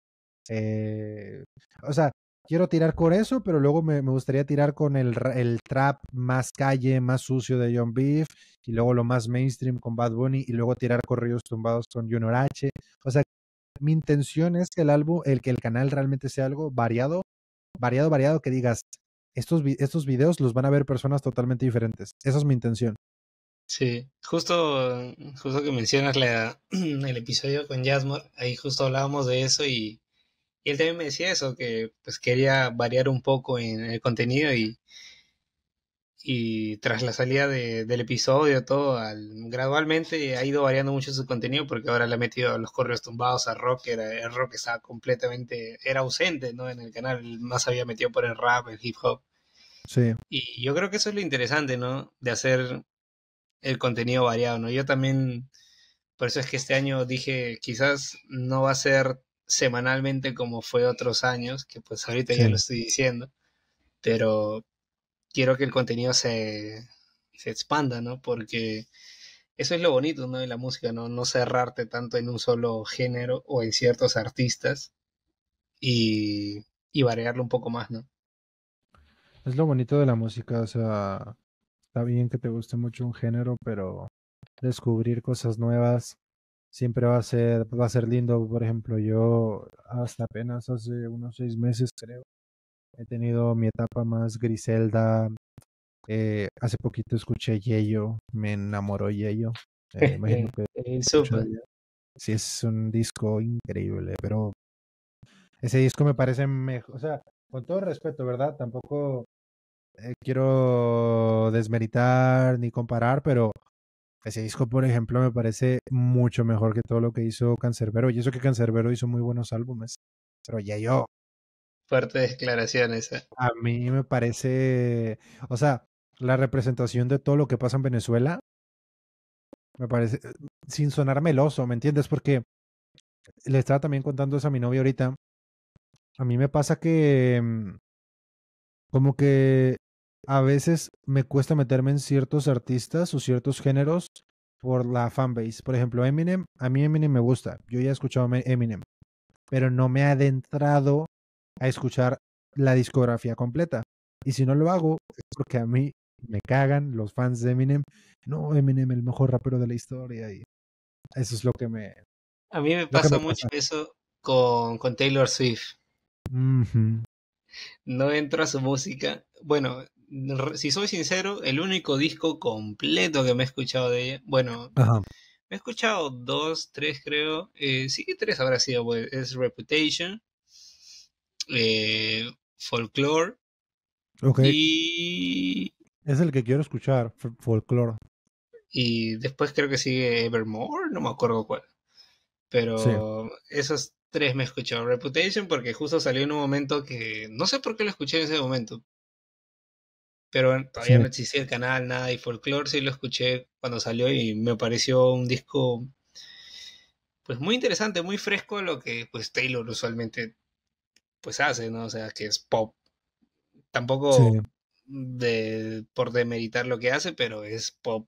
Speaker 2: Eh, o sea, quiero tirar con eso, pero luego me, gustaría tirar con el, el, trap más calle, más sucio de John Beef, y luego lo más mainstream con Bad Bunny, y luego tirar corridos tumbados con Junior H. O sea, mi intención es que el álbum, el que el canal realmente sea algo variado, variado, variado, que digas, estos, estos videos los van a ver personas totalmente diferentes. Esa es mi intención. Sí,
Speaker 1: justo, mm, justo que mencionas el episodio con Jasmine, ahí justo hablábamos de eso y, y, él también me decía eso, que pues quería variar un poco en el contenido y y tras la salida del episodio, todo, al, gradualmente ha ido variando mucho su contenido porque ahora le ha metido los correos tumbados a rock, era, el rock estaba completamente, era ausente ¿no? en el canal, más había metido por el rap, el hip hop. Sí. Y yo creo que eso es lo interesante, ¿no? De hacer el contenido variado, ¿no? Yo también, por eso es que este año dije, quizás no va a ser semanalmente como fue otros años, que pues ahorita ya lo estoy diciendo, pero quiero que el contenido se, se expanda, ¿no? Porque eso es lo bonito, ¿no? De la música, ¿no? No cerrarte tanto en un solo género o en ciertos artistas y, y variarlo un poco más, ¿no?
Speaker 2: Es lo bonito de la música, o sea, está bien que te guste mucho un género, pero descubrir cosas nuevas siempre va a ser, va a ser lindo. Por ejemplo, yo hasta apenas hace unos seis meses creo, He tenido mi etapa más Griselda. Eh, hace poquito escuché Yeyo, me enamoró Yeyo. Eh, eh, sí, es un disco increíble, pero ese disco me parece mejor. O sea, con todo respeto, ¿verdad? Tampoco quiero desmeritar ni comparar, pero ese disco, por ejemplo, me parece mucho mejor que todo lo que hizo Cancerbero. Y eso que Cancerbero hizo muy buenos álbumes. Pero Yeyo
Speaker 1: declaración
Speaker 2: A mí me parece, o sea, la representación de todo lo que pasa en Venezuela, me parece, sin sonar meloso, ¿me entiendes? Porque le estaba también contando eso a mi novia ahorita. A mí me pasa que, mm, como que a veces me cuesta meterme en ciertos artistas o ciertos géneros por la fanbase. Por ejemplo, Eminem, a mí Eminem me gusta, yo ya he escuchado Eminem, pero no me ha adentrado a escuchar la discografía completa. Y si no lo hago, es porque a mí me cagan los fans de Eminem. No, Eminem, el mejor rapero de la historia. Y eso es lo que me. A mí me pasa mucho
Speaker 1: eso con, con, Taylor Swift.
Speaker 2: No
Speaker 1: entro a su música. Bueno, si soy sincero, el único disco completo que me he escuchado de ella. Bueno. Me he escuchado dos, tres creo. Eh, sí que tres habrá sido, pues, Es Reputation eh, Folklore.
Speaker 2: Y... Es el que quiero escuchar, Folklore.
Speaker 1: Y después creo que sigue Evermore, no me acuerdo cuál. Pero esos tres me he Reputation porque justo salió en un momento que no sé por qué lo escuché en ese momento. Pero todavía no existía el canal, nada. Y Folklore sí lo escuché cuando salió y me pareció un disco pues muy interesante, muy fresco lo que pues Taylor usualmente pues hace, ¿no? O sea, que es pop. Tampoco de, por demeritar lo que hace, pero es pop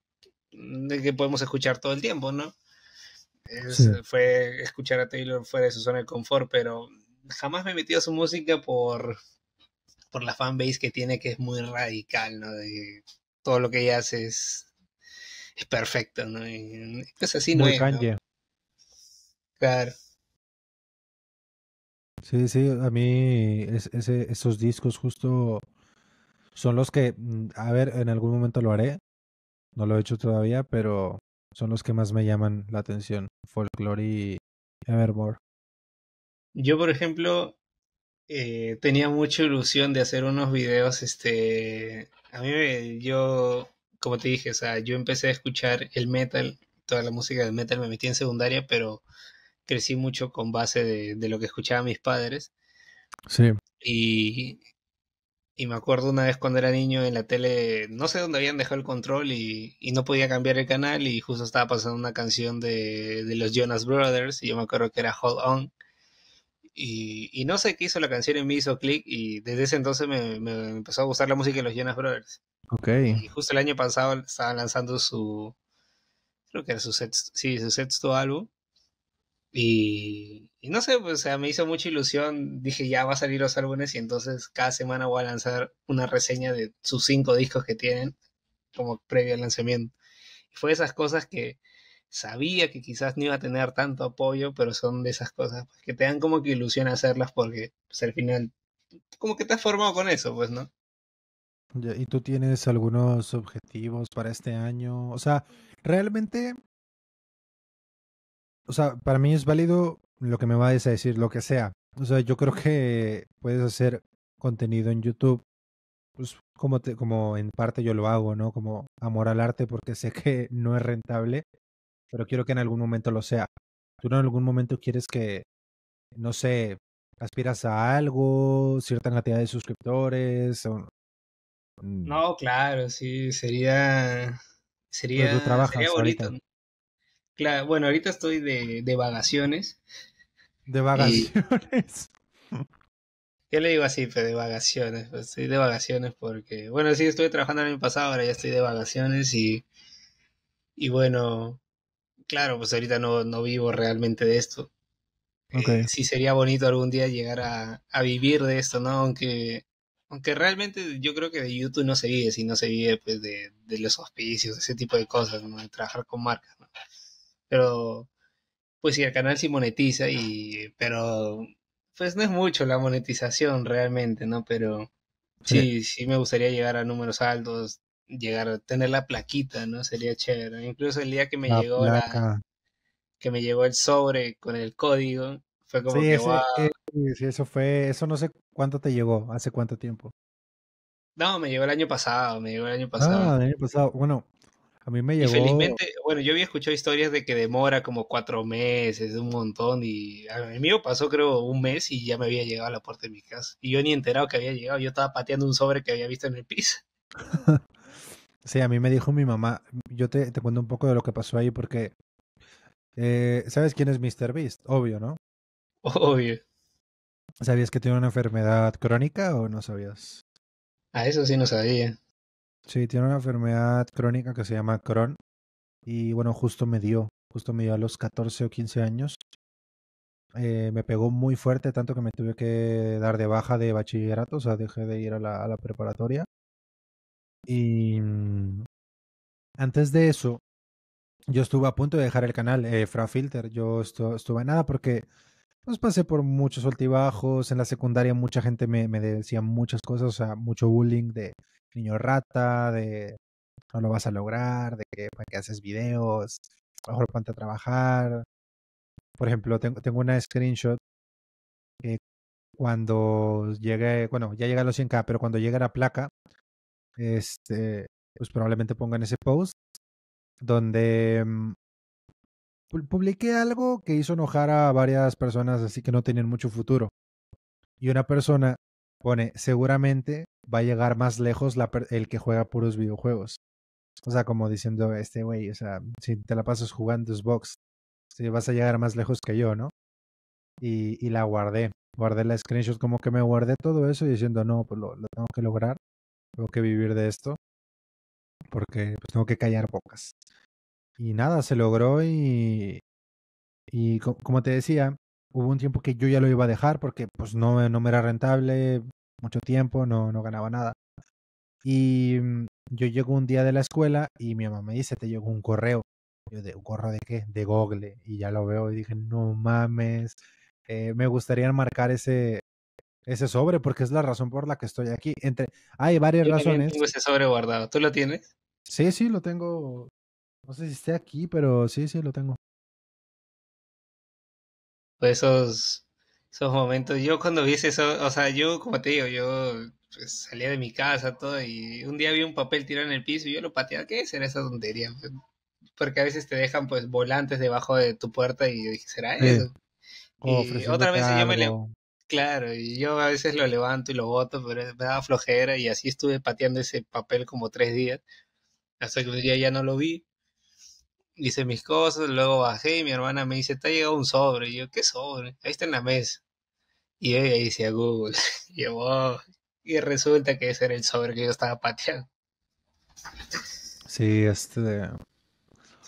Speaker 1: de que podemos escuchar todo el tiempo, ¿no? Fue escuchar a Taylor fuera de su zona de confort, pero jamás me he metido a su música por, por la fanbase que tiene, que es muy radical, ¿no? De todo lo que ella hace es, es perfecto, ¿no? Pues es
Speaker 2: así no ¿no? Claro. Sí, sí, a mí ese- esos discos justo son los que, mm, a ver, en algún momento lo haré, no lo he hecho todavía, pero son los que más me llaman la atención, Folklore y Evermore.
Speaker 1: Yo, por ejemplo, eh, tenía mucha ilusión de hacer unos videos, este, a mí yo, como te dije, o sea, yo empecé a escuchar el metal, toda la música del metal me metí en secundaria, pero crecí mucho con base de, lo que escuchaban mis padres. Sí. Y, me acuerdo una vez cuando era niño en la tele, no sé dónde habían dejado el control y, no podía cambiar el canal y justo estaba pasando una canción de, los Jonas Brothers y yo me acuerdo que era Hold On. Y, no sé qué hizo la canción y me hizo clic y desde ese entonces me, empezó a gustar la música de los Jonas Brothers. Ok. Y justo el año pasado estaban lanzando su, creo que era su sexto, sí, su sexto álbum. Y, no sé, pues o sea, me hizo mucha ilusión. Dije, ya va a salir los álbumes y entonces cada semana voy a lanzar una reseña de sus cinco discos que tienen como previo al lanzamiento. Y fue esas cosas que sabía que quizás no iba a tener tanto apoyo, pero son de esas cosas pues, que te dan como que ilusión hacerlas porque pues, al final como que te has formado con eso, pues, ¿no?
Speaker 2: ¿Y tú tienes algunos objetivos para este año? O sea, realmente o sea, para mí es válido lo que me vayas a decir, lo que sea. O sea, yo creo que puedes hacer contenido en YouTube, pues como, te, como en parte yo lo hago, ¿no? Como amor al arte, porque sé que no es rentable, pero quiero que en algún momento lo sea. ¿Tú en algún momento quieres que, no sé, aspiras a algo, cierta cantidad de suscriptores?
Speaker 4: No,
Speaker 1: claro, sí, sería... Sería, tú bonito. Claro, bueno, ahorita estoy de, de vagaciones.
Speaker 2: De vagaciones.
Speaker 1: Yo le digo así, pues de vagaciones. Pues, estoy de vagaciones porque, bueno, sí, estuve trabajando el año pasado, ahora ya estoy de vacaciones y, y bueno, claro, pues ahorita no, no vivo realmente de esto. Eh, okay. sí sería bonito algún día llegar a, vivir de esto, ¿no? Aunque aunque realmente yo creo que de YouTube no se vive, si no se vive pues de, los auspicios, ese tipo de cosas, de trabajar con marcas. Pero, pues sí, el canal sí monetiza, y, pero pues no es mucho la monetización realmente, ¿no? Pero sí, sí, me gustaría llegar a números altos, llegar a tener la plaquita, ¿no? Sería chévere. Incluso el día que me llegó la, que me llegó el sobre con el código, fue como que eh,
Speaker 2: sí, eso fue, eso no sé cuánto te llegó, hace cuánto tiempo.
Speaker 1: No, me llegó el año pasado, me llegó el año pasado. Ah, el
Speaker 2: año pasado. Bueno, a mí me llegó. Y felizmente,
Speaker 1: bueno, yo había escuchado historias de que demora como cuatro meses, un montón, y a mí mío pasó creo un mes y ya me había llegado a la puerta de mi casa. Y yo ni enterado que había llegado, yo estaba pateando un sobre que había visto en el piso.
Speaker 2: sí, a mí me dijo mi mamá, yo te, te cuento un poco de lo que pasó ahí porque, eh, ¿sabes quién es Mr. Beast? Obvio, ¿no?
Speaker 4: Obvio.
Speaker 2: ¿Sabías que tiene una enfermedad crónica o no sabías? A eso sí no sabía. Sí, tiene una enfermedad crónica que se llama Crohn. Y bueno, justo me dio, justo me dio a los 14 o 15 años. Eh, me pegó muy fuerte, tanto que me tuve que dar de baja de bachillerato, o sea, dejé de ir a la, preparatoria. Y mm, antes de eso, yo estuve a punto de dejar el canal, eh, Fra Filter. Yo estuve en nada porque pues, pasé por muchos altibajos. En la secundaria mucha gente me, me decía muchas cosas, o sea, mucho bullying de niño rata, de no lo vas a lograr, de que, para pues, qué haces videos, mejor ponte a trabajar. Por ejemplo, tengo, tengo una screenshot que cuando llegue, bueno, ya llega a los 100k, pero cuando llegue la placa, este, pues probablemente pongan ese post donde mm, publiqué algo que hizo enojar a varias personas así que no tienen mucho futuro. Y una persona Pone, seguramente va a llegar más lejos el que juega puros videojuegos. O sea, como diciendo, este güey, o sea, si te la pasas jugando Xbox, si vas a llegar más lejos que yo, ¿no? Y, la guardé. Guardé la screenshot, como que me guardé todo eso y diciendo, no, pues lo, tengo que lograr, tengo que vivir de esto, porque pues tengo que callar bocas. Y nada, se logró y, y como te decía, hubo un tiempo que yo ya lo iba a dejar porque pues no, no me era rentable, mucho tiempo, no, no ganaba nada. Y mm, yo llego un día de la escuela y mi mamá me dice, te llegó un correo. Yo, ¿de, ¿un correo de qué? De Google. Y ya lo veo y dije, no mames, eh, me gustaría marcar ese, ese sobre porque es la razón por la que estoy aquí. Entre, hay varias yo razones. Tengo
Speaker 1: ese sobre
Speaker 4: guardado. ¿Tú lo tienes?
Speaker 2: Sí, sí, lo tengo. No sé si esté aquí, pero sí, sí, lo tengo.
Speaker 4: Pues esos esos momentos. Yo
Speaker 1: cuando vi eso, o sea, yo, como te digo, yo pues, salía de mi casa, todo, y un día vi un papel tirado en el piso y yo lo pateaba. ¿Qué será esa tontería? Pues, porque a veces te dejan, pues, volantes debajo de tu puerta y yo dije, ¿será eso? Oh, y otra vez yo me levanto. Claro, y yo a veces lo levanto y lo boto, pero me daba flojera y así estuve pateando ese papel como tres días, hasta que un día ya no lo vi, hice mis cosas, luego bajé y mi hermana me dice, te ha llegado un sobre. Y yo, ¿qué sobre? Ahí está en la mesa. Y ella dice a Google, y, resulta que ese era el sobre que yo estaba pateando.
Speaker 2: Sí, este...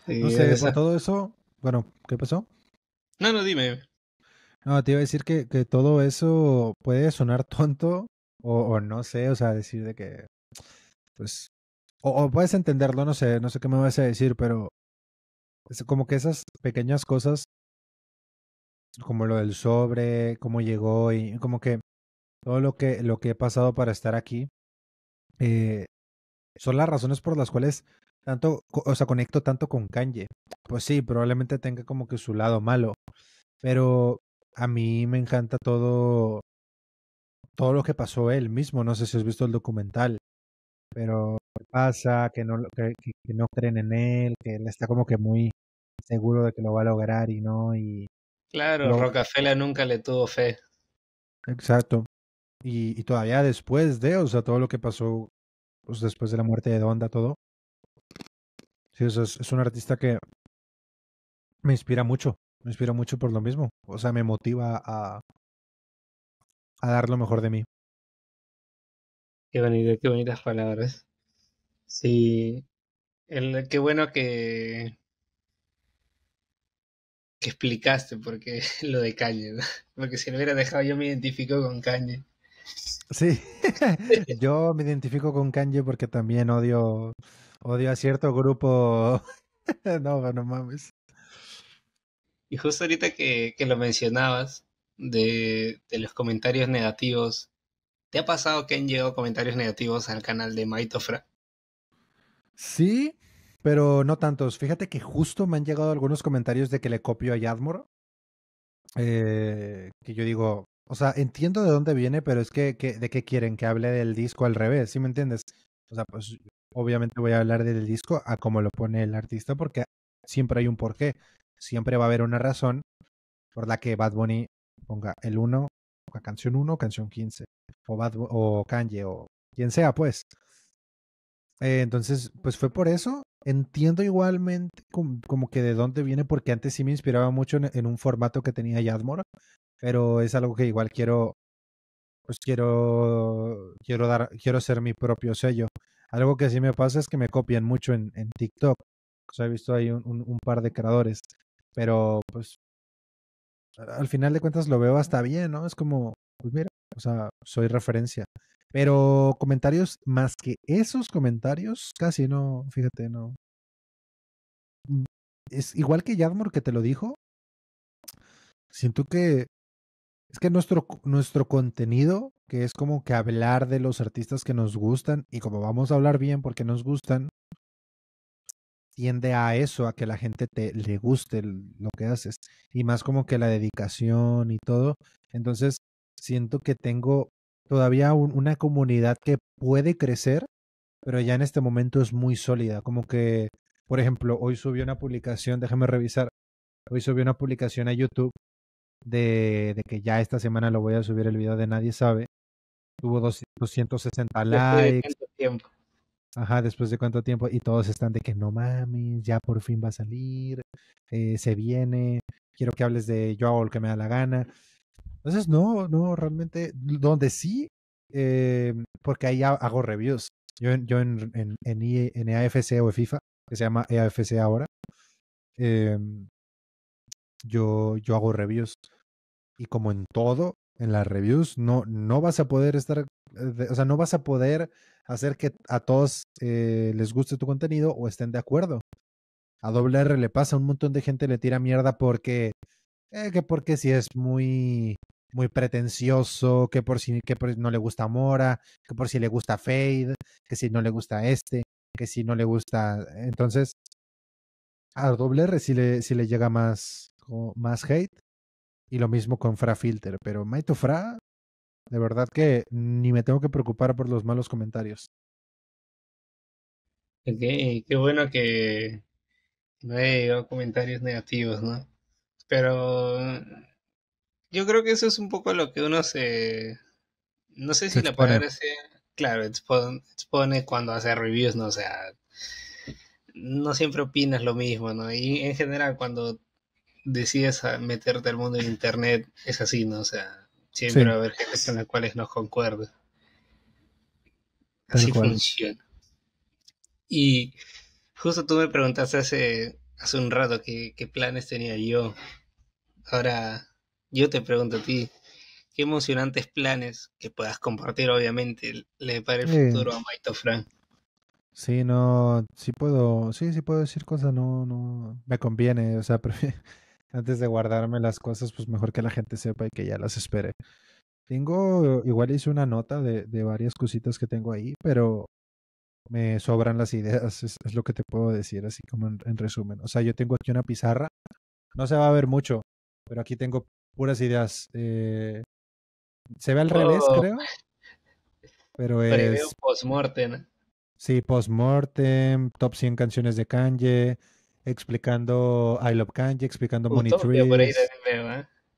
Speaker 2: no sé, todo eso, bueno, ¿qué pasó?
Speaker 1: No, no, dime.
Speaker 2: No, te iba a decir que, que todo eso puede sonar tonto o, no sé, o sea, decir de que, pues, o, o, puedes entenderlo, no sé, no sé qué me vas a decir, pero es como que esas pequeñas cosas como lo del sobre, cómo llegó y como que todo lo que, lo que he pasado para estar aquí, eh, son las razones por las cuales tanto, o sea, conecto tanto con Kanye. Pues sí, probablemente tenga como que su lado malo, pero a mí me encanta todo, todo lo que pasó él mismo. No sé si has visto el documental, pero pasa que no, que, que no creen en él, que él está como que muy seguro de que lo va a lograr y no, y
Speaker 1: Claro, Rocafela nunca le tuvo fe.
Speaker 2: Exacto. Y, todavía después de, o sea, todo lo que pasó pues, después de la muerte de Donda, todo. Sí, es, un artista que me inspira mucho, me inspira mucho por lo mismo. O sea, me motiva a,
Speaker 3: a dar lo mejor de mí. Qué bonito, qué bonitas palabras. Sí,
Speaker 1: el, qué bueno que, explicaste porque lo de Kanye, porque si lo hubiera dejado yo me identifico con Kanye.
Speaker 2: Sí, yo me identifico con Kanye porque también odio, odio a cierto grupo. no, no mames.
Speaker 1: Y justo ahorita que, que lo mencionabas, de, de, los comentarios negativos, ¿te ha pasado que han llegado comentarios negativos al canal de Maitofra?
Speaker 2: Sí, pero no tantos. Fíjate que justo me han llegado algunos comentarios de que le copio a Yadmor. Eh, que yo digo, o sea, entiendo de dónde viene, pero es que, de qué quieren, que hable del disco al revés, ¿sí me entiendes? O sea, pues obviamente voy a hablar del disco a como lo pone el artista, porque siempre hay un porqué, siempre va a haber una razón por la que Bad Bunny ponga el 1, canción 1, canción 15, o, Bad, o Kanye, o quien sea, pues. Eh, entonces, pues fue por eso, Entiendo igualmente como, que de dónde viene, porque antes sí me inspiraba mucho en, un formato que tenía Yadmora, pero es algo que igual quiero, pues quiero, quiero dar, quiero ser mi propio sello. Algo que sí me pasa es que me copian mucho en, en TikTok. O he visto ahí un par de creadores, pero pues al final de cuentas lo veo hasta bien, ¿no? Es como, pues mira, o sea, soy referencia. Pero comentarios más que esos
Speaker 3: comentarios, casi no, fíjate, no. Mm, es igual que Yadmor que te lo dijo. Siento que es que nuestro, nuestro
Speaker 2: contenido, que es como que hablar de los artistas que nos gustan, y como vamos a hablar bien porque nos gustan, tiende a eso, a que la gente te le guste lo que haces. Y más como que la dedicación y todo. Entonces, siento que tengo todavía una comunidad que puede crecer, pero ya en este momento es muy sólida. Como que, por ejemplo, hoy subió una publicación, déjame revisar, hoy subió una publicación a YouTube de, de que ya esta semana lo voy a subir el video de Nadie Sabe. Tuvo 260 likes. Tiempo. Ajá, después de cuánto tiempo. Y todos están de que no mames, ya por fin va a salir, eh, se viene, quiero que hables de yo hago que me da la gana. Entonces, no, no, realmente, donde sí, eh, porque ahí hago reviews. Yo, yo en, en, en, EAFC o FIFA, que se llama EAFC ahora, em, yo, yo hago reviews. Y como en todo, en las reviews, no, no vas a poder estar, eh, o sea, no vas a poder hacer que a todos eh, les guste tu contenido o estén de acuerdo. A WR le pasa, un montón de gente le tira mierda porque, eh, que porque si es muy muy pretencioso, que por si que por, no le gusta Mora, que por si le gusta Fade, que si no le gusta este, que si no le gusta. Entonces, a doble R si le, si le llega más, más hate. Y lo mismo con Fra Filter. Pero to Fra, de verdad que ni me tengo que preocupar por los malos comentarios.
Speaker 4: Ok, qué bueno que no he llegado comentarios negativos,
Speaker 1: ¿no? Pero yo creo que eso es un poco lo que uno se... No sé si la Claro, expone, cuando hace reviews, ¿no? O sea, no siempre opinas lo mismo, ¿no? Y en general cuando decides meterte al mundo en Internet es así, ¿no? O sea, siempre va a haber gente con la cual no concuerdo
Speaker 4: Así funciona.
Speaker 1: Y justo tú me preguntaste hace, hace un rato qué planes tenía yo. Ahora yo te pregunto a ti, qué emocionantes planes que puedas compartir, obviamente, le para el futuro a Maito Frank.
Speaker 2: Sí, no, sí puedo, sí, sí puedo decir cosas, no, no, me conviene, o sea, antes de guardarme las cosas, pues mejor que la gente sepa y que ya las espere. Tengo, igual hice una nota de, varias cositas que tengo ahí, pero me sobran las ideas, es, lo que te puedo decir, así como en resumen. O sea, yo tengo aquí una pizarra, no se va a ver mucho, pero aquí tengo puras ideas. Eh, se ve al revés, oh. creo. Pero es.
Speaker 1: post-mortem. ¿eh?
Speaker 2: Sí, post-mortem, top 100 canciones de Kanye, explicando I Love Kanye, explicando Money Trees.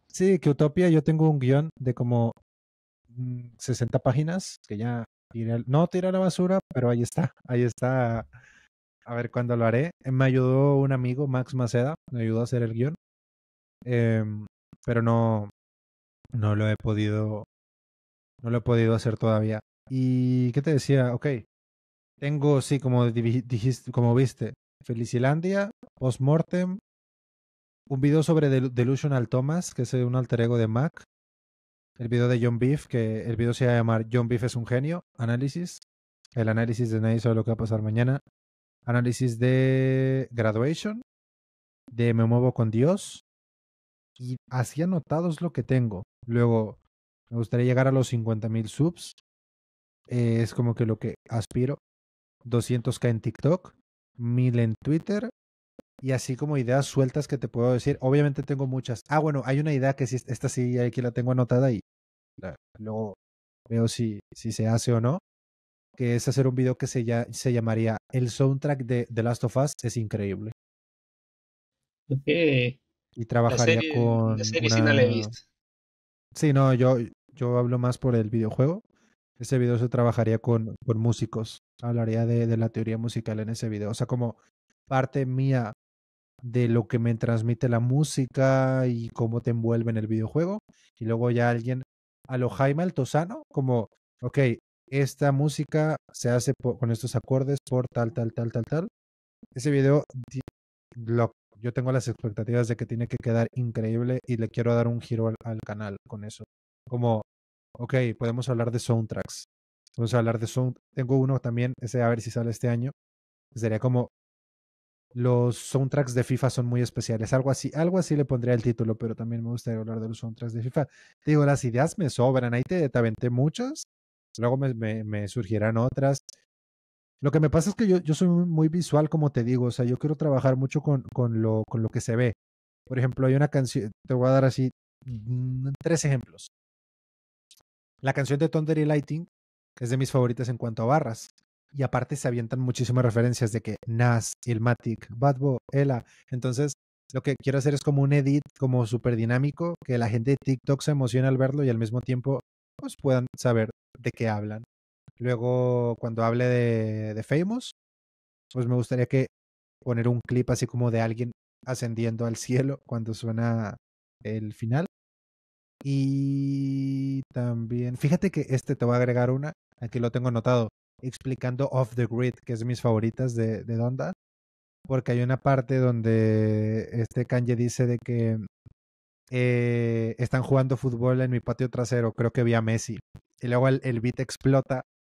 Speaker 2: Sí, que Utopia, yo tengo un guión de como 60 mm, páginas que ya no tira la basura, pero ahí está, ahí está. A ver cuándo lo haré. Me ayudó un amigo, Max Maceda, me ayudó a hacer el
Speaker 3: guión. Eh, pero no, no lo he podido. No lo he podido hacer todavía. ¿Y qué te decía? Ok. Tengo,
Speaker 2: sí, como como viste, Felicilandia, Postmortem, un video sobre Delusional Thomas, que es eh, un alter ego de Mac, el video de John Beef, que el video se va a llamar John Beef es un genio, análisis, el análisis de nadie sobre lo que va a pasar mañana, análisis de Graduation, de Me muevo con Dios, y así anotados lo que tengo. Luego, me gustaría llegar a los 50.000 subs. Eh, es como que lo que aspiro. 200k en TikTok, 1000 en Twitter y así como ideas sueltas que te puedo decir. Obviamente tengo muchas. Ah, bueno, hay una idea que sí, esta sí, aquí la tengo anotada y luego veo si, si se hace o no. Que es hacer un video que se, ya, se llamaría El soundtrack de The Last of Us es increíble.
Speaker 3: Ok.
Speaker 2: Y trabajaría con. Sí, no, yo, yo hablo más por el videojuego. Ese video se trabajaría con, músicos. Hablaría de, la teoría musical en ese video. O sea, como parte mía de lo que me transmite la música y cómo te envuelve en el videojuego. Y luego ya alguien a lo Jaime Altozano, como, ok, esta música se hace con estos acordes por tal, tal, tal, tal, tal. Ese video lo yo tengo las expectativas de que tiene que quedar increíble y le quiero dar un giro al, canal con eso. Como, ok, podemos hablar de soundtracks. Vamos a hablar de sound. Tengo uno también, ese a ver si sale este año. Sería como los soundtracks de FIFA son muy especiales. Algo así, algo así le pondría el título, pero también me gustaría hablar de los soundtracks de FIFA. digo, las ideas me sobran, ahí te, aventé muchas, luego me, me, me, surgirán otras. Lo que me pasa es que yo, yo soy muy visual, como te digo, o sea, yo quiero trabajar mucho con, lo, con lo que se ve. Por ejemplo, hay una canción, te voy a dar así mm, mm, tres ejemplos. La canción de Thunder y Lighting es de mis favoritas en cuanto a barras. Y aparte se avientan muchísimas referencias de que Nas, Ilmatic, Badbo, Ella. Entonces, lo que quiero hacer es como un edit, como súper dinámico, que la gente de TikTok se emocione al verlo y al mismo tiempo pues, puedan saber de qué hablan. Luego, cuando hable de, de Famous, pues me gustaría que poner un clip así como de alguien ascendiendo al cielo cuando suena el final. Y también, fíjate que este te voy a agregar una, aquí lo tengo anotado, explicando Off the Grid, que es mis favoritas de, de Donda, porque hay una parte donde este Kanye dice de que eh, están jugando fútbol en mi patio trasero, creo que vi a Messi. Y luego el, el beat explota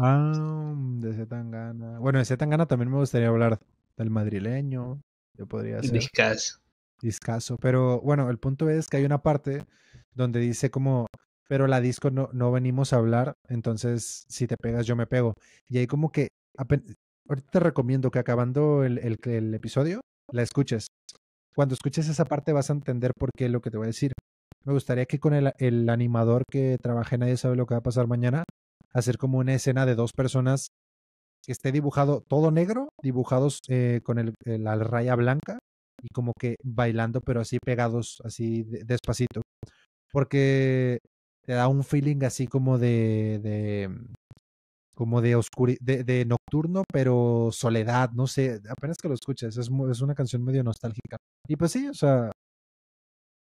Speaker 2: Ah, de Tangana. Bueno, de Tangana también me gustaría hablar del madrileño. Yo podría ser. Discaso. Discaso. Pero bueno, el punto es que hay una parte donde dice como, pero la disco no, no venimos a hablar, entonces si te pegas yo me pego. Y ahí como que, ahorita te recomiendo que acabando el, el, episodio, la escuches. Cuando escuches esa parte vas a entender por qué lo que te voy a decir. Me gustaría que con el, el animador que trabaje Nadie sabe lo que va a pasar mañana, hacer como una escena de dos personas que esté dibujado todo negro, dibujados eh, con el, la raya blanca y como que bailando, pero así pegados, así despacito. Porque te da un feeling así como de, mm, como de, oscuri de, nocturno, pero soledad, no sé, apenas que lo escuches, es, es una canción medio nostálgica. Y pues sí, o sea,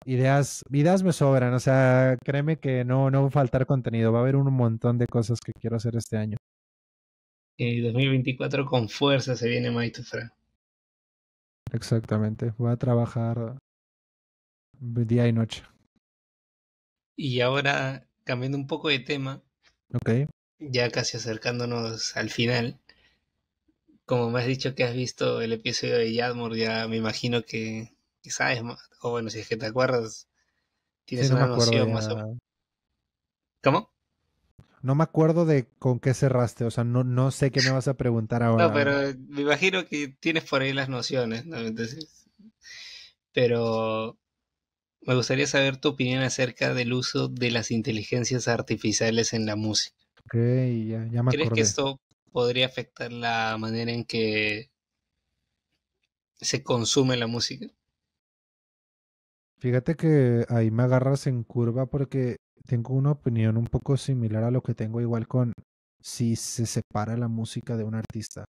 Speaker 2: Ideas, ideas me sobran, o sea, créeme que no, no va a faltar contenido, va a haber un montón de cosas que quiero
Speaker 3: hacer este año.
Speaker 4: Y 2024 con fuerza se viene Maito
Speaker 3: Exactamente, voy a trabajar día y noche.
Speaker 1: Y ahora, cambiando un poco de tema, okay. ya casi acercándonos al final, como me has dicho que has visto el episodio de Yadmor, ya me imagino que que sabes, o bueno, si es que te acuerdas,
Speaker 2: tienes una noción más o menos. ¿Cómo? No me acuerdo de con qué cerraste, o sea, no, no sé qué me vas a preguntar ahora. No, pero
Speaker 1: me imagino que tienes por ahí las nociones, ¿no? Entonces, pero me gustaría saber tu opinión acerca del uso de las inteligencias artificiales en la música. Ok,
Speaker 2: ya, ya me ¿Crees que esto
Speaker 1: podría afectar la manera en que se consume la música?
Speaker 2: Fíjate que ahí me agarras en curva porque tengo una opinión un poco similar a lo que tengo igual con si se separa la música de un artista.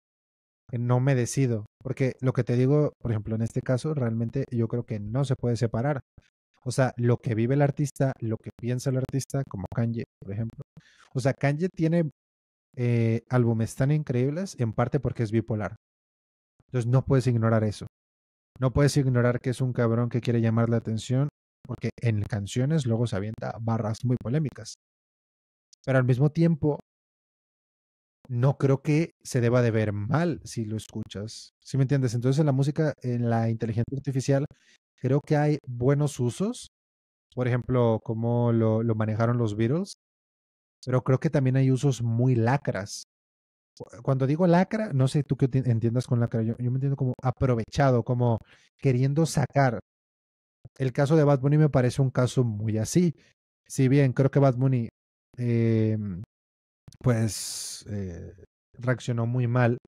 Speaker 2: Eh, no me decido, porque lo que te digo, por ejemplo, en este caso, realmente yo creo que no se puede separar. O sea, lo que vive el artista, lo que piensa el artista, como Kanye, por ejemplo. O sea, Kanye tiene eh, álbumes tan increíbles, en parte porque es bipolar. Entonces no puedes ignorar eso. No puedes ignorar que es un cabrón que quiere llamar la atención, porque en canciones luego se avienta barras muy polémicas. Pero al mismo tiempo, no creo que se deba de ver mal si lo escuchas. ¿Sí me entiendes? Entonces en la música, en la inteligencia artificial, creo que hay buenos usos. Por ejemplo, como lo, lo manejaron los Beatles. Pero creo que también hay usos muy lacras cuando digo lacra, no sé tú qué entiendas con lacra, yo, me entiendo como aprovechado, como queriendo sacar. El caso de Bad Bunny me parece un caso muy así. Si bien creo que Bad Bunny, em, pues, eh, reaccionó muy mal,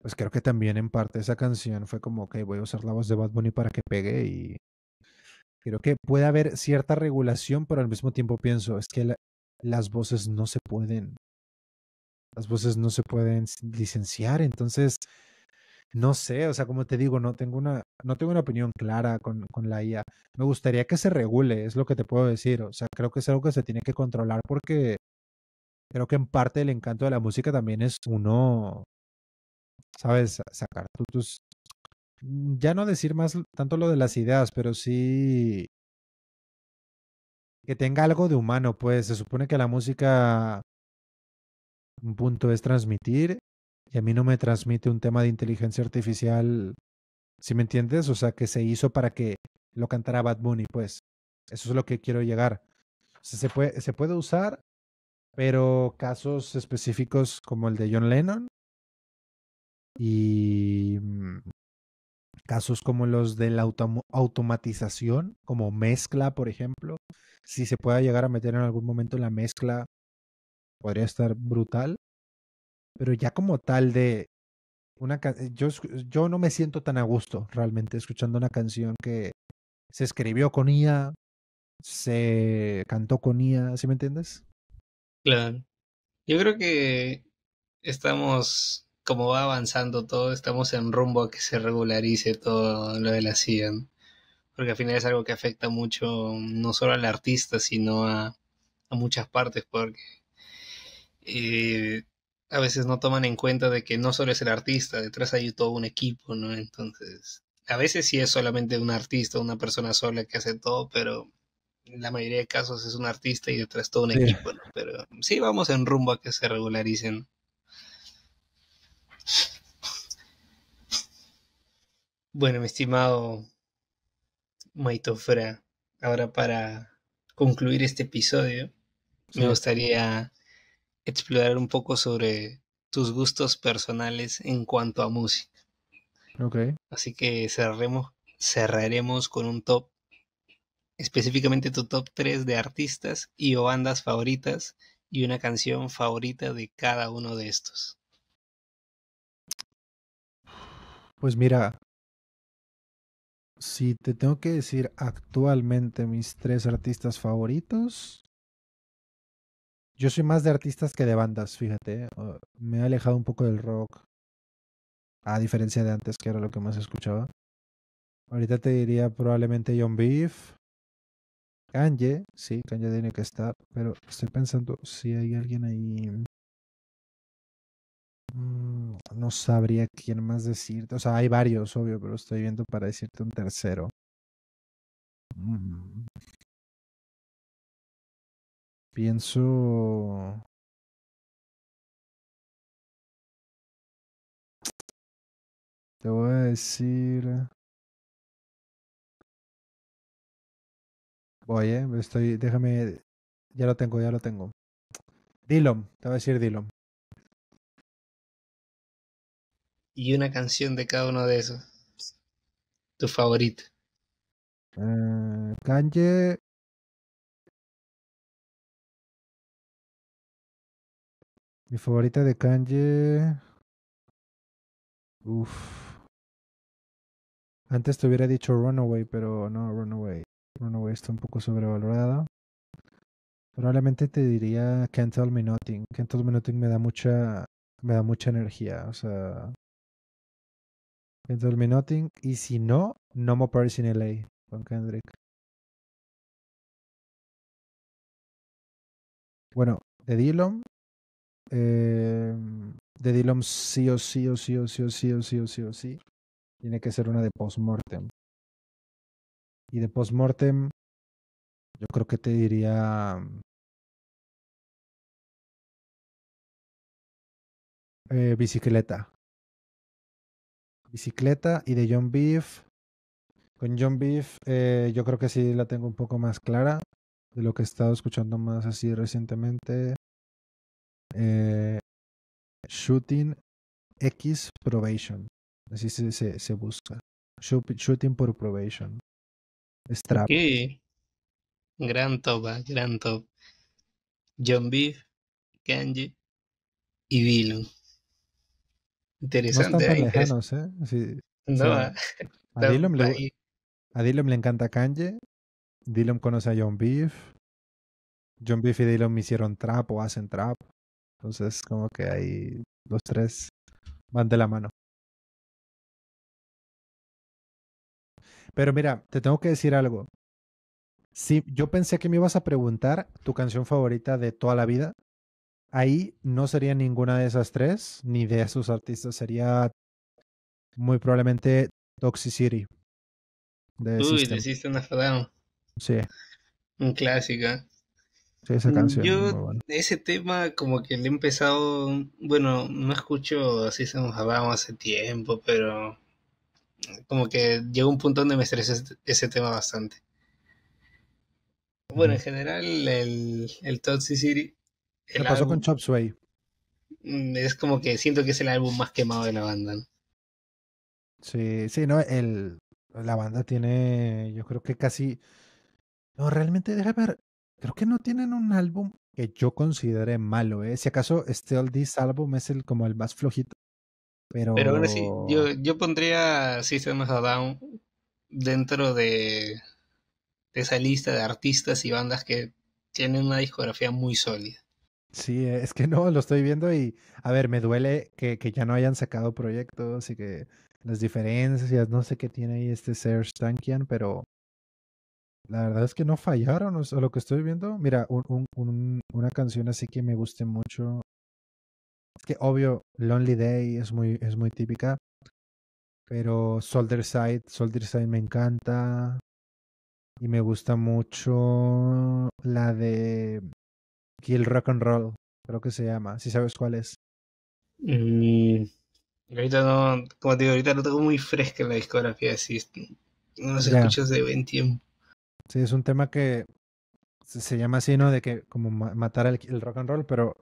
Speaker 2: pues creo que también en parte esa canción fue como, ok, voy a usar la voz de Bad Bunny para que pegue y creo que puede haber cierta regulación, pero al mismo tiempo pienso, es que las voces no se pueden las voces no se pueden licenciar, entonces no sé, o sea, como te digo, no tengo una, no tengo una opinión clara con, con, la IA. Me gustaría que se regule, es lo que te puedo decir. O sea, creo que es algo que se tiene que controlar porque creo que en parte el encanto de la música también es uno, ¿sabes? Sacar tus... Mm, ya no decir más tanto lo de las ideas, pero sí que tenga algo de humano, pues se supone que la música un punto es transmitir y a mí no me transmite un tema de inteligencia artificial, si me entiendes? O sea, que se hizo para que lo cantara Bad Bunny, pues. Eso es lo que quiero llegar. se, puede, usar, pero casos específicos como el de John Lennon y mm, casos como los de la automatización, como mezcla, por ejemplo, si se pueda llegar a meter en algún momento la mezcla podría estar brutal, pero ya como tal de una eh, yo, yo no me siento tan a gusto realmente escuchando una canción que se escribió con IA, se cantó con IA, ¿sí me entiendes?
Speaker 4: Claro.
Speaker 1: Yo creo que estamos, como va avanzando todo, estamos en rumbo a que se regularice todo lo de la CIA. Porque al final es algo que afecta mucho no solo al artista, sino a muchas partes, porque eh, a veces no toman en cuenta de que no solo es el artista, detrás hay todo un equipo, ¿no? Entonces, a veces sí es solamente un artista, una persona sola que hace todo, pero en la mayoría de casos es un artista y detrás todo un equipo, ¿no? Pero sí vamos en rumbo a que se regularicen. Bueno, mi estimado Maitofra, ahora para concluir este episodio, me gustaría explorar un poco sobre tus gustos personales en cuanto a música. ok Así que cerraremos con un top, específicamente tu top 3 de artistas y o bandas favoritas y una canción
Speaker 4: favorita de cada uno de estos.
Speaker 3: Pues mira, si te tengo que decir actualmente
Speaker 2: mis tres artistas favoritos, yo soy más de artistas que de bandas, fíjate. me he alejado un poco del rock, a diferencia de antes, que era lo que más escuchaba. Ahorita te diría probablemente John Beef, Kanye, sí, Kanye tiene que estar, pero estoy pensando si hay alguien ahí. Mm, no sabría quién más decirte.
Speaker 3: O sea, hay varios, obvio, pero estoy viendo para decirte un tercero. Mm. Pienso... Te voy a decir... Voy, estoy... Déjame... Ya lo tengo, ya lo tengo. Dylan te voy a decir Dylan
Speaker 4: Y una canción de cada uno de esos. Tu favorito.
Speaker 2: ah
Speaker 4: Kanye
Speaker 3: Mi favorita de Kanye. Uf. Antes te hubiera dicho Runaway, pero no, Runaway. Runaway
Speaker 2: está un poco sobrevalorado. Probablemente te diría Can't Tell Me Nothing. Can't Tell Me Nothing me da mucha, me da mucha energía. O sea,
Speaker 3: Can't Tell Me Nothing. Y si no, No More Paris in LA con Kendrick. Bueno, de Dillon, Em, de Dylan sí o sí o sí o sí o sí o sí o sí o sí.
Speaker 2: Tiene que ser una de postmortem. Y de postmortem,
Speaker 4: yo creo que te diría.
Speaker 3: Eh, bicicleta. Bicicleta y de John Beef. Con John Beef, eh, yo creo que sí la tengo un
Speaker 2: poco más clara de lo que he estado escuchando más así recientemente. Eh, shooting X Probation. Así se, se, busca. Shooting por Probation. Strap.
Speaker 1: Gran top, ah, gran top. John Beef, Kanji
Speaker 2: y Dylan. Interesante. No están tan lejanos, ¿eh? no, ah, A, a, le, encanta Kanye. Dylan conoce a John Beef. John Beef y me hicieron trap o hacen trap.
Speaker 3: Entonces, como que ahí los tres van de la mano. Pero mira, te tengo que decir algo.
Speaker 2: Si yo pensé que me ibas a preguntar tu canción favorita de toda la vida. Ahí no sería ninguna de esas tres, ni de esos artistas. Sería muy probablemente Toxicity. De Uy, System. de
Speaker 1: System of Sí. Un clásico.
Speaker 2: Mm, yo,
Speaker 1: ese tema, como que le he empezado. Bueno, no escucho así se nos hablaba hace tiempo, pero. Como que llegó un punto donde me estresé este, ese tema bastante. Bueno, en mm. general, el, el City ¿Qué pasó con Chop Sway? Mm, es como que siento que es el álbum más quemado de la banda.
Speaker 2: Sí, sí, no, el, la banda tiene. Yo creo que casi. No, realmente, déjame ver creo que no tienen un álbum que yo considere malo, ¿eh? Si acaso Still este This Album es el como el más flojito. Pero, pero ahora sí,
Speaker 1: yo, yo pondría System of a Down dentro de, de esa lista de artistas y bandas que tienen una discografía muy sólida.
Speaker 2: Sí, eh, es que no, lo estoy viendo y a ver, me duele que, que ya no hayan sacado proyectos y que las diferencias, no sé qué tiene ahí este Serge Tankian, pero la verdad es que no fallaron, o lo que estoy viendo. Mira, un, una canción así que me guste mucho. Es que obvio, Lonely Day es muy, es muy típica. Pero Soldier Side, Soldier Side me encanta. Y me gusta mucho la de Kill Rock and Roll, creo que se llama, si sabes cuál es. Mm,
Speaker 1: ahorita no, como te digo, ahorita no tengo muy fresca la discografía, así
Speaker 2: no se escuchas de buen tiempo. Sí, es un tema que se llama así, ¿no? De que como matar el, rock and roll, pero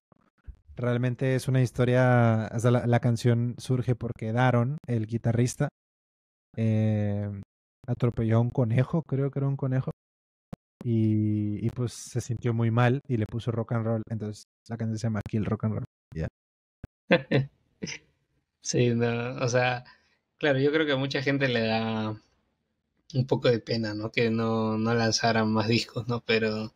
Speaker 2: realmente es una historia, hasta la, la canción surge porque Daron, el guitarrista, eh, atropelló a un conejo, creo que era un conejo, y, pues se sintió muy mal y le puso rock and roll, entonces la canción se llama Kill
Speaker 3: Rock and Roll.
Speaker 4: sí, o sea,
Speaker 1: claro, yo creo que mucha gente le da un poco de pena, ¿no? Que no, no lanzaran más discos, ¿no? Pero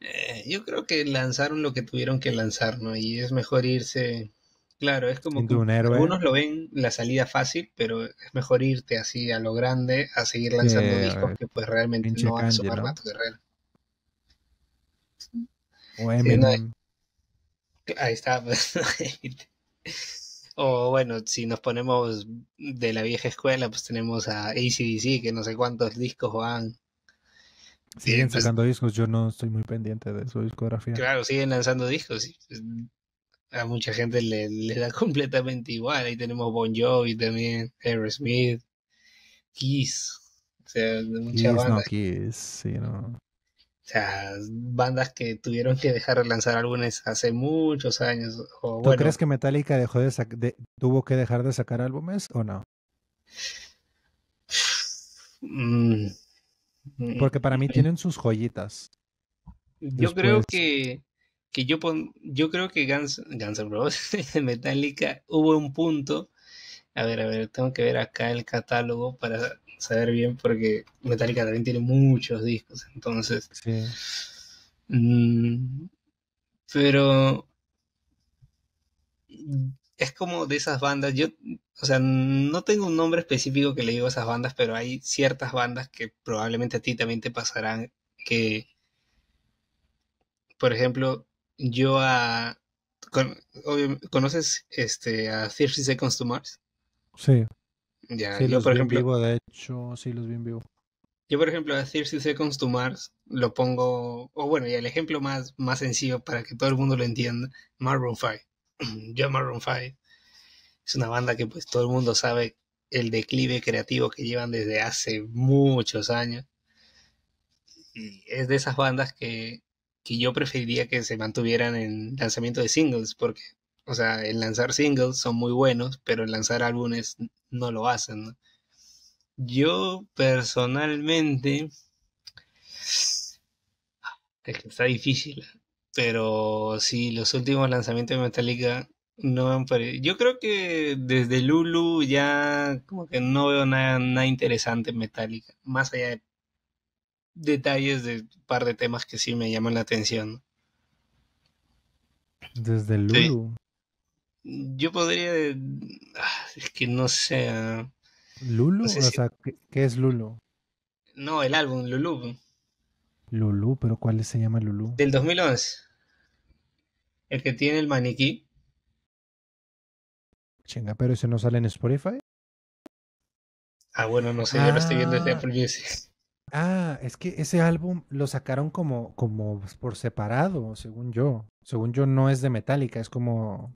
Speaker 1: eh, yo creo que lanzaron lo que tuvieron que lanzar, ¿no? Y es mejor irse... Claro, es como que algunos lo ven la salida fácil, pero es mejor irte así a lo grande a seguir lanzando discos que pues realmente no van a sumar ¿no? a ahí está. Pues, O bueno, si nos ponemos de la vieja escuela, pues tenemos a ACDC, que no sé cuántos discos van.
Speaker 2: Siguen pues sacando discos, yo no estoy muy pendiente de su discografía. Claro,
Speaker 1: siguen lanzando discos. Pues, a mucha gente le, le da completamente igual. Ahí tenemos Bon Jovi también, Aerosmith, Kiss. O sea, de muchas Kiss, No,
Speaker 2: Kiss, sí, no.
Speaker 1: O sea, bandas que tuvieron que dejar de lanzar álbumes hace muchos años. O, ¿Tú crees que
Speaker 2: Metallica dejó de, tuvo que dejar de sacar álbumes o no? Mm. Porque para mí tienen sus joyitas. Yo creo
Speaker 1: que, que yo, yo creo que Guns, Guns N' Roses, Metallica, hubo un punto. A ver, a ver, tengo que ver acá el catálogo para saber bien porque Metallica también tiene muchos discos, entonces. Mm, pero es como de esas bandas, yo, o sea, no tengo un nombre específico que le digo a esas bandas, pero hay ciertas bandas que probablemente a ti también te pasarán que, por ejemplo, yo a... ¿Conoces este, a 30 Seconds to Mars?
Speaker 2: Sí. Ya, sí, yo, los por vi ejemplo, en de hecho, sí los vi en vivo.
Speaker 1: Yo, por ejemplo, a 30 Seconds to Mars lo pongo, o bueno, y el ejemplo más, más sencillo para que todo el mundo lo entienda, Maroon 5. Yo Maroon 5 es una banda que pues todo el mundo sabe el declive creativo que llevan desde hace muchos años. Y es de esas bandas que, que yo preferiría que se mantuvieran en lanzamiento de singles, porque o sea, el lanzar singles son muy buenos, pero el lanzar álbumes no lo hacen. Yo personalmente... Es que está difícil. Pero sí, los últimos lanzamientos de Metallica no han parecido. Yo creo que desde Lulu ya como que no veo nada, nada interesante en Metallica. Más allá de detalles de un par de temas que sí me llaman la atención.
Speaker 2: Desde Lulu
Speaker 1: yo podría. Ah, es que no sé. Ah,
Speaker 2: ¿Lulu? O sea, ¿qué, es Lulu?
Speaker 1: No, el álbum, Lulu.
Speaker 2: Lulu, pero ¿cuál se llama Lulu? Del
Speaker 1: 2011. El
Speaker 4: que tiene el maniquí.
Speaker 2: Chinga, pero ese no sale en Spotify. Ah, bueno, no sé, yo lo estoy viendo desde ah. Apple
Speaker 4: Music.
Speaker 3: Ah,
Speaker 2: es que ese álbum lo sacaron como, como por separado, según yo. Según yo, no es de Metallica, es como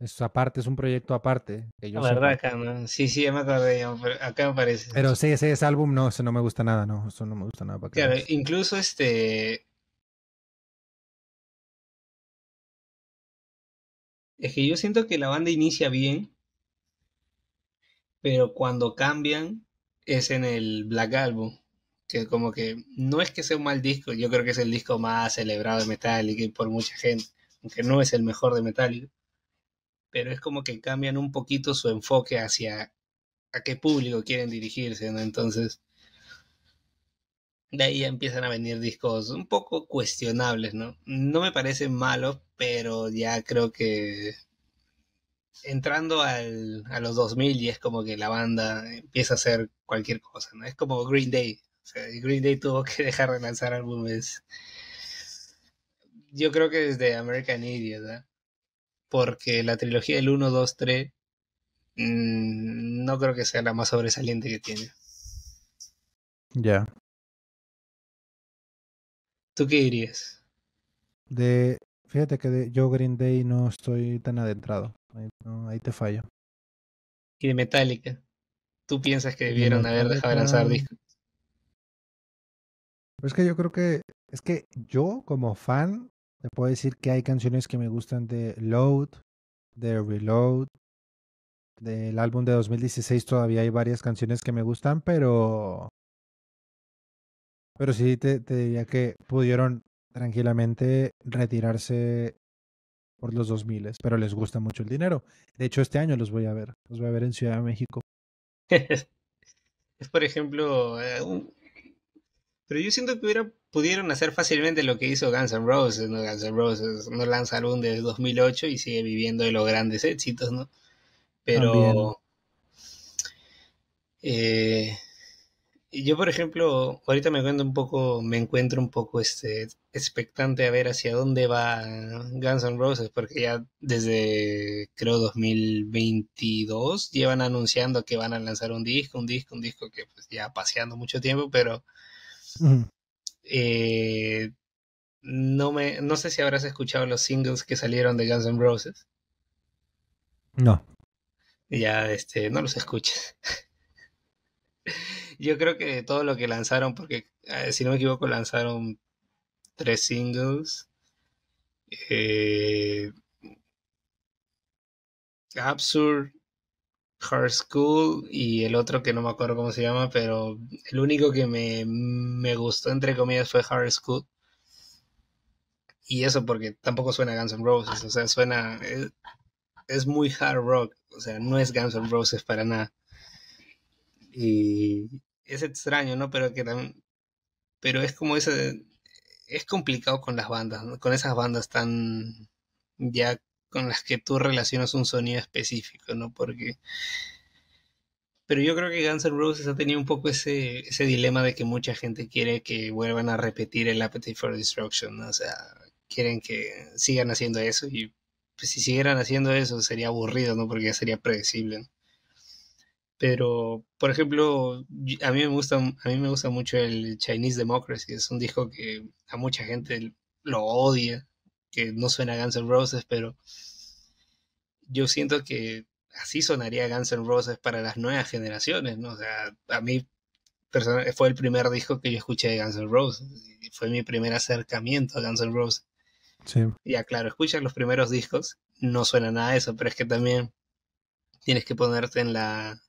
Speaker 2: es aparte, es un proyecto aparte. Que yo la
Speaker 1: sí, sí, es me acordé, acá me parece. Pero sí,
Speaker 2: ese, álbum no, eso no me gusta nada, no, eso no me gusta nada. claro,
Speaker 4: incluso este... Es que yo siento que la banda inicia bien,
Speaker 1: pero cuando cambian es en el Black Album, que como que no es que sea un mal disco, yo creo que es el disco más celebrado de Metallica y por mucha gente, aunque no es el mejor de Metallica pero es como que cambian un poquito su enfoque hacia a qué público quieren dirigirse, ¿no? Entonces, de ahí ya empiezan a venir discos un poco cuestionables, ¿no? No me parecen malos, pero ya creo que entrando a los 2000 y es como que la banda empieza a hacer cualquier cosa, ¿no? Es como Green Day. O sea, Green Day tuvo que dejar de lanzar álbumes. Yo creo que desde American Idiot, ¿no? porque la trilogía del 1, 2, 3 no creo que sea la más sobresaliente que tiene.
Speaker 3: Ya.
Speaker 4: ¿Tú qué dirías?
Speaker 3: De, fíjate que de, yo Green Day no estoy tan adentrado. Ahí, te fallo. ¿Y de
Speaker 2: Metallica?
Speaker 1: ¿Tú piensas que debieron haber dejado de lanzar discos?
Speaker 2: Pues es que yo creo que, es que yo como fan te puedo decir que hay canciones que me gustan de Load, de Reload, del álbum de 2016 todavía hay varias canciones que me gustan, pero... Pero sí te, te diría que pudieron tranquilamente retirarse por los 2000, pero les gusta mucho el dinero. De hecho, este año los voy a ver, los voy a ver en Ciudad de México.
Speaker 1: es por ejemplo, eh, pero yo siento que hubiera pudieron hacer fácilmente lo que hizo Guns N' Roses, ¿no? Guns N' Roses no lanza álbum desde 2008 y sigue viviendo de los grandes éxitos, ¿no? Pero... Eh, yo, por ejemplo, ahorita me encuentro un poco, me encuentro un poco este, expectante a ver hacia dónde va Guns N' Roses, porque ya desde, creo, 2022 llevan anunciando que van a lanzar un disco, un disco, un disco que pues ya paseando mucho tiempo, pero... Eh, no, me, no sé si habrás escuchado los singles que salieron de Guns N' Roses. No. Ya, este, no los escuches. Yo creo que todo lo que lanzaron, porque eh, si no me equivoco, lanzaron tres singles. Eh, Absurd, Hard School y el otro que no me acuerdo cómo se llama, pero el único que me, me gustó, entre comillas, fue Hard School. Y eso porque tampoco suena Guns N' Roses, o sea, suena. Es, muy hard rock, o sea, no es Guns N' Roses para nada. Y es extraño, ¿no? Pero que también. Pero es como ese. Es complicado con las bandas, con esas bandas tan. ya con las que tú relacionas un sonido específico, ¿no? Porque... Pero yo creo que Guns N' Roses ha tenido un poco ese, ese dilema de que mucha gente quiere que vuelvan a repetir el Appetite for Destruction, ¿no? O sea, quieren que sigan haciendo eso y pues, si siguieran haciendo eso sería aburrido, ¿no? Porque ya sería predecible, ¿no? Pero, por ejemplo, a mí, me gusta, a mí me gusta mucho el Chinese Democracy, es un disco que a mucha gente lo odia, que no suena Guns N' Roses, pero yo siento que así sonaría Guns N' Roses para las nuevas generaciones, ¿no? O sea, a mí fue el primer disco que yo escuché de Guns N' Roses, fue mi primer acercamiento a Guns N' Roses. Sí. Ya, ah, claro, escuchas los primeros discos, no suena nada a eso, pero es que también tienes que ponerte en la,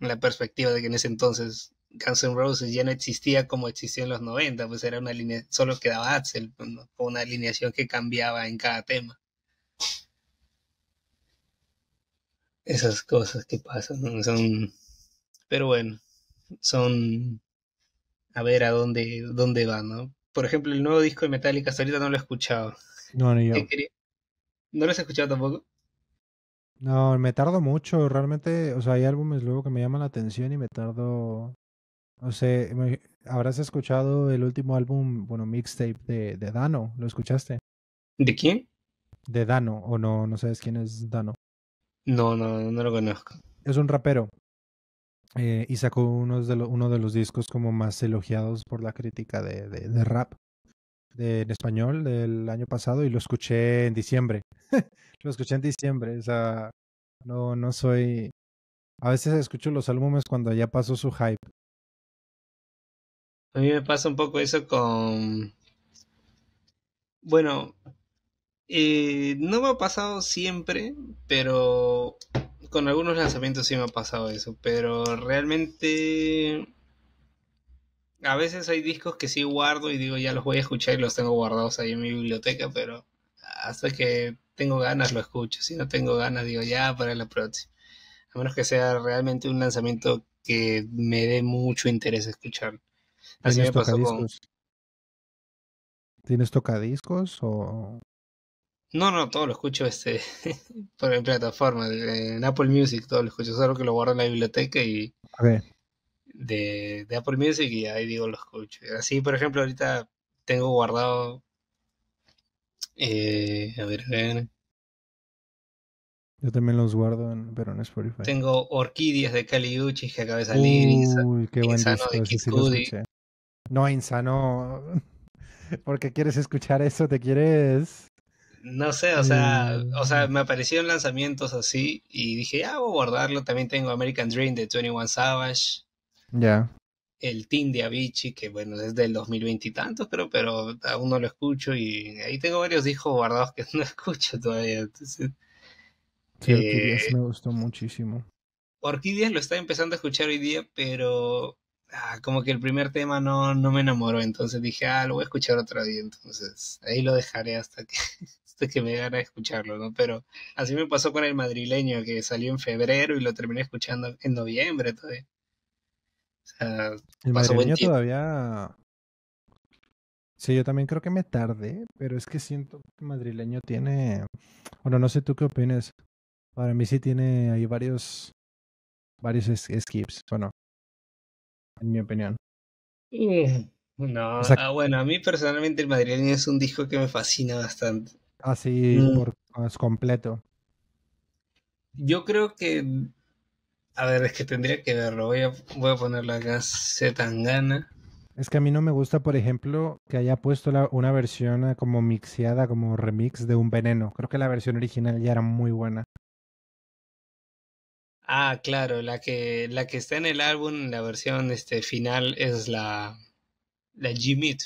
Speaker 1: en la perspectiva de que en ese entonces Guns N' Roses ya no existía como existía en los 90, pues era una línea, solo quedaba Axel, con pues, una alineación que cambiaba en cada tema. Esas cosas que pasan, son, pero bueno, son a ver a dónde, dónde ¿no? Por ejemplo, el nuevo disco de Metallica hasta ahorita no lo he escuchado. No, ni yo. ¿No lo has escuchado tampoco?
Speaker 2: No, me tardo mucho, realmente, o sea, hay álbumes luego que me llaman la atención y me tardo o sea, ¿habrás escuchado el último álbum, bueno, mixtape de, de Dano? ¿Lo escuchaste? ¿De quién? De Dano, o no, no sabes quién es Dano. No, no, no lo conozco. Es un rapero. Eh, y sacó de uno de los discos como más elogiados por la crítica de, de, rap en español del año pasado y lo escuché en diciembre. lo escuché en diciembre, o sea, no, no soy... A veces escucho los álbumes cuando ya pasó su hype
Speaker 4: a mí me pasa un poco
Speaker 1: eso con... Bueno, eh, no me ha pasado siempre, pero con algunos lanzamientos sí me ha pasado eso, pero realmente... A veces hay discos que sí guardo y digo, ya los voy a escuchar y los tengo guardados ahí en mi biblioteca, pero hasta que tengo ganas lo escucho. Si no tengo ganas, digo, ya para la próxima. A menos que sea realmente un lanzamiento que me dé mucho interés escucharlo tocadiscos?
Speaker 2: ¿Tienes tocadiscos o...?
Speaker 1: No, no, todo lo escucho este por la plataforma, en Apple Music, todo lo escucho, solo que lo guardo en la biblioteca y de, de Apple Music y ahí digo lo escucho. Así, por ejemplo, ahorita tengo guardado eh, a ver,
Speaker 2: Yo también los guardo, en, pero en Spotify.
Speaker 1: Tengo Orquídeas de Cali que acaba de salir. Uy, qué de
Speaker 2: no, Insa, no. Porque quieres escuchar eso, te quieres.
Speaker 1: No sé, o sea, mm. o sea, me aparecieron lanzamientos así y dije, ah, voy a guardarlo. También tengo American Dream de 21 Savage. Ya. El Team de Avicii, que bueno, es del 2020 y tantos, creo, pero aún no lo escucho. Y ahí tengo varios discos guardados que no escucho todavía. Entonces,
Speaker 2: sí, Orquídeas eh, me gustó muchísimo.
Speaker 1: Orquídeas lo está empezando a escuchar hoy día, pero Ah, como que el primer tema no, no me enamoró, entonces dije, ah, lo voy a escuchar otro día, entonces ahí lo dejaré hasta que, Me que me escucharlo, ¿no? Pero así me pasó con el madrileño que salió en febrero y lo terminé escuchando en
Speaker 4: noviembre todavía.
Speaker 2: el madrileño todavía... Sí, yo también creo que me tarde pero es que siento que madrileño tiene... Bueno, no sé tú qué opinas. Para mí sí tiene hay varios varios skips. Bueno, en mi opinión.
Speaker 4: Mm, no,
Speaker 1: ah, bueno, a mí personalmente el madrileño es un disco que me fascina bastante.
Speaker 2: Así mm. por es completo.
Speaker 1: Yo creo que. Mm, a ver, es que tendría que verlo. Voy a, voy a ponerlo acá, gana.
Speaker 2: Es que a mí no me gusta, por ejemplo, que haya puesto una versión eh, como mixeada, como remix de un veneno. Creo que la versión original ya era muy buena.
Speaker 1: Ah, claro, la que, la que está en el álbum, la versión este, final, es la, la G-Meet.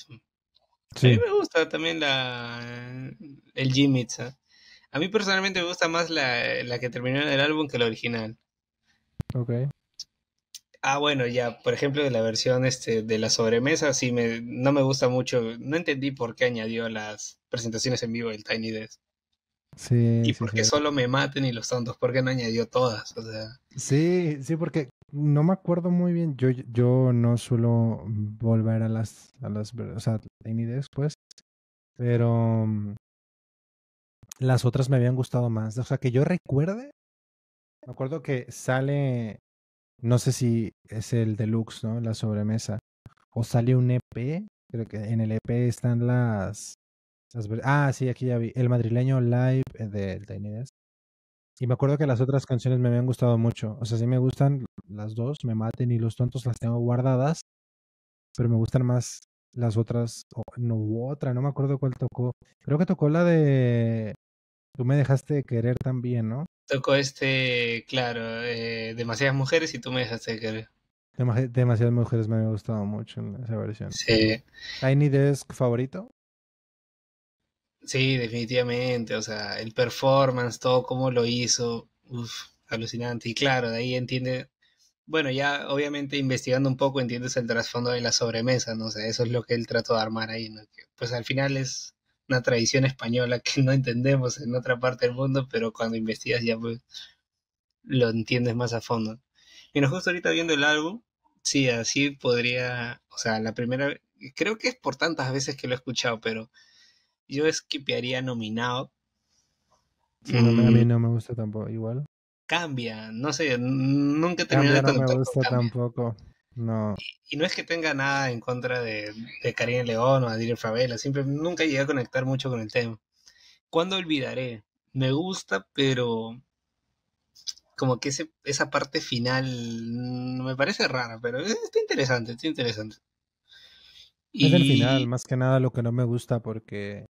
Speaker 1: Sí. me gusta también la, el G-Meet. A mí personalmente me gusta más la, la que terminó en el álbum que la original. Ok. Ah, bueno, ya, por ejemplo, de la versión este, de la sobremesa, sí, me, no me gusta mucho. No entendí por qué añadió las presentaciones en vivo del Tiny Desk.
Speaker 2: Sí, ¿Y porque por solo
Speaker 1: me maten y los santos porque no añadió todas?
Speaker 2: Sí, sí, porque no me acuerdo muy bien. Yo, yo no suelo volver a las, a las, o sea, ni después. Pero mm, las otras me habían gustado más. O sea, que yo recuerde. Me acuerdo que sale, no sé si es el deluxe, ¿no? La sobremesa. O sale un EP. Creo que en el EP están las, Ah, sí, aquí ya vi. El madrileño live eh, de Tiny Desk. Y me acuerdo que las otras canciones me habían gustado mucho. O sea, sí me gustan las dos, me maten y los tontos las tengo guardadas. Pero me gustan más las otras, no otra, no me acuerdo cuál tocó. Creo que tocó la de Tú me dejaste de querer también, ¿no?
Speaker 1: Tocó este, claro, eh, Demasiadas mujeres y tú me dejaste de querer.
Speaker 2: demasiadas mujeres me había gustado mucho en esa versión. Sí. Tiny Desk favorito.
Speaker 1: Sí, definitivamente, o sea, el performance, todo cómo lo hizo, uff, alucinante. Y claro, de ahí entiende, bueno, ya obviamente investigando un poco entiendes el trasfondo de la sobremesa, ¿no? O sea, eso es lo que él trató de armar ahí, ¿no? pues al final es una tradición española que no entendemos en otra parte del mundo, pero cuando investigas ya pues lo entiendes más a fondo. Y nos justo ahorita viendo el álbum, sí, así podría, o sea, la primera, creo que es por tantas veces que lo he escuchado, pero yo esquipearía nominado. a
Speaker 2: mí mm. no me gusta tampoco, igual.
Speaker 1: Cambia, no sé, nunca terminé de No me gusta
Speaker 2: tampoco. No.
Speaker 1: Y, no es que tenga nada en contra de, Karina León o Adriel Favela, siempre nunca llegué a conectar mucho con el tema. ¿Cuándo olvidaré? Me gusta, pero como que esa parte final mm, me parece rara, pero eh, está interesante, está interesante. Es el
Speaker 2: final, más que nada lo que no me gusta porque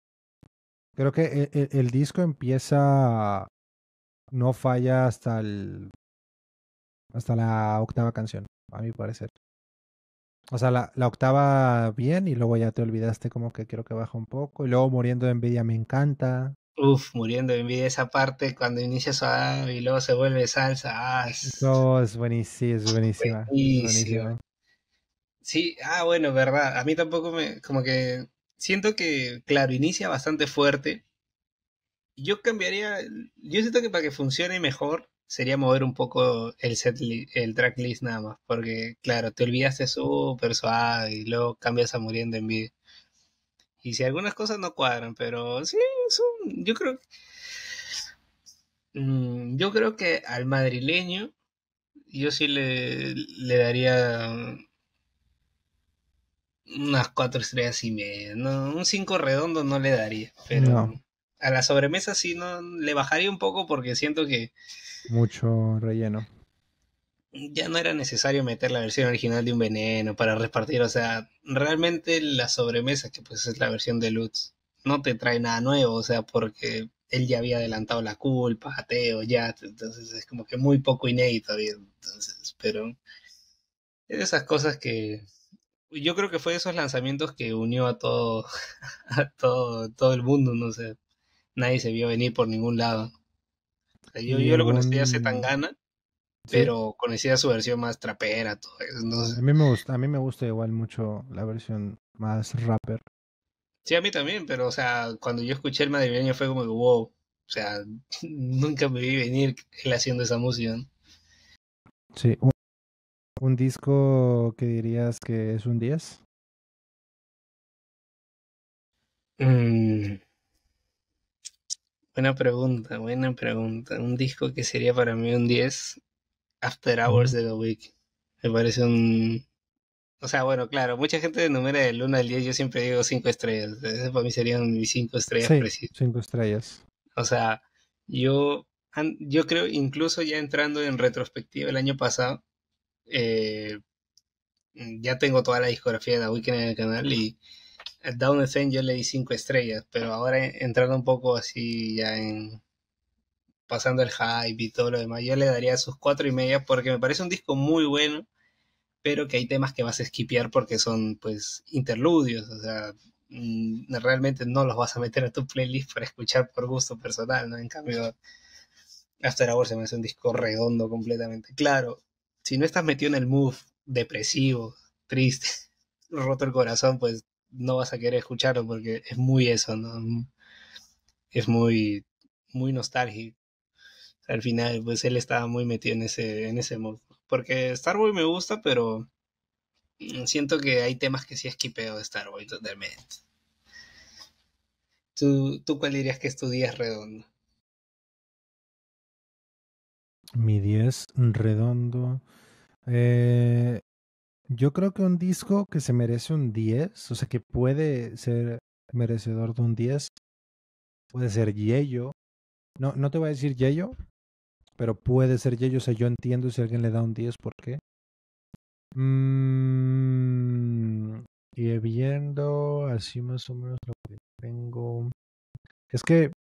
Speaker 2: creo que e, e, el, disco empieza, no falla hasta el hasta la octava canción, a mi parecer. O sea, la, octava bien y luego ya te olvidaste como que quiero que baja un poco. Y luego muriendo de envidia me encanta.
Speaker 1: Uf, muriendo de envidia esa parte cuando inicia y luego se vuelve salsa. Ah,
Speaker 2: es... No, es buenísima, buenísima.
Speaker 1: Sí, ah, bueno, verdad. A mí tampoco me. Como que. Siento que, claro, inicia bastante fuerte. Yo cambiaría. Yo siento que para que funcione mejor sería mover un poco el, set el tracklist nada más. Porque, claro, te olvidaste súper suave y luego cambias a muriendo en vida. Y si algunas cosas no cuadran, pero sí, yo creo. Mm, yo creo que al madrileño yo sí le, le daría unas cuatro estrellas y media. un cinco redondo no le daría. Pero a la sobremesa sí no le bajaría un poco porque siento que.
Speaker 2: Mucho relleno.
Speaker 1: Ya no era necesario meter la versión original de un veneno para repartir. O sea, realmente la sobremesa, que pues es la versión de Lutz... no te trae nada nuevo. O sea, porque él ya había adelantado la culpa, ateo, ya. Entonces es como que muy poco inédito. Entonces, pero. Es esas cosas que yo creo que fue de esos lanzamientos que unió a todo, a todo, todo el mundo, no sé. Nadie se vio venir por ningún lado. Yo, yo lo conocía hace tan gana, pero conocía su versión más trapera, todo
Speaker 2: eso. A mí me gusta, a mí me gusta igual mucho la versión más rapper.
Speaker 1: Sí, a mí también, pero o sea, cuando yo escuché el madrileño fue como que wow. O sea,
Speaker 4: nunca me vi venir él haciendo esa música.
Speaker 2: Sí,
Speaker 3: un disco que dirías que es un 10? Mm.
Speaker 4: Buena
Speaker 1: pregunta, buena pregunta. Un disco que sería para mí un 10, After Hours de The Week. Me parece
Speaker 2: un...
Speaker 1: O sea, bueno, claro, mucha gente numera del 1 al 10, yo siempre digo 5 estrellas. Ese para mí serían mis 5 estrellas. Sí,
Speaker 2: 5 estrellas.
Speaker 1: O sea, yo, yo creo, incluso ya entrando en retrospectiva el año pasado, eh, mm, ya tengo toda la discografía de The Weeknd en el canal y Down Down of yo le di 5 estrellas, pero ahora entrando un poco así ya en pasando el hype y todo lo demás, yo le daría sus cuatro y media porque me parece un disco muy bueno, pero que hay temas que vas a esquipear porque son pues interludios, o sea, mm, realmente no los vas a meter en tu playlist para escuchar por gusto personal, ¿no? En cambio, After Hours se me hace un disco redondo completamente. Claro, si no estás metido en el mood depresivo, triste, roto el corazón, pues no vas a querer escucharlo porque es muy eso, ¿no? Es muy, muy nostálgico. Al final, pues él estaba muy metido en ese, en ese mood. Porque Starboy me gusta, pero mm, siento que hay temas que sí esquipeo de Starboy totalmente. ¿Tú, ¿Tú cuál dirías que estudias redondo?
Speaker 3: Mi 10 redondo.
Speaker 2: Eh, yo creo que un disco que se merece un 10, o sea, que puede ser merecedor de un 10, puede ser Yello. No, no te voy a decir Yello, pero puede ser Yello. O sea, yo entiendo si alguien le da un 10, ¿por qué?
Speaker 3: Mm, y viendo así más o menos lo que tengo. Es que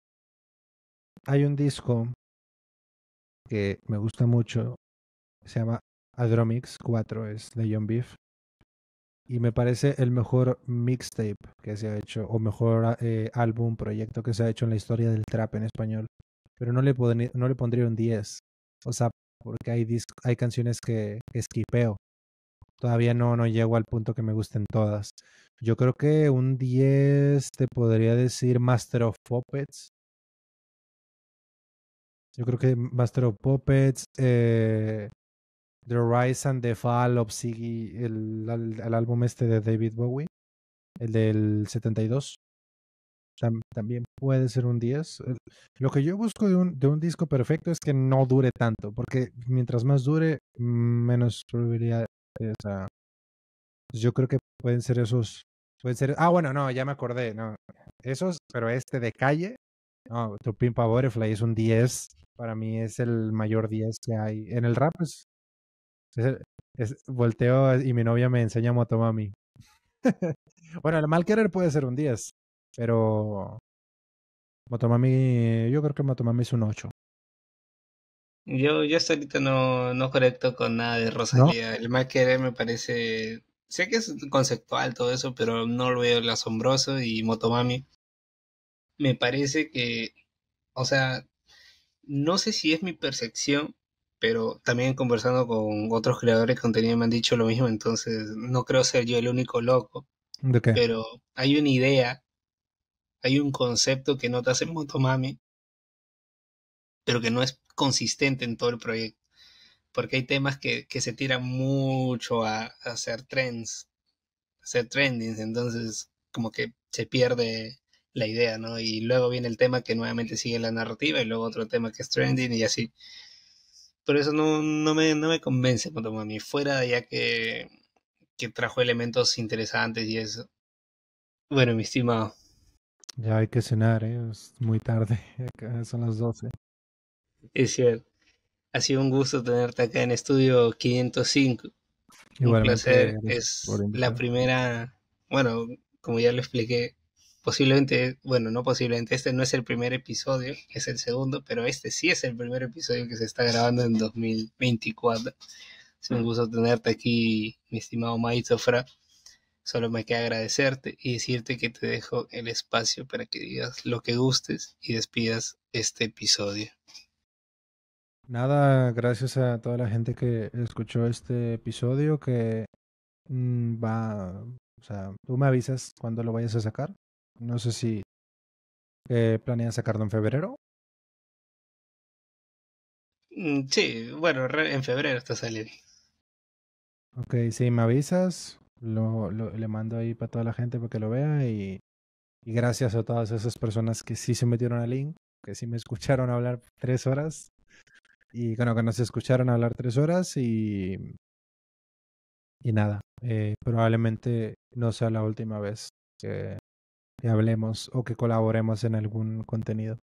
Speaker 3: hay un disco que me gusta mucho. Se llama
Speaker 2: Adromix 4, es de John Beef. Y me parece el mejor mixtape que se ha hecho, o mejor ah, eh, álbum, proyecto que se ha hecho en la historia del trap en español. Pero no le, no le pondría un 10. O sea, porque hay, hay canciones que esquipeo. Todavía no, no llego al punto que me gusten todas. Yo creo que un 10 te podría decir Master of Puppets, yo creo que Master of Puppets, eh, The Rise and the Fall of el, álbum este de David Bowie, el del 72. también puede ser un 10. Lo que yo busco de un, disco perfecto es que no dure tanto, porque mientras más dure, menos probabilidad. Esa. Pues yo creo que pueden ser esos. Pueden ser. Ah, bueno, no, ya me acordé. No. Esos, pero este de calle, no, tu Pimpa Butterfly es un 10. Para mí es el mayor 10 que hay en el rap. Pues, es, volteo y mi novia me enseña Motomami. bueno, el mal querer puede ser un 10, pero Motomami, yo creo que Motomami es un 8.
Speaker 1: Yo, yo hasta ahorita no, no conecto con nada de Rosalía. El mal querer me parece. Sé que es conceptual todo eso, pero no lo veo el asombroso y Motomami me parece que, o sea, no sé si es mi percepción, pero también conversando con otros creadores de contenido me han dicho lo mismo, entonces no creo ser yo el único loco. Pero hay una idea, hay un concepto que hace mucho mami, pero que no es consistente en todo el proyecto. Porque hay temas que, que se tiran mucho a, hacer trends, hacer trendings, entonces como que se pierde la idea, ¿no? Y luego viene el tema que nuevamente sigue la narrativa y luego otro tema que es trending y así. por eso no, no, me, no me convence, mí fuera ya que, trajo elementos interesantes y eso. Bueno, mi estimado.
Speaker 2: Ya hay que cenar, ¿eh? es muy tarde, son las 12.
Speaker 1: Es cierto. Ha sido un gusto tenerte acá en estudio 505.
Speaker 5: Igualmente, un placer. Es la
Speaker 1: primera, bueno, como ya lo expliqué, posiblemente, bueno, no posiblemente, este no es el primer episodio, es el segundo, pero este sí es el primer episodio que se está grabando en 2024. Es un gusto tenerte aquí, mi estimado Maito Fra. Solo me queda agradecerte y decirte que te dejo el espacio para que digas lo que gustes y despidas este
Speaker 3: episodio.
Speaker 2: Nada, gracias a toda la gente que escuchó este episodio, que mm, va, o sea, tú me avisas cuando lo
Speaker 3: vayas a sacar. No sé si eh, planean sacarlo en febrero.
Speaker 4: Mm, sí, bueno, en febrero está saliendo.
Speaker 2: Ok, sí, me avisas. Lo, lo, le mando ahí para toda la gente para que lo vea y, gracias a todas esas personas que sí se metieron al link, que sí me escucharon hablar tres horas y bueno, que nos escucharon hablar tres horas y, y nada, eh, probablemente no sea la última vez que, que hablemos o que colaboremos en algún contenido.